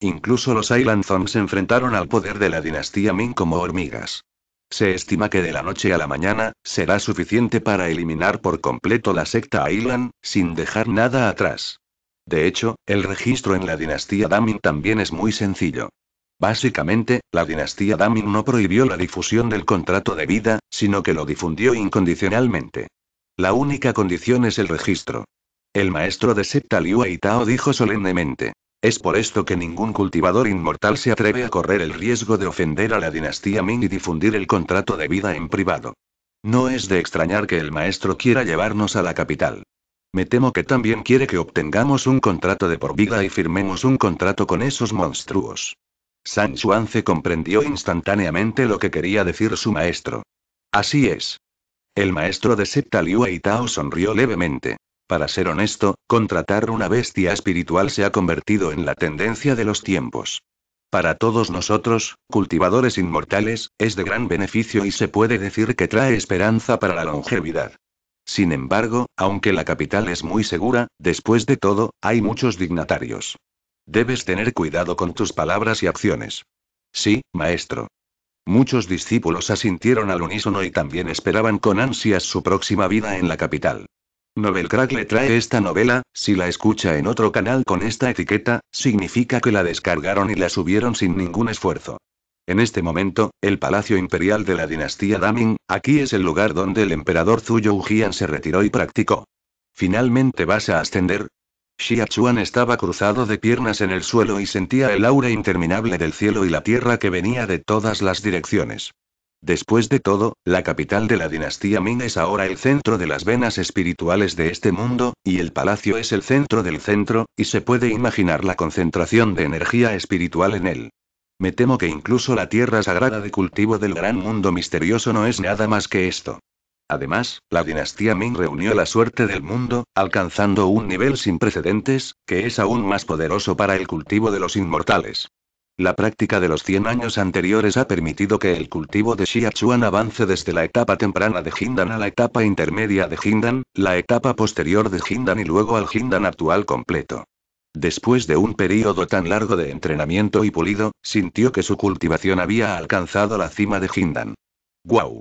Incluso los zong se enfrentaron al poder de la dinastía Ming como hormigas. Se estima que de la noche a la mañana, será suficiente para eliminar por completo la secta Ailan, sin dejar nada atrás. De hecho, el registro en la dinastía Damin también es muy sencillo. Básicamente, la dinastía Damin no prohibió la difusión del contrato de vida, sino que lo difundió incondicionalmente. La única condición es el registro. El maestro de secta Liu Aitao dijo solemnemente. Es por esto que ningún cultivador inmortal se atreve a correr el riesgo de ofender a la dinastía Ming y difundir el contrato de vida en privado. No es de extrañar que el maestro quiera llevarnos a la capital. Me temo que también quiere que obtengamos un contrato de por vida y firmemos un contrato con esos monstruos. San se comprendió instantáneamente lo que quería decir su maestro. Así es. El maestro de Septa Liu Aitao sonrió levemente. Para ser honesto, contratar una bestia espiritual se ha convertido en la tendencia de los tiempos. Para todos nosotros, cultivadores inmortales, es de gran beneficio y se puede decir que trae esperanza para la longevidad. Sin embargo, aunque la capital es muy segura, después de todo, hay muchos dignatarios. Debes tener cuidado con tus palabras y acciones. Sí, maestro. Muchos discípulos asintieron al unísono y también esperaban con ansias su próxima vida en la capital. Novelcrack le trae esta novela, si la escucha en otro canal con esta etiqueta, significa que la descargaron y la subieron sin ningún esfuerzo. En este momento, el Palacio Imperial de la dinastía Daming, aquí es el lugar donde el emperador Zuyo Ujian se retiró y practicó. ¿Finalmente vas a ascender? Xiachuan estaba cruzado de piernas en el suelo y sentía el aura interminable del cielo y la tierra que venía de todas las direcciones. Después de todo, la capital de la dinastía Ming es ahora el centro de las venas espirituales de este mundo, y el palacio es el centro del centro, y se puede imaginar la concentración de energía espiritual en él. Me temo que incluso la tierra sagrada de cultivo del gran mundo misterioso no es nada más que esto. Además, la dinastía Ming reunió la suerte del mundo, alcanzando un nivel sin precedentes, que es aún más poderoso para el cultivo de los inmortales. La práctica de los 100 años anteriores ha permitido que el cultivo de Xiachuan avance desde la etapa temprana de hindan a la etapa intermedia de hindan, la etapa posterior de hindan y luego al hindan actual completo. Después de un periodo tan largo de entrenamiento y pulido, sintió que su cultivación había alcanzado la cima de hindan. ¡Guau!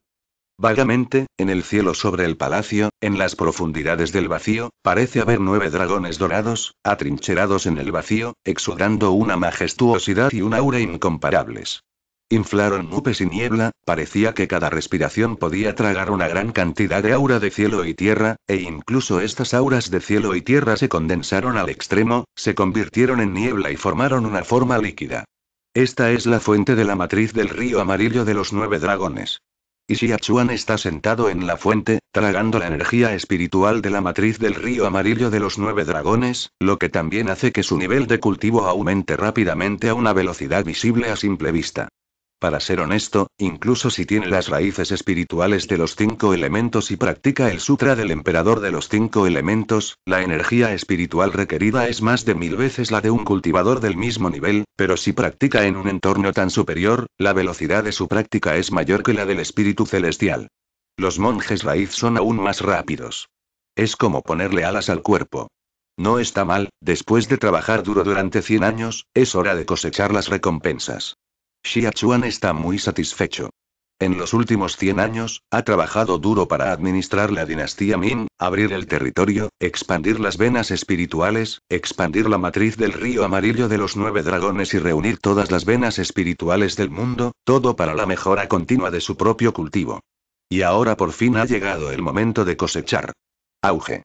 Vagamente, en el cielo sobre el palacio, en las profundidades del vacío, parece haber nueve dragones dorados, atrincherados en el vacío, exudando una majestuosidad y un aura incomparables. Inflaron nubes y niebla, parecía que cada respiración podía tragar una gran cantidad de aura de cielo y tierra, e incluso estas auras de cielo y tierra se condensaron al extremo, se convirtieron en niebla y formaron una forma líquida. Esta es la fuente de la matriz del río amarillo de los nueve dragones. Y si está sentado en la fuente, tragando la energía espiritual de la matriz del río amarillo de los nueve dragones, lo que también hace que su nivel de cultivo aumente rápidamente a una velocidad visible a simple vista. Para ser honesto, incluso si tiene las raíces espirituales de los cinco elementos y practica el sutra del emperador de los cinco elementos, la energía espiritual requerida es más de mil veces la de un cultivador del mismo nivel, pero si practica en un entorno tan superior, la velocidad de su práctica es mayor que la del espíritu celestial. Los monjes raíz son aún más rápidos. Es como ponerle alas al cuerpo. No está mal, después de trabajar duro durante 100 años, es hora de cosechar las recompensas. Xiachuan está muy satisfecho. En los últimos 100 años, ha trabajado duro para administrar la dinastía Min, abrir el territorio, expandir las venas espirituales, expandir la matriz del río amarillo de los nueve dragones y reunir todas las venas espirituales del mundo, todo para la mejora continua de su propio cultivo. Y ahora por fin ha llegado el momento de cosechar. Auge.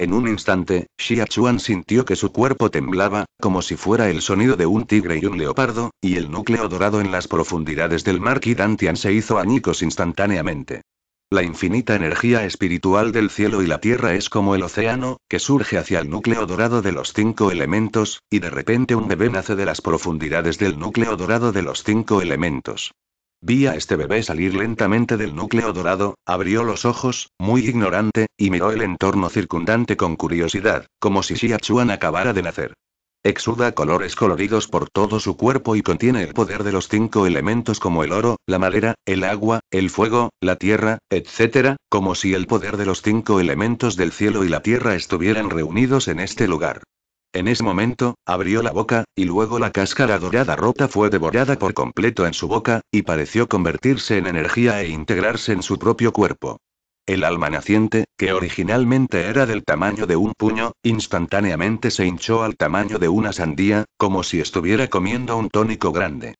En un instante, Xia Chuan sintió que su cuerpo temblaba, como si fuera el sonido de un tigre y un leopardo, y el núcleo dorado en las profundidades del mar Kidantian se hizo añicos instantáneamente. La infinita energía espiritual del cielo y la tierra es como el océano, que surge hacia el núcleo dorado de los cinco elementos, y de repente un bebé nace de las profundidades del núcleo dorado de los cinco elementos. Vi a este bebé salir lentamente del núcleo dorado, abrió los ojos, muy ignorante, y miró el entorno circundante con curiosidad, como si Xiachuan acabara de nacer. Exuda colores coloridos por todo su cuerpo y contiene el poder de los cinco elementos como el oro, la madera, el agua, el fuego, la tierra, etc., como si el poder de los cinco elementos del cielo y la tierra estuvieran reunidos en este lugar. En ese momento, abrió la boca, y luego la cáscara dorada rota fue devorada por completo en su boca, y pareció convertirse en energía e integrarse en su propio cuerpo. El alma naciente, que originalmente era del tamaño de un puño, instantáneamente se hinchó al tamaño de una sandía, como si estuviera comiendo un tónico grande.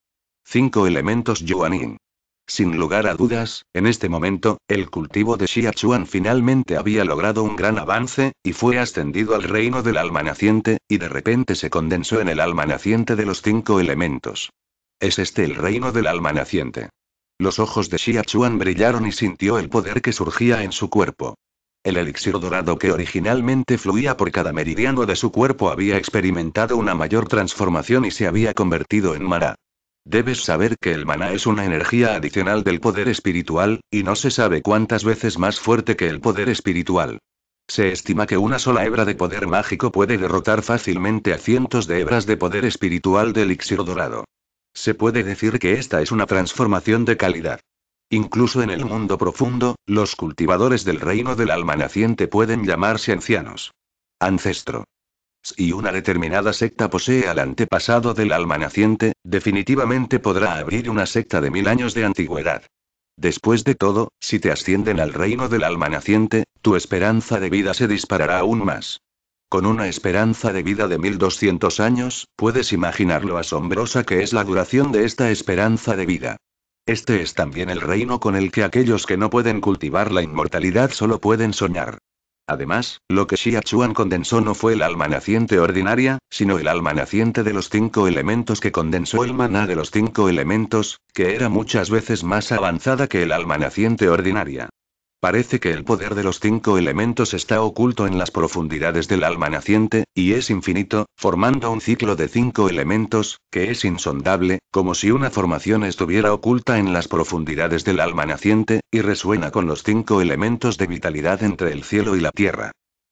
Cinco elementos Yuanin. Sin lugar a dudas, en este momento, el cultivo de Xiachuan finalmente había logrado un gran avance, y fue ascendido al reino del alma naciente, y de repente se condensó en el alma naciente de los cinco elementos. Es este el reino del alma naciente. Los ojos de Xiachuan brillaron y sintió el poder que surgía en su cuerpo. El elixir dorado que originalmente fluía por cada meridiano de su cuerpo había experimentado una mayor transformación y se había convertido en Mara. Debes saber que el maná es una energía adicional del poder espiritual, y no se sabe cuántas veces más fuerte que el poder espiritual. Se estima que una sola hebra de poder mágico puede derrotar fácilmente a cientos de hebras de poder espiritual del elixir dorado. Se puede decir que esta es una transformación de calidad. Incluso en el mundo profundo, los cultivadores del reino del alma naciente pueden llamarse ancianos. Ancestro. Si una determinada secta posee al antepasado del alma naciente, definitivamente podrá abrir una secta de mil años de antigüedad. Después de todo, si te ascienden al reino del alma naciente, tu esperanza de vida se disparará aún más. Con una esperanza de vida de 1200 años, puedes imaginar lo asombrosa que es la duración de esta esperanza de vida. Este es también el reino con el que aquellos que no pueden cultivar la inmortalidad solo pueden soñar. Además, lo que Xia Chuan condensó no fue el alma naciente ordinaria, sino el alma naciente de los cinco elementos que condensó el maná de los cinco elementos, que era muchas veces más avanzada que el alma naciente ordinaria. Parece que el poder de los cinco elementos está oculto en las profundidades del alma naciente, y es infinito, formando un ciclo de cinco elementos, que es insondable, como si una formación estuviera oculta en las profundidades del alma naciente, y resuena con los cinco elementos de vitalidad entre el cielo y la tierra.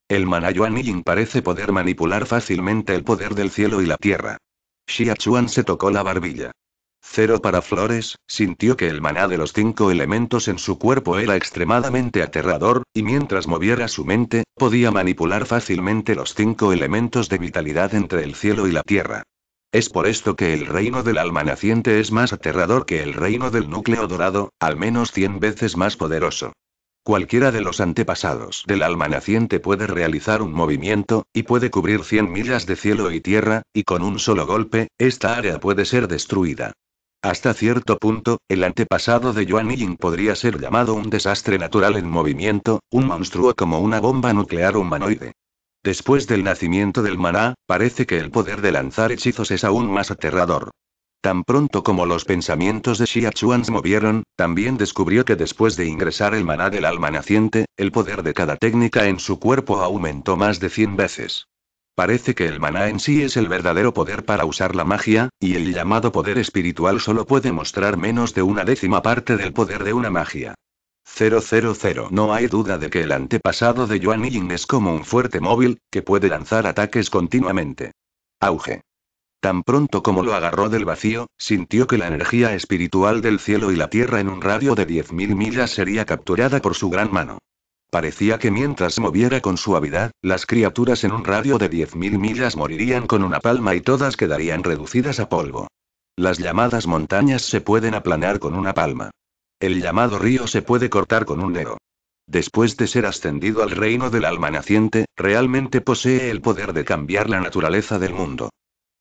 El Manayuan Yin parece poder manipular fácilmente el poder del cielo y la tierra. Xia se tocó la barbilla. Cero para Flores, sintió que el maná de los cinco elementos en su cuerpo era extremadamente aterrador, y mientras moviera su mente, podía manipular fácilmente los cinco elementos de vitalidad entre el cielo y la tierra. Es por esto que el reino del alma naciente es más aterrador que el reino del núcleo dorado, al menos 100 veces más poderoso. Cualquiera de los antepasados del alma naciente puede realizar un movimiento, y puede cubrir 100 millas de cielo y tierra, y con un solo golpe, esta área puede ser destruida. Hasta cierto punto, el antepasado de Yuan Ying podría ser llamado un desastre natural en movimiento, un monstruo como una bomba nuclear humanoide. Después del nacimiento del maná, parece que el poder de lanzar hechizos es aún más aterrador. Tan pronto como los pensamientos de Xia Chuan se movieron, también descubrió que después de ingresar el maná del alma naciente, el poder de cada técnica en su cuerpo aumentó más de 100 veces. Parece que el maná en sí es el verdadero poder para usar la magia, y el llamado poder espiritual solo puede mostrar menos de una décima parte del poder de una magia. 000 No hay duda de que el antepasado de Yuan Ying es como un fuerte móvil, que puede lanzar ataques continuamente. Auge. Tan pronto como lo agarró del vacío, sintió que la energía espiritual del cielo y la tierra en un radio de 10.000 millas sería capturada por su gran mano. Parecía que mientras moviera con suavidad, las criaturas en un radio de 10.000 millas morirían con una palma y todas quedarían reducidas a polvo. Las llamadas montañas se pueden aplanar con una palma. El llamado río se puede cortar con un dedo. Después de ser ascendido al reino del alma naciente, realmente posee el poder de cambiar la naturaleza del mundo.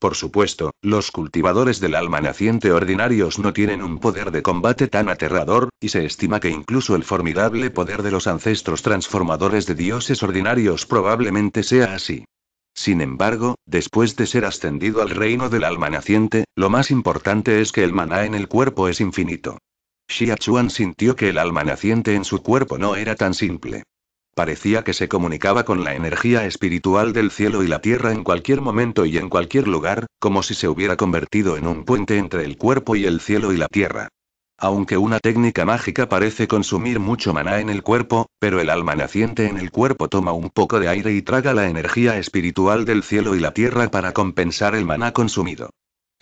Por supuesto, los cultivadores del alma naciente ordinarios no tienen un poder de combate tan aterrador, y se estima que incluso el formidable poder de los ancestros transformadores de dioses ordinarios probablemente sea así. Sin embargo, después de ser ascendido al reino del alma naciente, lo más importante es que el maná en el cuerpo es infinito. Xiachuan sintió que el alma naciente en su cuerpo no era tan simple. Parecía que se comunicaba con la energía espiritual del cielo y la tierra en cualquier momento y en cualquier lugar, como si se hubiera convertido en un puente entre el cuerpo y el cielo y la tierra. Aunque una técnica mágica parece consumir mucho maná en el cuerpo, pero el alma naciente en el cuerpo toma un poco de aire y traga la energía espiritual del cielo y la tierra para compensar el maná consumido.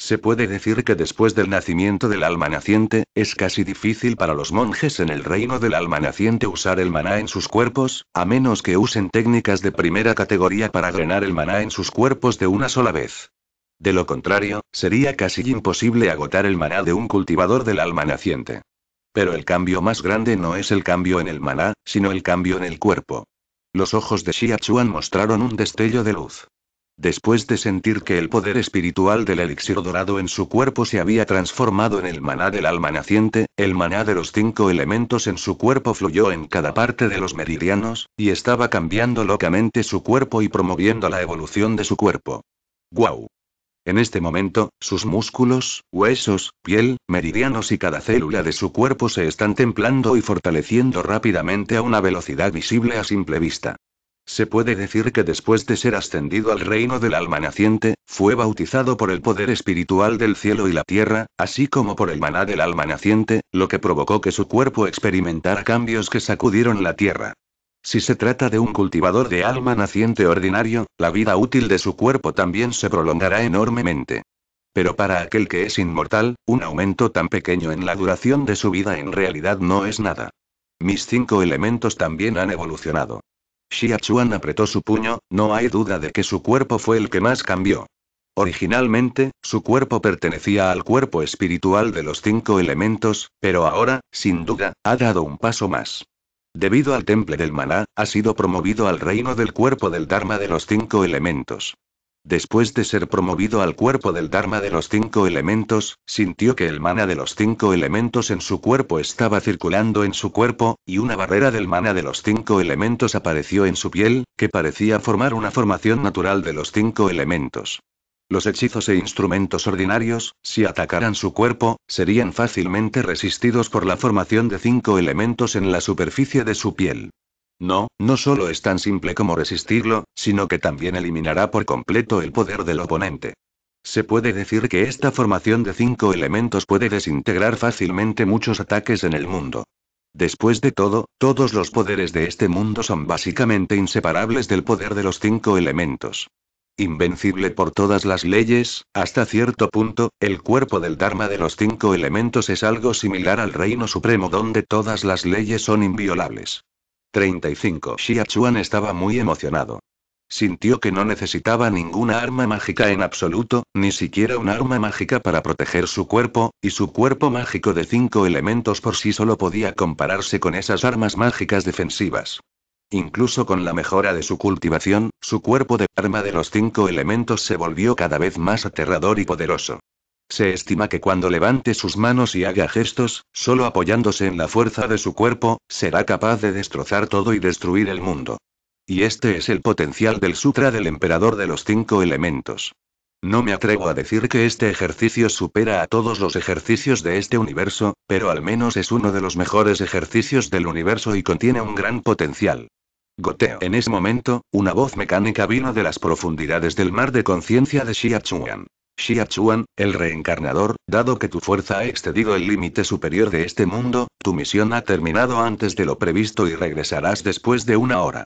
Se puede decir que después del nacimiento del alma naciente, es casi difícil para los monjes en el reino del alma naciente usar el maná en sus cuerpos, a menos que usen técnicas de primera categoría para drenar el maná en sus cuerpos de una sola vez. De lo contrario, sería casi imposible agotar el maná de un cultivador del alma naciente. Pero el cambio más grande no es el cambio en el maná, sino el cambio en el cuerpo. Los ojos de Xiachuan mostraron un destello de luz. Después de sentir que el poder espiritual del elixir dorado en su cuerpo se había transformado en el maná del alma naciente, el maná de los cinco elementos en su cuerpo fluyó en cada parte de los meridianos, y estaba cambiando locamente su cuerpo y promoviendo la evolución de su cuerpo. ¡Guau! En este momento, sus músculos, huesos, piel, meridianos y cada célula de su cuerpo se están templando y fortaleciendo rápidamente a una velocidad visible a simple vista. Se puede decir que después de ser ascendido al reino del alma naciente, fue bautizado por el poder espiritual del cielo y la tierra, así como por el maná del alma naciente, lo que provocó que su cuerpo experimentara cambios que sacudieron la tierra. Si se trata de un cultivador de alma naciente ordinario, la vida útil de su cuerpo también se prolongará enormemente. Pero para aquel que es inmortal, un aumento tan pequeño en la duración de su vida en realidad no es nada. Mis cinco elementos también han evolucionado. Xiachuan apretó su puño, no hay duda de que su cuerpo fue el que más cambió. Originalmente, su cuerpo pertenecía al cuerpo espiritual de los cinco elementos, pero ahora, sin duda, ha dado un paso más. Debido al temple del maná, ha sido promovido al reino del cuerpo del Dharma de los cinco elementos. Después de ser promovido al cuerpo del Dharma de los cinco elementos, sintió que el mana de los cinco elementos en su cuerpo estaba circulando en su cuerpo, y una barrera del mana de los cinco elementos apareció en su piel, que parecía formar una formación natural de los cinco elementos. Los hechizos e instrumentos ordinarios, si atacaran su cuerpo, serían fácilmente resistidos por la formación de cinco elementos en la superficie de su piel. No, no solo es tan simple como resistirlo, sino que también eliminará por completo el poder del oponente. Se puede decir que esta formación de cinco elementos puede desintegrar fácilmente muchos ataques en el mundo. Después de todo, todos los poderes de este mundo son básicamente inseparables del poder de los cinco elementos. Invencible por todas las leyes, hasta cierto punto, el cuerpo del Dharma de los cinco elementos es algo similar al reino supremo donde todas las leyes son inviolables. 35. Xiachuan estaba muy emocionado. Sintió que no necesitaba ninguna arma mágica en absoluto, ni siquiera un arma mágica para proteger su cuerpo, y su cuerpo mágico de cinco elementos por sí solo podía compararse con esas armas mágicas defensivas. Incluso con la mejora de su cultivación, su cuerpo de arma de los cinco elementos se volvió cada vez más aterrador y poderoso. Se estima que cuando levante sus manos y haga gestos, solo apoyándose en la fuerza de su cuerpo, será capaz de destrozar todo y destruir el mundo. Y este es el potencial del Sutra del Emperador de los Cinco Elementos. No me atrevo a decir que este ejercicio supera a todos los ejercicios de este universo, pero al menos es uno de los mejores ejercicios del universo y contiene un gran potencial. Goteo. En ese momento, una voz mecánica vino de las profundidades del mar de conciencia de Xia Xia Chuan, el reencarnador, dado que tu fuerza ha excedido el límite superior de este mundo, tu misión ha terminado antes de lo previsto y regresarás después de una hora.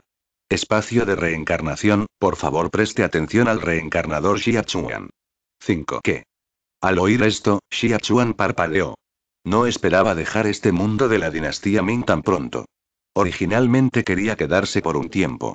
Espacio de reencarnación, por favor preste atención al reencarnador Xia Chuan. 5. ¿Qué? Al oír esto, Xia Chuan parpadeó. No esperaba dejar este mundo de la dinastía Ming tan pronto. Originalmente quería quedarse por un tiempo.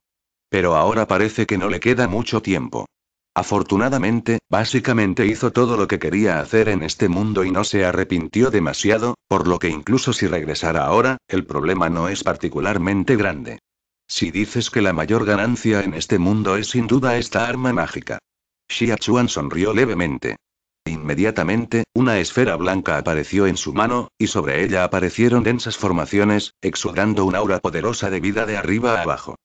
Pero ahora parece que no le queda mucho tiempo. Afortunadamente, básicamente hizo todo lo que quería hacer en este mundo y no se arrepintió demasiado, por lo que incluso si regresara ahora, el problema no es particularmente grande. Si dices que la mayor ganancia en este mundo es sin duda esta arma mágica. Xia Chuan sonrió levemente. Inmediatamente, una esfera blanca apareció en su mano, y sobre ella aparecieron densas formaciones, exudando un aura poderosa de vida de arriba a abajo.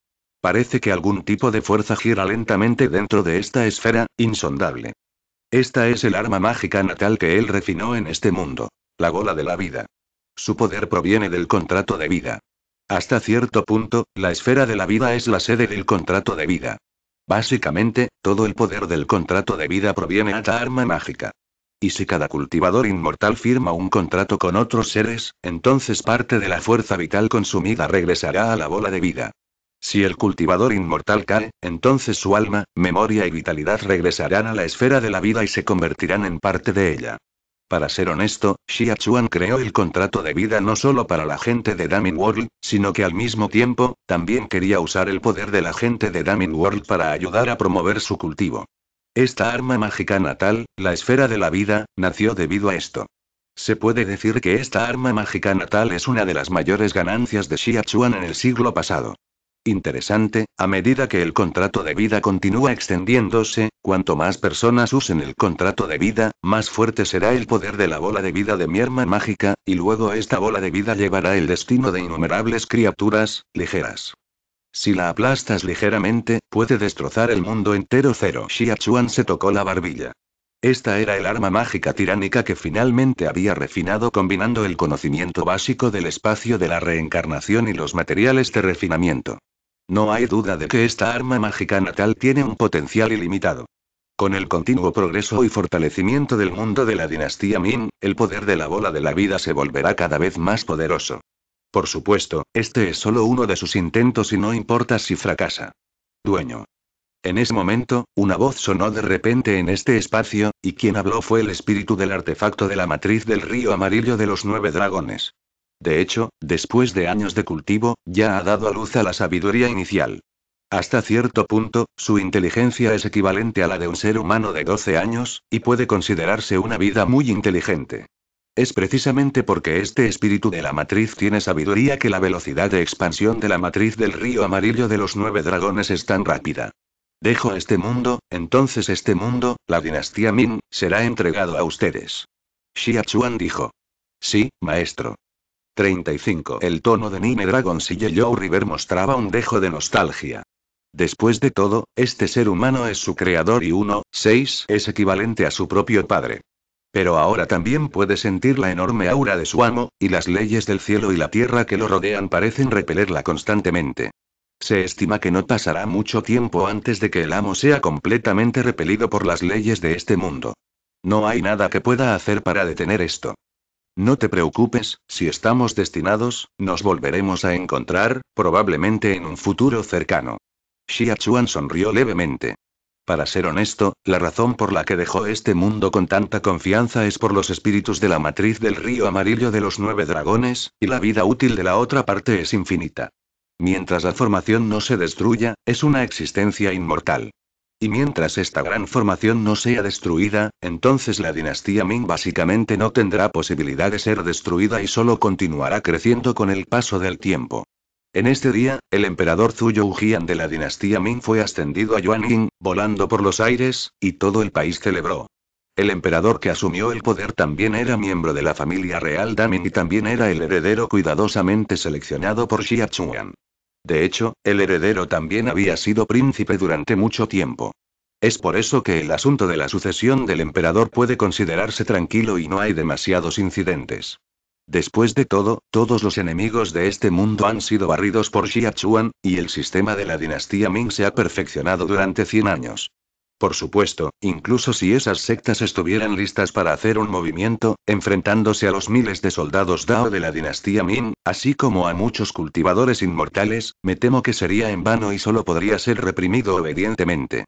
Parece que algún tipo de fuerza gira lentamente dentro de esta esfera, insondable. Esta es el arma mágica natal que él refinó en este mundo, la bola de la vida. Su poder proviene del contrato de vida. Hasta cierto punto, la esfera de la vida es la sede del contrato de vida. Básicamente, todo el poder del contrato de vida proviene de esta arma mágica. Y si cada cultivador inmortal firma un contrato con otros seres, entonces parte de la fuerza vital consumida regresará a la bola de vida. Si el cultivador inmortal cae, entonces su alma, memoria y vitalidad regresarán a la esfera de la vida y se convertirán en parte de ella. Para ser honesto, Xia Chuan creó el contrato de vida no solo para la gente de Daming World, sino que al mismo tiempo, también quería usar el poder de la gente de Daming World para ayudar a promover su cultivo. Esta arma mágica natal, la esfera de la vida, nació debido a esto. Se puede decir que esta arma mágica natal es una de las mayores ganancias de Xia Chuan en el siglo pasado interesante, a medida que el contrato de vida continúa extendiéndose, cuanto más personas usen el contrato de vida, más fuerte será el poder de la bola de vida de mi arma mágica, y luego esta bola de vida llevará el destino de innumerables criaturas, ligeras. Si la aplastas ligeramente, puede destrozar el mundo entero. Cero. Xiachuan se tocó la barbilla. Esta era el arma mágica tiránica que finalmente había refinado combinando el conocimiento básico del espacio de la reencarnación y los materiales de refinamiento. No hay duda de que esta arma mágica natal tiene un potencial ilimitado. Con el continuo progreso y fortalecimiento del mundo de la dinastía Min, el poder de la bola de la vida se volverá cada vez más poderoso. Por supuesto, este es solo uno de sus intentos y no importa si fracasa. Dueño. En ese momento, una voz sonó de repente en este espacio, y quien habló fue el espíritu del artefacto de la matriz del río amarillo de los nueve dragones. De hecho, después de años de cultivo, ya ha dado a luz a la sabiduría inicial. Hasta cierto punto, su inteligencia es equivalente a la de un ser humano de 12 años, y puede considerarse una vida muy inteligente. Es precisamente porque este espíritu de la matriz tiene sabiduría que la velocidad de expansión de la matriz del río amarillo de los nueve dragones es tan rápida. Dejo este mundo, entonces este mundo, la dinastía Min, será entregado a ustedes. Xia Chuan dijo. Sí, maestro. 35. El tono de Nine Dragons y Joe River mostraba un dejo de nostalgia. Después de todo, este ser humano es su creador y uno, es equivalente a su propio padre. Pero ahora también puede sentir la enorme aura de su amo, y las leyes del cielo y la tierra que lo rodean parecen repelerla constantemente. Se estima que no pasará mucho tiempo antes de que el amo sea completamente repelido por las leyes de este mundo. No hay nada que pueda hacer para detener esto. No te preocupes, si estamos destinados, nos volveremos a encontrar, probablemente en un futuro cercano. Xia Chuan sonrió levemente. Para ser honesto, la razón por la que dejó este mundo con tanta confianza es por los espíritus de la matriz del río amarillo de los nueve dragones, y la vida útil de la otra parte es infinita. Mientras la formación no se destruya, es una existencia inmortal. Y mientras esta gran formación no sea destruida, entonces la dinastía Ming básicamente no tendrá posibilidad de ser destruida y solo continuará creciendo con el paso del tiempo. En este día, el emperador Zhu Ujian de la dinastía Ming fue ascendido a Yuan Ying, volando por los aires, y todo el país celebró. El emperador que asumió el poder también era miembro de la familia real Daming y también era el heredero cuidadosamente seleccionado por Xia Chuan. De hecho, el heredero también había sido príncipe durante mucho tiempo. Es por eso que el asunto de la sucesión del emperador puede considerarse tranquilo y no hay demasiados incidentes. Después de todo, todos los enemigos de este mundo han sido barridos por Xia y el sistema de la dinastía Ming se ha perfeccionado durante 100 años. Por supuesto, incluso si esas sectas estuvieran listas para hacer un movimiento, enfrentándose a los miles de soldados Dao de la dinastía Min, así como a muchos cultivadores inmortales, me temo que sería en vano y solo podría ser reprimido obedientemente.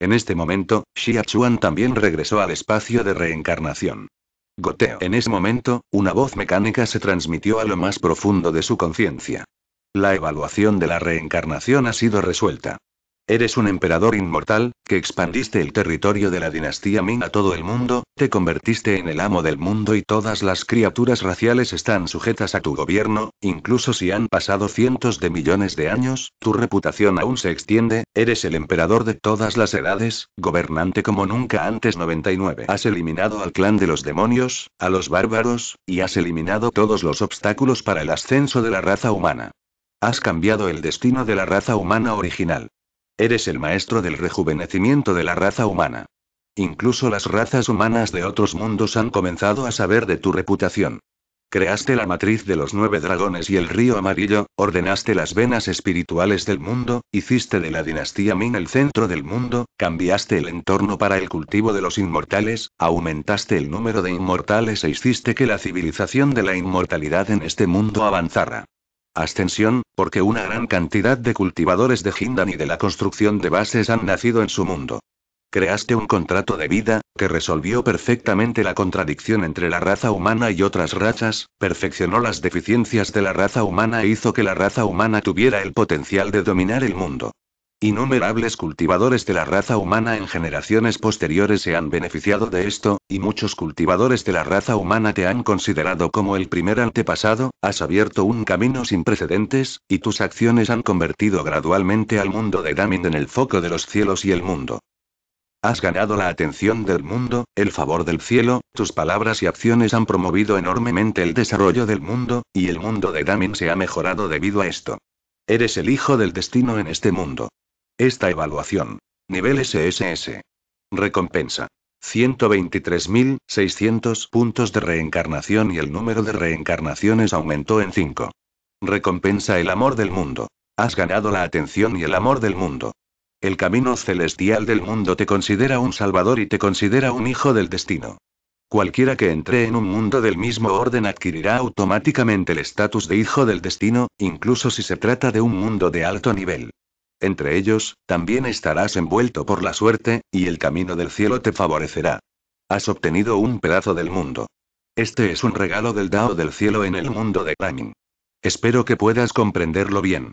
En este momento, Xia también regresó al espacio de reencarnación. Goteo. En ese momento, una voz mecánica se transmitió a lo más profundo de su conciencia. La evaluación de la reencarnación ha sido resuelta. Eres un emperador inmortal, que expandiste el territorio de la dinastía Ming a todo el mundo, te convertiste en el amo del mundo y todas las criaturas raciales están sujetas a tu gobierno, incluso si han pasado cientos de millones de años, tu reputación aún se extiende, eres el emperador de todas las edades, gobernante como nunca antes 99. Has eliminado al clan de los demonios, a los bárbaros, y has eliminado todos los obstáculos para el ascenso de la raza humana. Has cambiado el destino de la raza humana original. Eres el maestro del rejuvenecimiento de la raza humana. Incluso las razas humanas de otros mundos han comenzado a saber de tu reputación. Creaste la matriz de los nueve dragones y el río amarillo, ordenaste las venas espirituales del mundo, hiciste de la dinastía Min el centro del mundo, cambiaste el entorno para el cultivo de los inmortales, aumentaste el número de inmortales e hiciste que la civilización de la inmortalidad en este mundo avanzara. Ascensión, porque una gran cantidad de cultivadores de Hindan y de la construcción de bases han nacido en su mundo. Creaste un contrato de vida, que resolvió perfectamente la contradicción entre la raza humana y otras razas, perfeccionó las deficiencias de la raza humana e hizo que la raza humana tuviera el potencial de dominar el mundo. Innumerables cultivadores de la raza humana en generaciones posteriores se han beneficiado de esto, y muchos cultivadores de la raza humana te han considerado como el primer antepasado, has abierto un camino sin precedentes, y tus acciones han convertido gradualmente al mundo de Damien en el foco de los cielos y el mundo. Has ganado la atención del mundo, el favor del cielo, tus palabras y acciones han promovido enormemente el desarrollo del mundo, y el mundo de Damien se ha mejorado debido a esto. Eres el hijo del destino en este mundo. Esta evaluación. Nivel SSS. Recompensa. 123.600 puntos de reencarnación y el número de reencarnaciones aumentó en 5. Recompensa el amor del mundo. Has ganado la atención y el amor del mundo. El camino celestial del mundo te considera un salvador y te considera un hijo del destino. Cualquiera que entre en un mundo del mismo orden adquirirá automáticamente el estatus de hijo del destino, incluso si se trata de un mundo de alto nivel. Entre ellos, también estarás envuelto por la suerte, y el camino del cielo te favorecerá. Has obtenido un pedazo del mundo. Este es un regalo del Dao del cielo en el mundo de Climbing. Espero que puedas comprenderlo bien.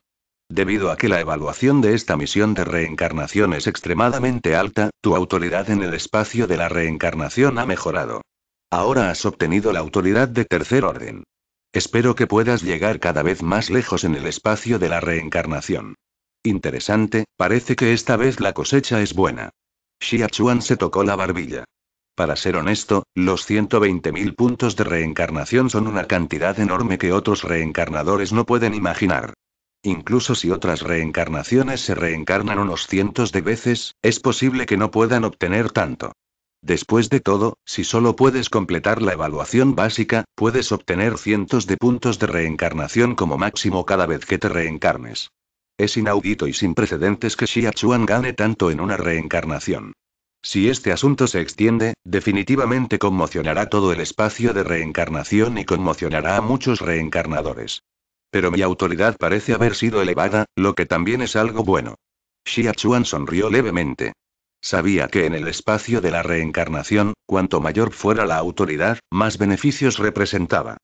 Debido a que la evaluación de esta misión de reencarnación es extremadamente alta, tu autoridad en el espacio de la reencarnación ha mejorado. Ahora has obtenido la autoridad de tercer orden. Espero que puedas llegar cada vez más lejos en el espacio de la reencarnación. Interesante, parece que esta vez la cosecha es buena. Xia se tocó la barbilla. Para ser honesto, los 120.000 puntos de reencarnación son una cantidad enorme que otros reencarnadores no pueden imaginar. Incluso si otras reencarnaciones se reencarnan unos cientos de veces, es posible que no puedan obtener tanto. Después de todo, si solo puedes completar la evaluación básica, puedes obtener cientos de puntos de reencarnación como máximo cada vez que te reencarnes. Es inaudito y sin precedentes que Xia Chuan gane tanto en una reencarnación. Si este asunto se extiende, definitivamente conmocionará todo el espacio de reencarnación y conmocionará a muchos reencarnadores. Pero mi autoridad parece haber sido elevada, lo que también es algo bueno. Xia Chuan sonrió levemente. Sabía que en el espacio de la reencarnación, cuanto mayor fuera la autoridad, más beneficios representaba.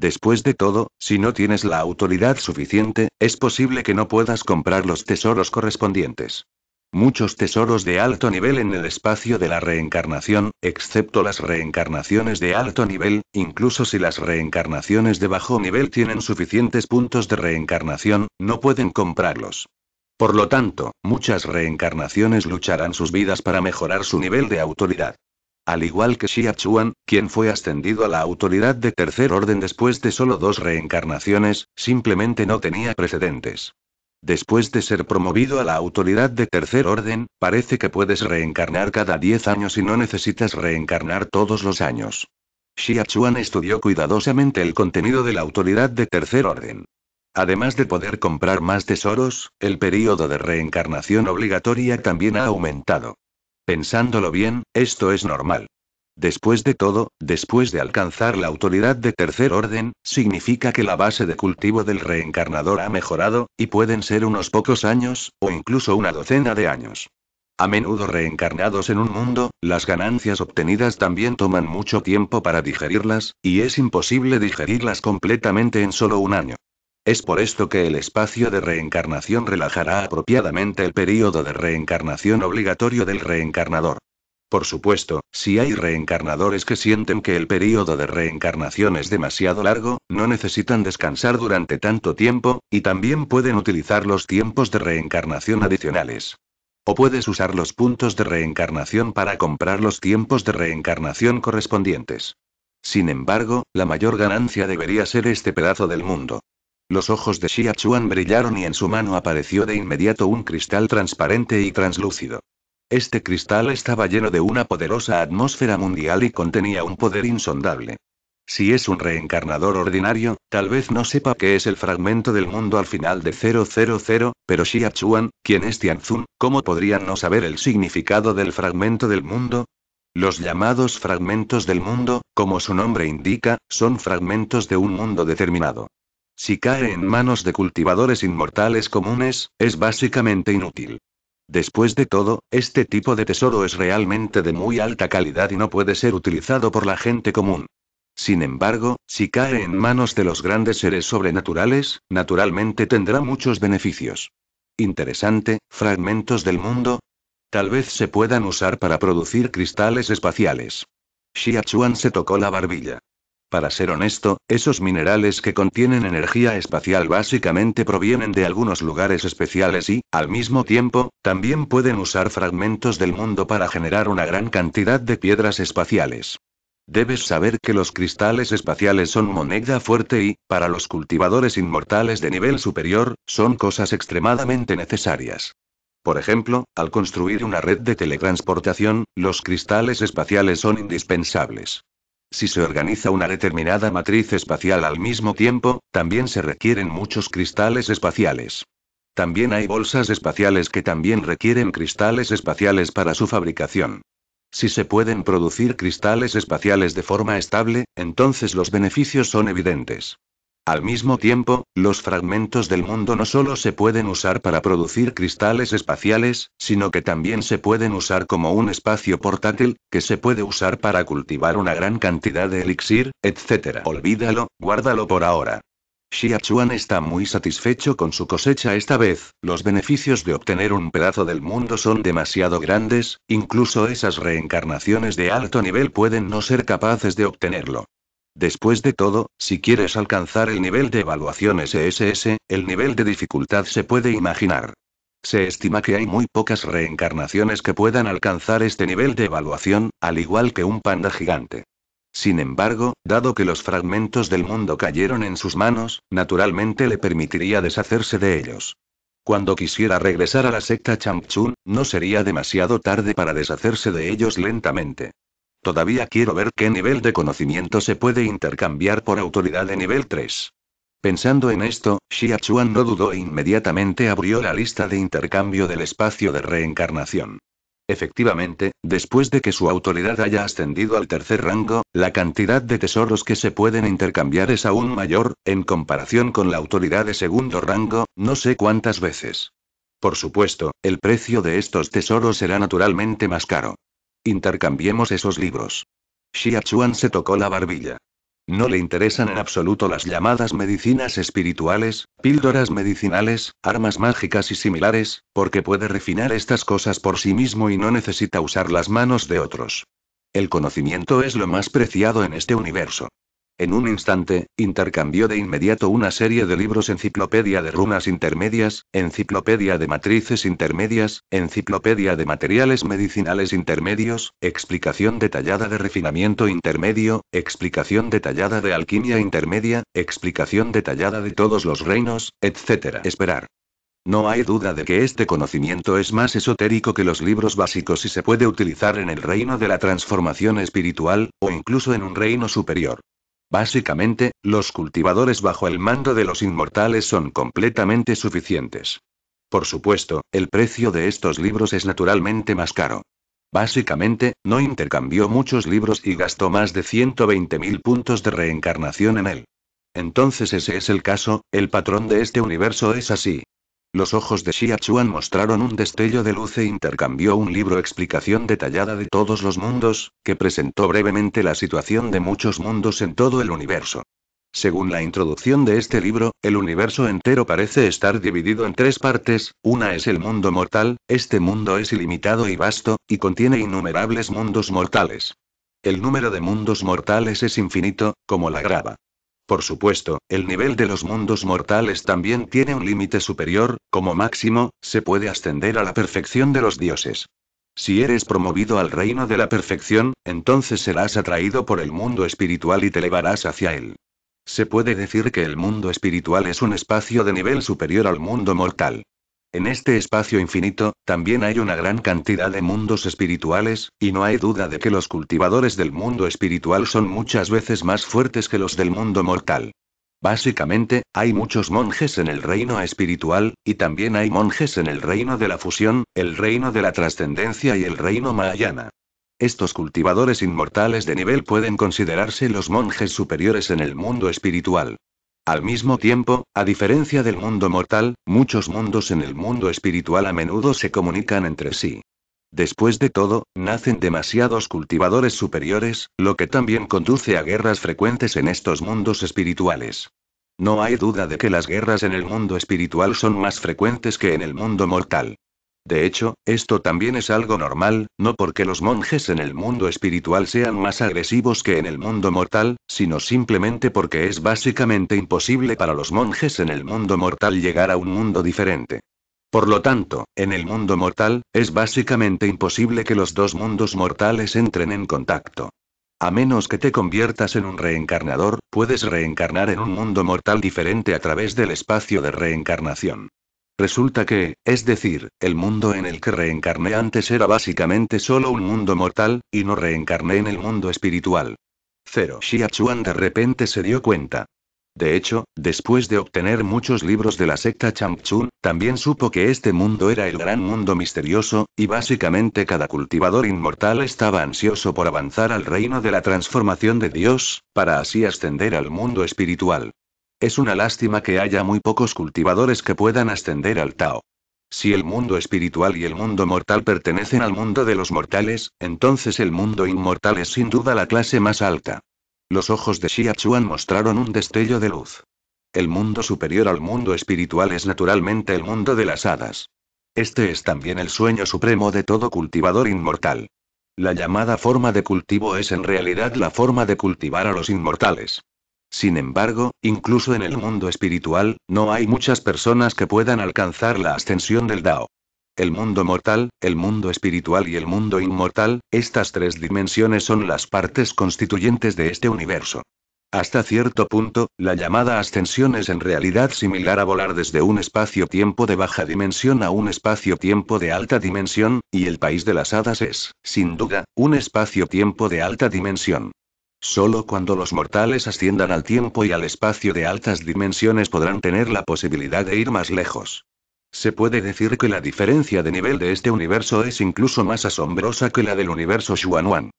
Después de todo, si no tienes la autoridad suficiente, es posible que no puedas comprar los tesoros correspondientes. Muchos tesoros de alto nivel en el espacio de la reencarnación, excepto las reencarnaciones de alto nivel, incluso si las reencarnaciones de bajo nivel tienen suficientes puntos de reencarnación, no pueden comprarlos. Por lo tanto, muchas reencarnaciones lucharán sus vidas para mejorar su nivel de autoridad al igual que Xia Chuan, quien fue ascendido a la autoridad de tercer orden después de solo dos reencarnaciones, simplemente no tenía precedentes. Después de ser promovido a la autoridad de tercer orden, parece que puedes reencarnar cada 10 años y no necesitas reencarnar todos los años. Xia Chuan estudió cuidadosamente el contenido de la autoridad de tercer orden. Además de poder comprar más tesoros, el período de reencarnación obligatoria también ha aumentado. Pensándolo bien, esto es normal. Después de todo, después de alcanzar la autoridad de tercer orden, significa que la base de cultivo del reencarnador ha mejorado, y pueden ser unos pocos años, o incluso una docena de años. A menudo reencarnados en un mundo, las ganancias obtenidas también toman mucho tiempo para digerirlas, y es imposible digerirlas completamente en solo un año. Es por esto que el espacio de reencarnación relajará apropiadamente el período de reencarnación obligatorio del reencarnador. Por supuesto, si hay reencarnadores que sienten que el período de reencarnación es demasiado largo, no necesitan descansar durante tanto tiempo, y también pueden utilizar los tiempos de reencarnación adicionales. O puedes usar los puntos de reencarnación para comprar los tiempos de reencarnación correspondientes. Sin embargo, la mayor ganancia debería ser este pedazo del mundo. Los ojos de Xia Chuan brillaron y en su mano apareció de inmediato un cristal transparente y translúcido. Este cristal estaba lleno de una poderosa atmósfera mundial y contenía un poder insondable. Si es un reencarnador ordinario, tal vez no sepa qué es el fragmento del mundo al final de 000, pero Xia Chuan, quien es Tianzun, ¿cómo podrían no saber el significado del fragmento del mundo? Los llamados fragmentos del mundo, como su nombre indica, son fragmentos de un mundo determinado. Si cae en manos de cultivadores inmortales comunes, es básicamente inútil. Después de todo, este tipo de tesoro es realmente de muy alta calidad y no puede ser utilizado por la gente común. Sin embargo, si cae en manos de los grandes seres sobrenaturales, naturalmente tendrá muchos beneficios. Interesante, fragmentos del mundo. Tal vez se puedan usar para producir cristales espaciales. Xiachuan se tocó la barbilla. Para ser honesto, esos minerales que contienen energía espacial básicamente provienen de algunos lugares especiales y, al mismo tiempo, también pueden usar fragmentos del mundo para generar una gran cantidad de piedras espaciales. Debes saber que los cristales espaciales son moneda fuerte y, para los cultivadores inmortales de nivel superior, son cosas extremadamente necesarias. Por ejemplo, al construir una red de teletransportación, los cristales espaciales son indispensables. Si se organiza una determinada matriz espacial al mismo tiempo, también se requieren muchos cristales espaciales. También hay bolsas espaciales que también requieren cristales espaciales para su fabricación. Si se pueden producir cristales espaciales de forma estable, entonces los beneficios son evidentes. Al mismo tiempo, los fragmentos del mundo no solo se pueden usar para producir cristales espaciales, sino que también se pueden usar como un espacio portátil, que se puede usar para cultivar una gran cantidad de elixir, etc. Olvídalo, guárdalo por ahora. Xiachuan está muy satisfecho con su cosecha esta vez, los beneficios de obtener un pedazo del mundo son demasiado grandes, incluso esas reencarnaciones de alto nivel pueden no ser capaces de obtenerlo. Después de todo, si quieres alcanzar el nivel de evaluación e SSS, el nivel de dificultad se puede imaginar. Se estima que hay muy pocas reencarnaciones que puedan alcanzar este nivel de evaluación, al igual que un panda gigante. Sin embargo, dado que los fragmentos del mundo cayeron en sus manos, naturalmente le permitiría deshacerse de ellos. Cuando quisiera regresar a la secta Chamchun, no sería demasiado tarde para deshacerse de ellos lentamente. Todavía quiero ver qué nivel de conocimiento se puede intercambiar por autoridad de nivel 3. Pensando en esto, Xia Chuan no dudó e inmediatamente abrió la lista de intercambio del espacio de reencarnación. Efectivamente, después de que su autoridad haya ascendido al tercer rango, la cantidad de tesoros que se pueden intercambiar es aún mayor, en comparación con la autoridad de segundo rango, no sé cuántas veces. Por supuesto, el precio de estos tesoros será naturalmente más caro. Intercambiemos esos libros. Xia Chuan se tocó la barbilla. No le interesan en absoluto las llamadas medicinas espirituales, píldoras medicinales, armas mágicas y similares, porque puede refinar estas cosas por sí mismo y no necesita usar las manos de otros. El conocimiento es lo más preciado en este universo. En un instante, intercambió de inmediato una serie de libros enciclopedia de runas intermedias, enciclopedia de matrices intermedias, enciclopedia de materiales medicinales intermedios, explicación detallada de refinamiento intermedio, explicación detallada de alquimia intermedia, explicación detallada de todos los reinos, etc. Esperar. No hay duda de que este conocimiento es más esotérico que los libros básicos y se puede utilizar en el reino de la transformación espiritual, o incluso en un reino superior. Básicamente, los cultivadores bajo el mando de los inmortales son completamente suficientes. Por supuesto, el precio de estos libros es naturalmente más caro. Básicamente, no intercambió muchos libros y gastó más de 120.000 puntos de reencarnación en él. Entonces ese es el caso, el patrón de este universo es así. Los ojos de Xia Chuan mostraron un destello de luz e intercambió un libro explicación detallada de todos los mundos, que presentó brevemente la situación de muchos mundos en todo el universo. Según la introducción de este libro, el universo entero parece estar dividido en tres partes, una es el mundo mortal, este mundo es ilimitado y vasto, y contiene innumerables mundos mortales. El número de mundos mortales es infinito, como la grava. Por supuesto, el nivel de los mundos mortales también tiene un límite superior, como máximo, se puede ascender a la perfección de los dioses. Si eres promovido al reino de la perfección, entonces serás atraído por el mundo espiritual y te elevarás hacia él. Se puede decir que el mundo espiritual es un espacio de nivel superior al mundo mortal. En este espacio infinito, también hay una gran cantidad de mundos espirituales, y no hay duda de que los cultivadores del mundo espiritual son muchas veces más fuertes que los del mundo mortal. Básicamente, hay muchos monjes en el reino espiritual, y también hay monjes en el reino de la fusión, el reino de la trascendencia y el reino mahayana. Estos cultivadores inmortales de nivel pueden considerarse los monjes superiores en el mundo espiritual. Al mismo tiempo, a diferencia del mundo mortal, muchos mundos en el mundo espiritual a menudo se comunican entre sí. Después de todo, nacen demasiados cultivadores superiores, lo que también conduce a guerras frecuentes en estos mundos espirituales. No hay duda de que las guerras en el mundo espiritual son más frecuentes que en el mundo mortal. De hecho, esto también es algo normal, no porque los monjes en el mundo espiritual sean más agresivos que en el mundo mortal, sino simplemente porque es básicamente imposible para los monjes en el mundo mortal llegar a un mundo diferente. Por lo tanto, en el mundo mortal, es básicamente imposible que los dos mundos mortales entren en contacto. A menos que te conviertas en un reencarnador, puedes reencarnar en un mundo mortal diferente a través del espacio de reencarnación. Resulta que, es decir, el mundo en el que reencarné antes era básicamente solo un mundo mortal, y no reencarné en el mundo espiritual. Cero Chuan de repente se dio cuenta. De hecho, después de obtener muchos libros de la secta Changchun, también supo que este mundo era el gran mundo misterioso, y básicamente cada cultivador inmortal estaba ansioso por avanzar al reino de la transformación de Dios, para así ascender al mundo espiritual. Es una lástima que haya muy pocos cultivadores que puedan ascender al Tao. Si el mundo espiritual y el mundo mortal pertenecen al mundo de los mortales, entonces el mundo inmortal es sin duda la clase más alta. Los ojos de Xia mostraron un destello de luz. El mundo superior al mundo espiritual es naturalmente el mundo de las hadas. Este es también el sueño supremo de todo cultivador inmortal. La llamada forma de cultivo es en realidad la forma de cultivar a los inmortales. Sin embargo, incluso en el mundo espiritual, no hay muchas personas que puedan alcanzar la ascensión del Dao. El mundo mortal, el mundo espiritual y el mundo inmortal, estas tres dimensiones son las partes constituyentes de este universo. Hasta cierto punto, la llamada ascensión es en realidad similar a volar desde un espacio-tiempo de baja dimensión a un espacio-tiempo de alta dimensión, y el país de las hadas es, sin duda, un espacio-tiempo de alta dimensión. Solo cuando los mortales asciendan al tiempo y al espacio de altas dimensiones podrán tener la posibilidad de ir más lejos. Se puede decir que la diferencia de nivel de este universo es incluso más asombrosa que la del universo Xuanwan.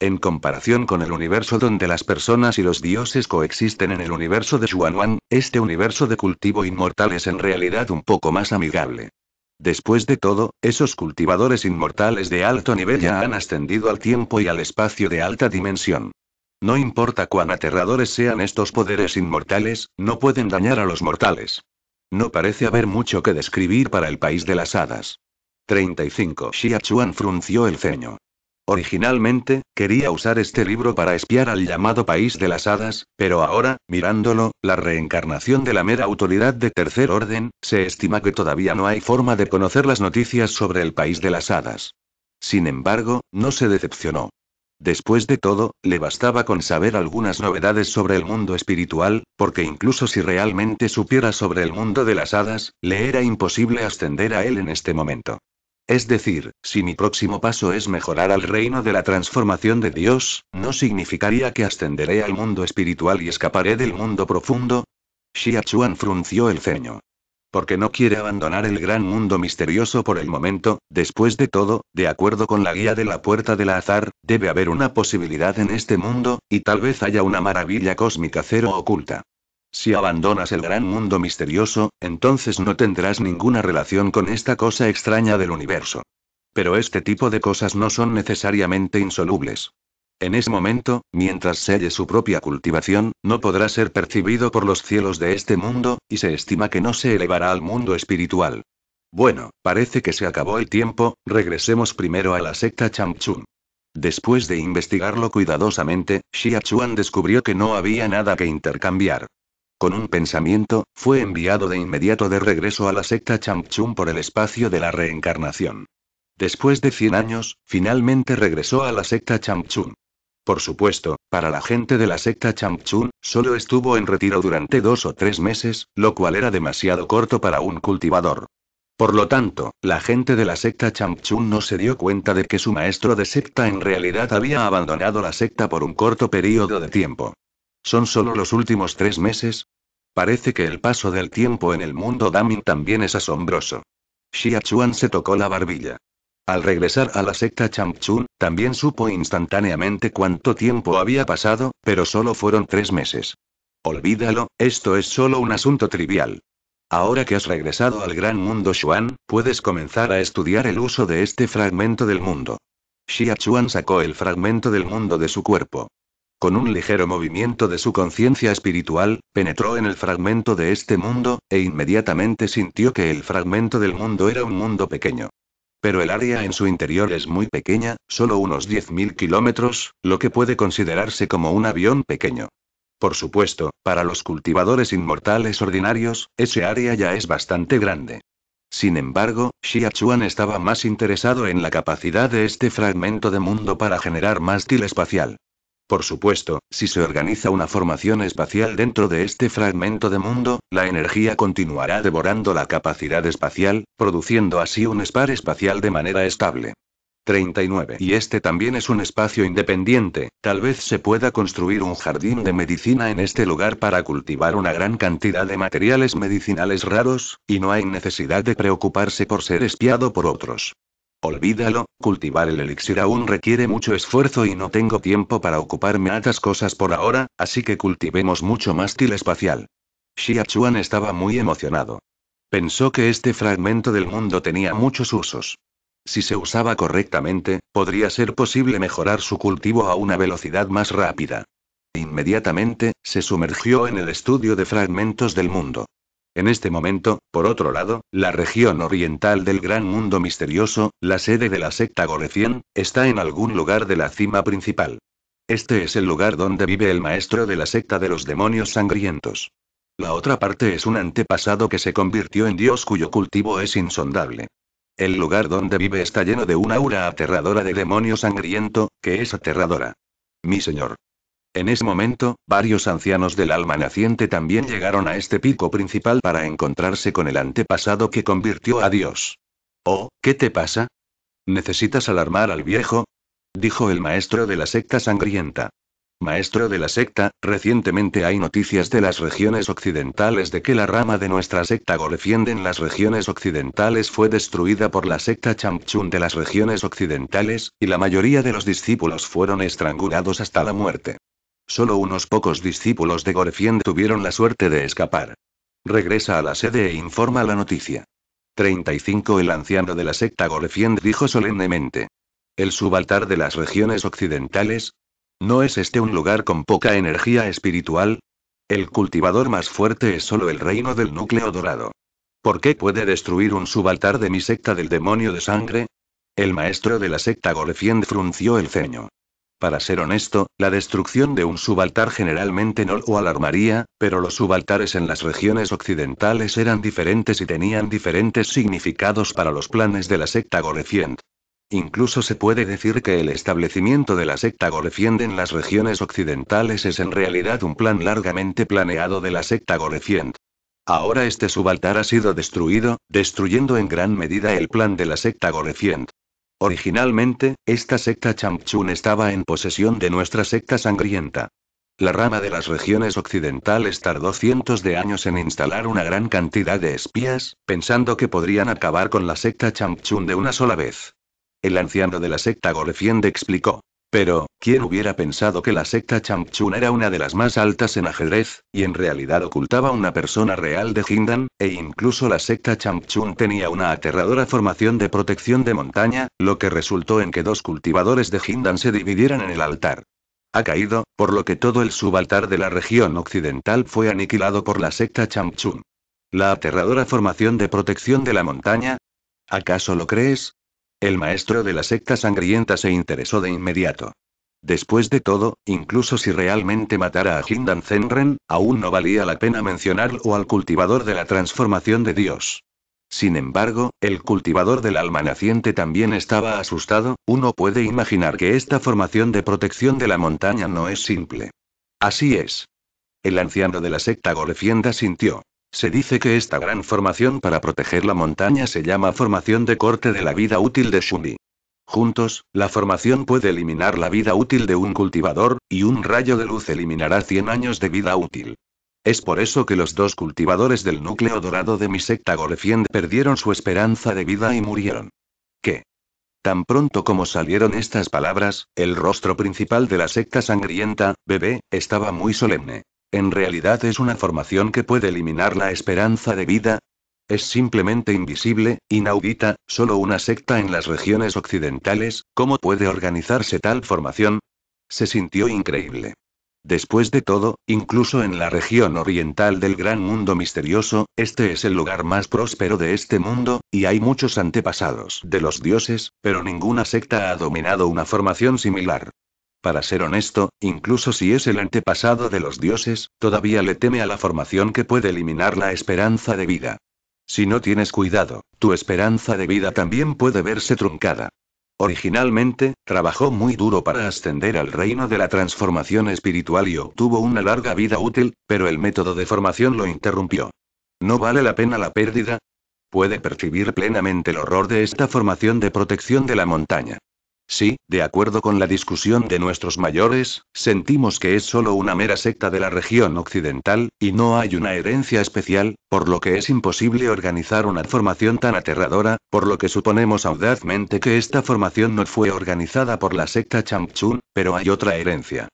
En comparación con el universo donde las personas y los dioses coexisten en el universo de Xuanwan, este universo de cultivo inmortal es en realidad un poco más amigable. Después de todo, esos cultivadores inmortales de alto nivel ya han ascendido al tiempo y al espacio de alta dimensión. No importa cuán aterradores sean estos poderes inmortales, no pueden dañar a los mortales. No parece haber mucho que describir para el país de las hadas. 35. Xia Chuan frunció el ceño. Originalmente, quería usar este libro para espiar al llamado País de las Hadas, pero ahora, mirándolo, la reencarnación de la mera autoridad de tercer orden, se estima que todavía no hay forma de conocer las noticias sobre el País de las Hadas. Sin embargo, no se decepcionó. Después de todo, le bastaba con saber algunas novedades sobre el mundo espiritual, porque incluso si realmente supiera sobre el mundo de las hadas, le era imposible ascender a él en este momento. Es decir, si mi próximo paso es mejorar al reino de la transformación de Dios, ¿no significaría que ascenderé al mundo espiritual y escaparé del mundo profundo? Xiachuan frunció el ceño porque no quiere abandonar el gran mundo misterioso por el momento, después de todo, de acuerdo con la guía de la puerta del azar, debe haber una posibilidad en este mundo, y tal vez haya una maravilla cósmica cero oculta. Si abandonas el gran mundo misterioso, entonces no tendrás ninguna relación con esta cosa extraña del universo. Pero este tipo de cosas no son necesariamente insolubles. En ese momento, mientras halle su propia cultivación, no podrá ser percibido por los cielos de este mundo, y se estima que no se elevará al mundo espiritual. Bueno, parece que se acabó el tiempo, regresemos primero a la secta Changchun. Después de investigarlo cuidadosamente, Xia Chuan descubrió que no había nada que intercambiar. Con un pensamiento, fue enviado de inmediato de regreso a la secta Changchun por el espacio de la reencarnación. Después de 100 años, finalmente regresó a la secta Changchun. Por supuesto, para la gente de la secta Changchun, solo estuvo en retiro durante dos o tres meses, lo cual era demasiado corto para un cultivador. Por lo tanto, la gente de la secta Changchun no se dio cuenta de que su maestro de secta en realidad había abandonado la secta por un corto periodo de tiempo. ¿Son solo los últimos tres meses? Parece que el paso del tiempo en el mundo Damin también es asombroso. Xia Chuan se tocó la barbilla. Al regresar a la secta Changchun, también supo instantáneamente cuánto tiempo había pasado, pero solo fueron tres meses. Olvídalo, esto es solo un asunto trivial. Ahora que has regresado al gran mundo Xuan, puedes comenzar a estudiar el uso de este fragmento del mundo. Xia Chuan sacó el fragmento del mundo de su cuerpo. Con un ligero movimiento de su conciencia espiritual, penetró en el fragmento de este mundo, e inmediatamente sintió que el fragmento del mundo era un mundo pequeño. Pero el área en su interior es muy pequeña, solo unos 10.000 kilómetros, lo que puede considerarse como un avión pequeño. Por supuesto, para los cultivadores inmortales ordinarios, ese área ya es bastante grande. Sin embargo, Xiachuan estaba más interesado en la capacidad de este fragmento de mundo para generar mástil espacial. Por supuesto, si se organiza una formación espacial dentro de este fragmento de mundo, la energía continuará devorando la capacidad espacial, produciendo así un spar espacial de manera estable. 39. Y este también es un espacio independiente, tal vez se pueda construir un jardín de medicina en este lugar para cultivar una gran cantidad de materiales medicinales raros, y no hay necesidad de preocuparse por ser espiado por otros. Olvídalo, cultivar el elixir aún requiere mucho esfuerzo y no tengo tiempo para ocuparme a otras cosas por ahora, así que cultivemos mucho mástil espacial. Xia Chuan estaba muy emocionado. Pensó que este fragmento del mundo tenía muchos usos. Si se usaba correctamente, podría ser posible mejorar su cultivo a una velocidad más rápida. Inmediatamente, se sumergió en el estudio de fragmentos del mundo. En este momento, por otro lado, la región oriental del gran mundo misterioso, la sede de la secta Gorecien, está en algún lugar de la cima principal. Este es el lugar donde vive el maestro de la secta de los demonios sangrientos. La otra parte es un antepasado que se convirtió en dios cuyo cultivo es insondable. El lugar donde vive está lleno de una aura aterradora de demonio sangriento, que es aterradora. Mi señor, en ese momento, varios ancianos del alma naciente también llegaron a este pico principal para encontrarse con el antepasado que convirtió a Dios. Oh, ¿qué te pasa? ¿Necesitas alarmar al viejo? dijo el maestro de la secta sangrienta. Maestro de la secta, recientemente hay noticias de las regiones occidentales de que la rama de nuestra secta gorefienden en las regiones occidentales fue destruida por la secta Chamchun de las regiones occidentales, y la mayoría de los discípulos fueron estrangulados hasta la muerte. Solo unos pocos discípulos de Gorefiend tuvieron la suerte de escapar. Regresa a la sede e informa la noticia. 35 El anciano de la secta Gorefiend dijo solemnemente. El subaltar de las regiones occidentales, ¿No es este un lugar con poca energía espiritual? El cultivador más fuerte es solo el reino del núcleo dorado. ¿Por qué puede destruir un subaltar de mi secta del demonio de sangre? El maestro de la secta Gorefiend frunció el ceño. Para ser honesto, la destrucción de un subaltar generalmente no lo alarmaría, pero los subaltares en las regiones occidentales eran diferentes y tenían diferentes significados para los planes de la secta Gorefiend. Incluso se puede decir que el establecimiento de la secta Gorefiend en las regiones occidentales es en realidad un plan largamente planeado de la secta Gorefiend. Ahora este subaltar ha sido destruido, destruyendo en gran medida el plan de la secta Gorefiend. Originalmente, esta secta Chamchun estaba en posesión de nuestra secta sangrienta. La rama de las regiones occidentales tardó cientos de años en instalar una gran cantidad de espías, pensando que podrían acabar con la secta Chamchun de una sola vez. El anciano de la secta Gorefiende explicó. Pero, ¿quién hubiera pensado que la secta champchun era una de las más altas en ajedrez, y en realidad ocultaba una persona real de Hindan, e incluso la secta champchun tenía una aterradora formación de protección de montaña, lo que resultó en que dos cultivadores de Hindan se dividieran en el altar. Ha caído, por lo que todo el subaltar de la región occidental fue aniquilado por la secta champchun La aterradora formación de protección de la montaña, ¿Acaso lo crees? El maestro de la secta sangrienta se interesó de inmediato. Después de todo, incluso si realmente matara a Hindan Zenren, aún no valía la pena mencionarlo al cultivador de la transformación de Dios. Sin embargo, el cultivador del alma naciente también estaba asustado, uno puede imaginar que esta formación de protección de la montaña no es simple. Así es. El anciano de la secta Gorefienda sintió. Se dice que esta gran formación para proteger la montaña se llama formación de corte de la vida útil de Shuni. Juntos, la formación puede eliminar la vida útil de un cultivador, y un rayo de luz eliminará 100 años de vida útil. Es por eso que los dos cultivadores del núcleo dorado de mi secta Gorefiend perdieron su esperanza de vida y murieron. ¿Qué? Tan pronto como salieron estas palabras, el rostro principal de la secta sangrienta, bebé, estaba muy solemne. En realidad es una formación que puede eliminar la esperanza de vida. Es simplemente invisible, inaudita, solo una secta en las regiones occidentales, ¿cómo puede organizarse tal formación? Se sintió increíble. Después de todo, incluso en la región oriental del gran mundo misterioso, este es el lugar más próspero de este mundo, y hay muchos antepasados de los dioses, pero ninguna secta ha dominado una formación similar. Para ser honesto, incluso si es el antepasado de los dioses, todavía le teme a la formación que puede eliminar la esperanza de vida. Si no tienes cuidado, tu esperanza de vida también puede verse truncada. Originalmente, trabajó muy duro para ascender al reino de la transformación espiritual y obtuvo una larga vida útil, pero el método de formación lo interrumpió. ¿No vale la pena la pérdida? Puede percibir plenamente el horror de esta formación de protección de la montaña. Sí, de acuerdo con la discusión de nuestros mayores, sentimos que es solo una mera secta de la región occidental, y no hay una herencia especial, por lo que es imposible organizar una formación tan aterradora, por lo que suponemos audazmente que esta formación no fue organizada por la secta Changchun, pero hay otra herencia.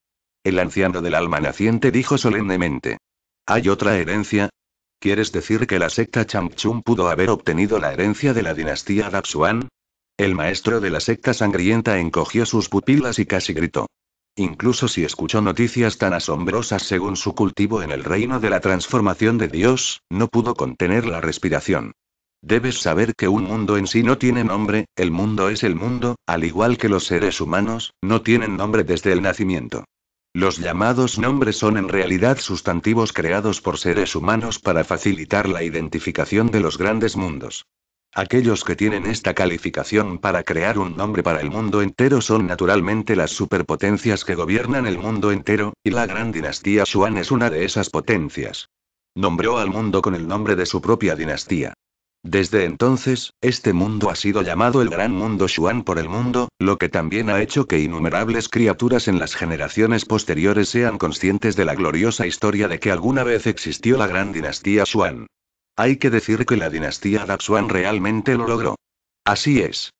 El anciano del alma naciente dijo solemnemente. ¿Hay otra herencia? ¿Quieres decir que la secta Changchun pudo haber obtenido la herencia de la dinastía Daxuan? El maestro de la secta sangrienta encogió sus pupilas y casi gritó. Incluso si escuchó noticias tan asombrosas según su cultivo en el reino de la transformación de Dios, no pudo contener la respiración. Debes saber que un mundo en sí no tiene nombre, el mundo es el mundo, al igual que los seres humanos, no tienen nombre desde el nacimiento. Los llamados nombres son en realidad sustantivos creados por seres humanos para facilitar la identificación de los grandes mundos. Aquellos que tienen esta calificación para crear un nombre para el mundo entero son naturalmente las superpotencias que gobiernan el mundo entero, y la gran dinastía Xuan es una de esas potencias. Nombró al mundo con el nombre de su propia dinastía. Desde entonces, este mundo ha sido llamado el Gran Mundo Xuan por el mundo, lo que también ha hecho que innumerables criaturas en las generaciones posteriores sean conscientes de la gloriosa historia de que alguna vez existió la gran dinastía Xuan. Hay que decir que la dinastía Daxuan realmente lo logró. Así es.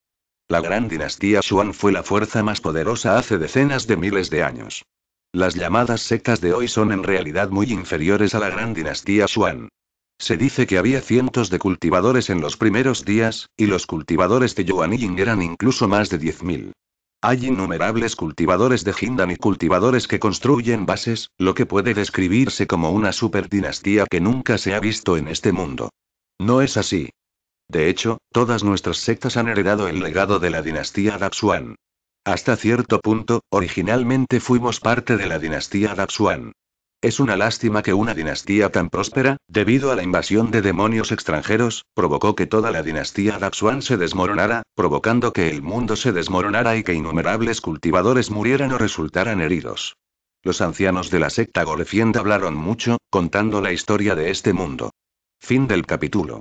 La gran dinastía Xuan fue la fuerza más poderosa hace decenas de miles de años. Las llamadas sectas de hoy son en realidad muy inferiores a la gran dinastía Xuan. Se dice que había cientos de cultivadores en los primeros días, y los cultivadores de Ying eran incluso más de 10.000. Hay innumerables cultivadores de Hindan y cultivadores que construyen bases, lo que puede describirse como una superdinastía que nunca se ha visto en este mundo. No es así. De hecho, todas nuestras sectas han heredado el legado de la dinastía Daxuan. Hasta cierto punto, originalmente fuimos parte de la dinastía Daxuan. Es una lástima que una dinastía tan próspera, debido a la invasión de demonios extranjeros, provocó que toda la dinastía Daxuan se desmoronara, provocando que el mundo se desmoronara y que innumerables cultivadores murieran o resultaran heridos. Los ancianos de la secta golefienda hablaron mucho, contando la historia de este mundo. Fin del capítulo.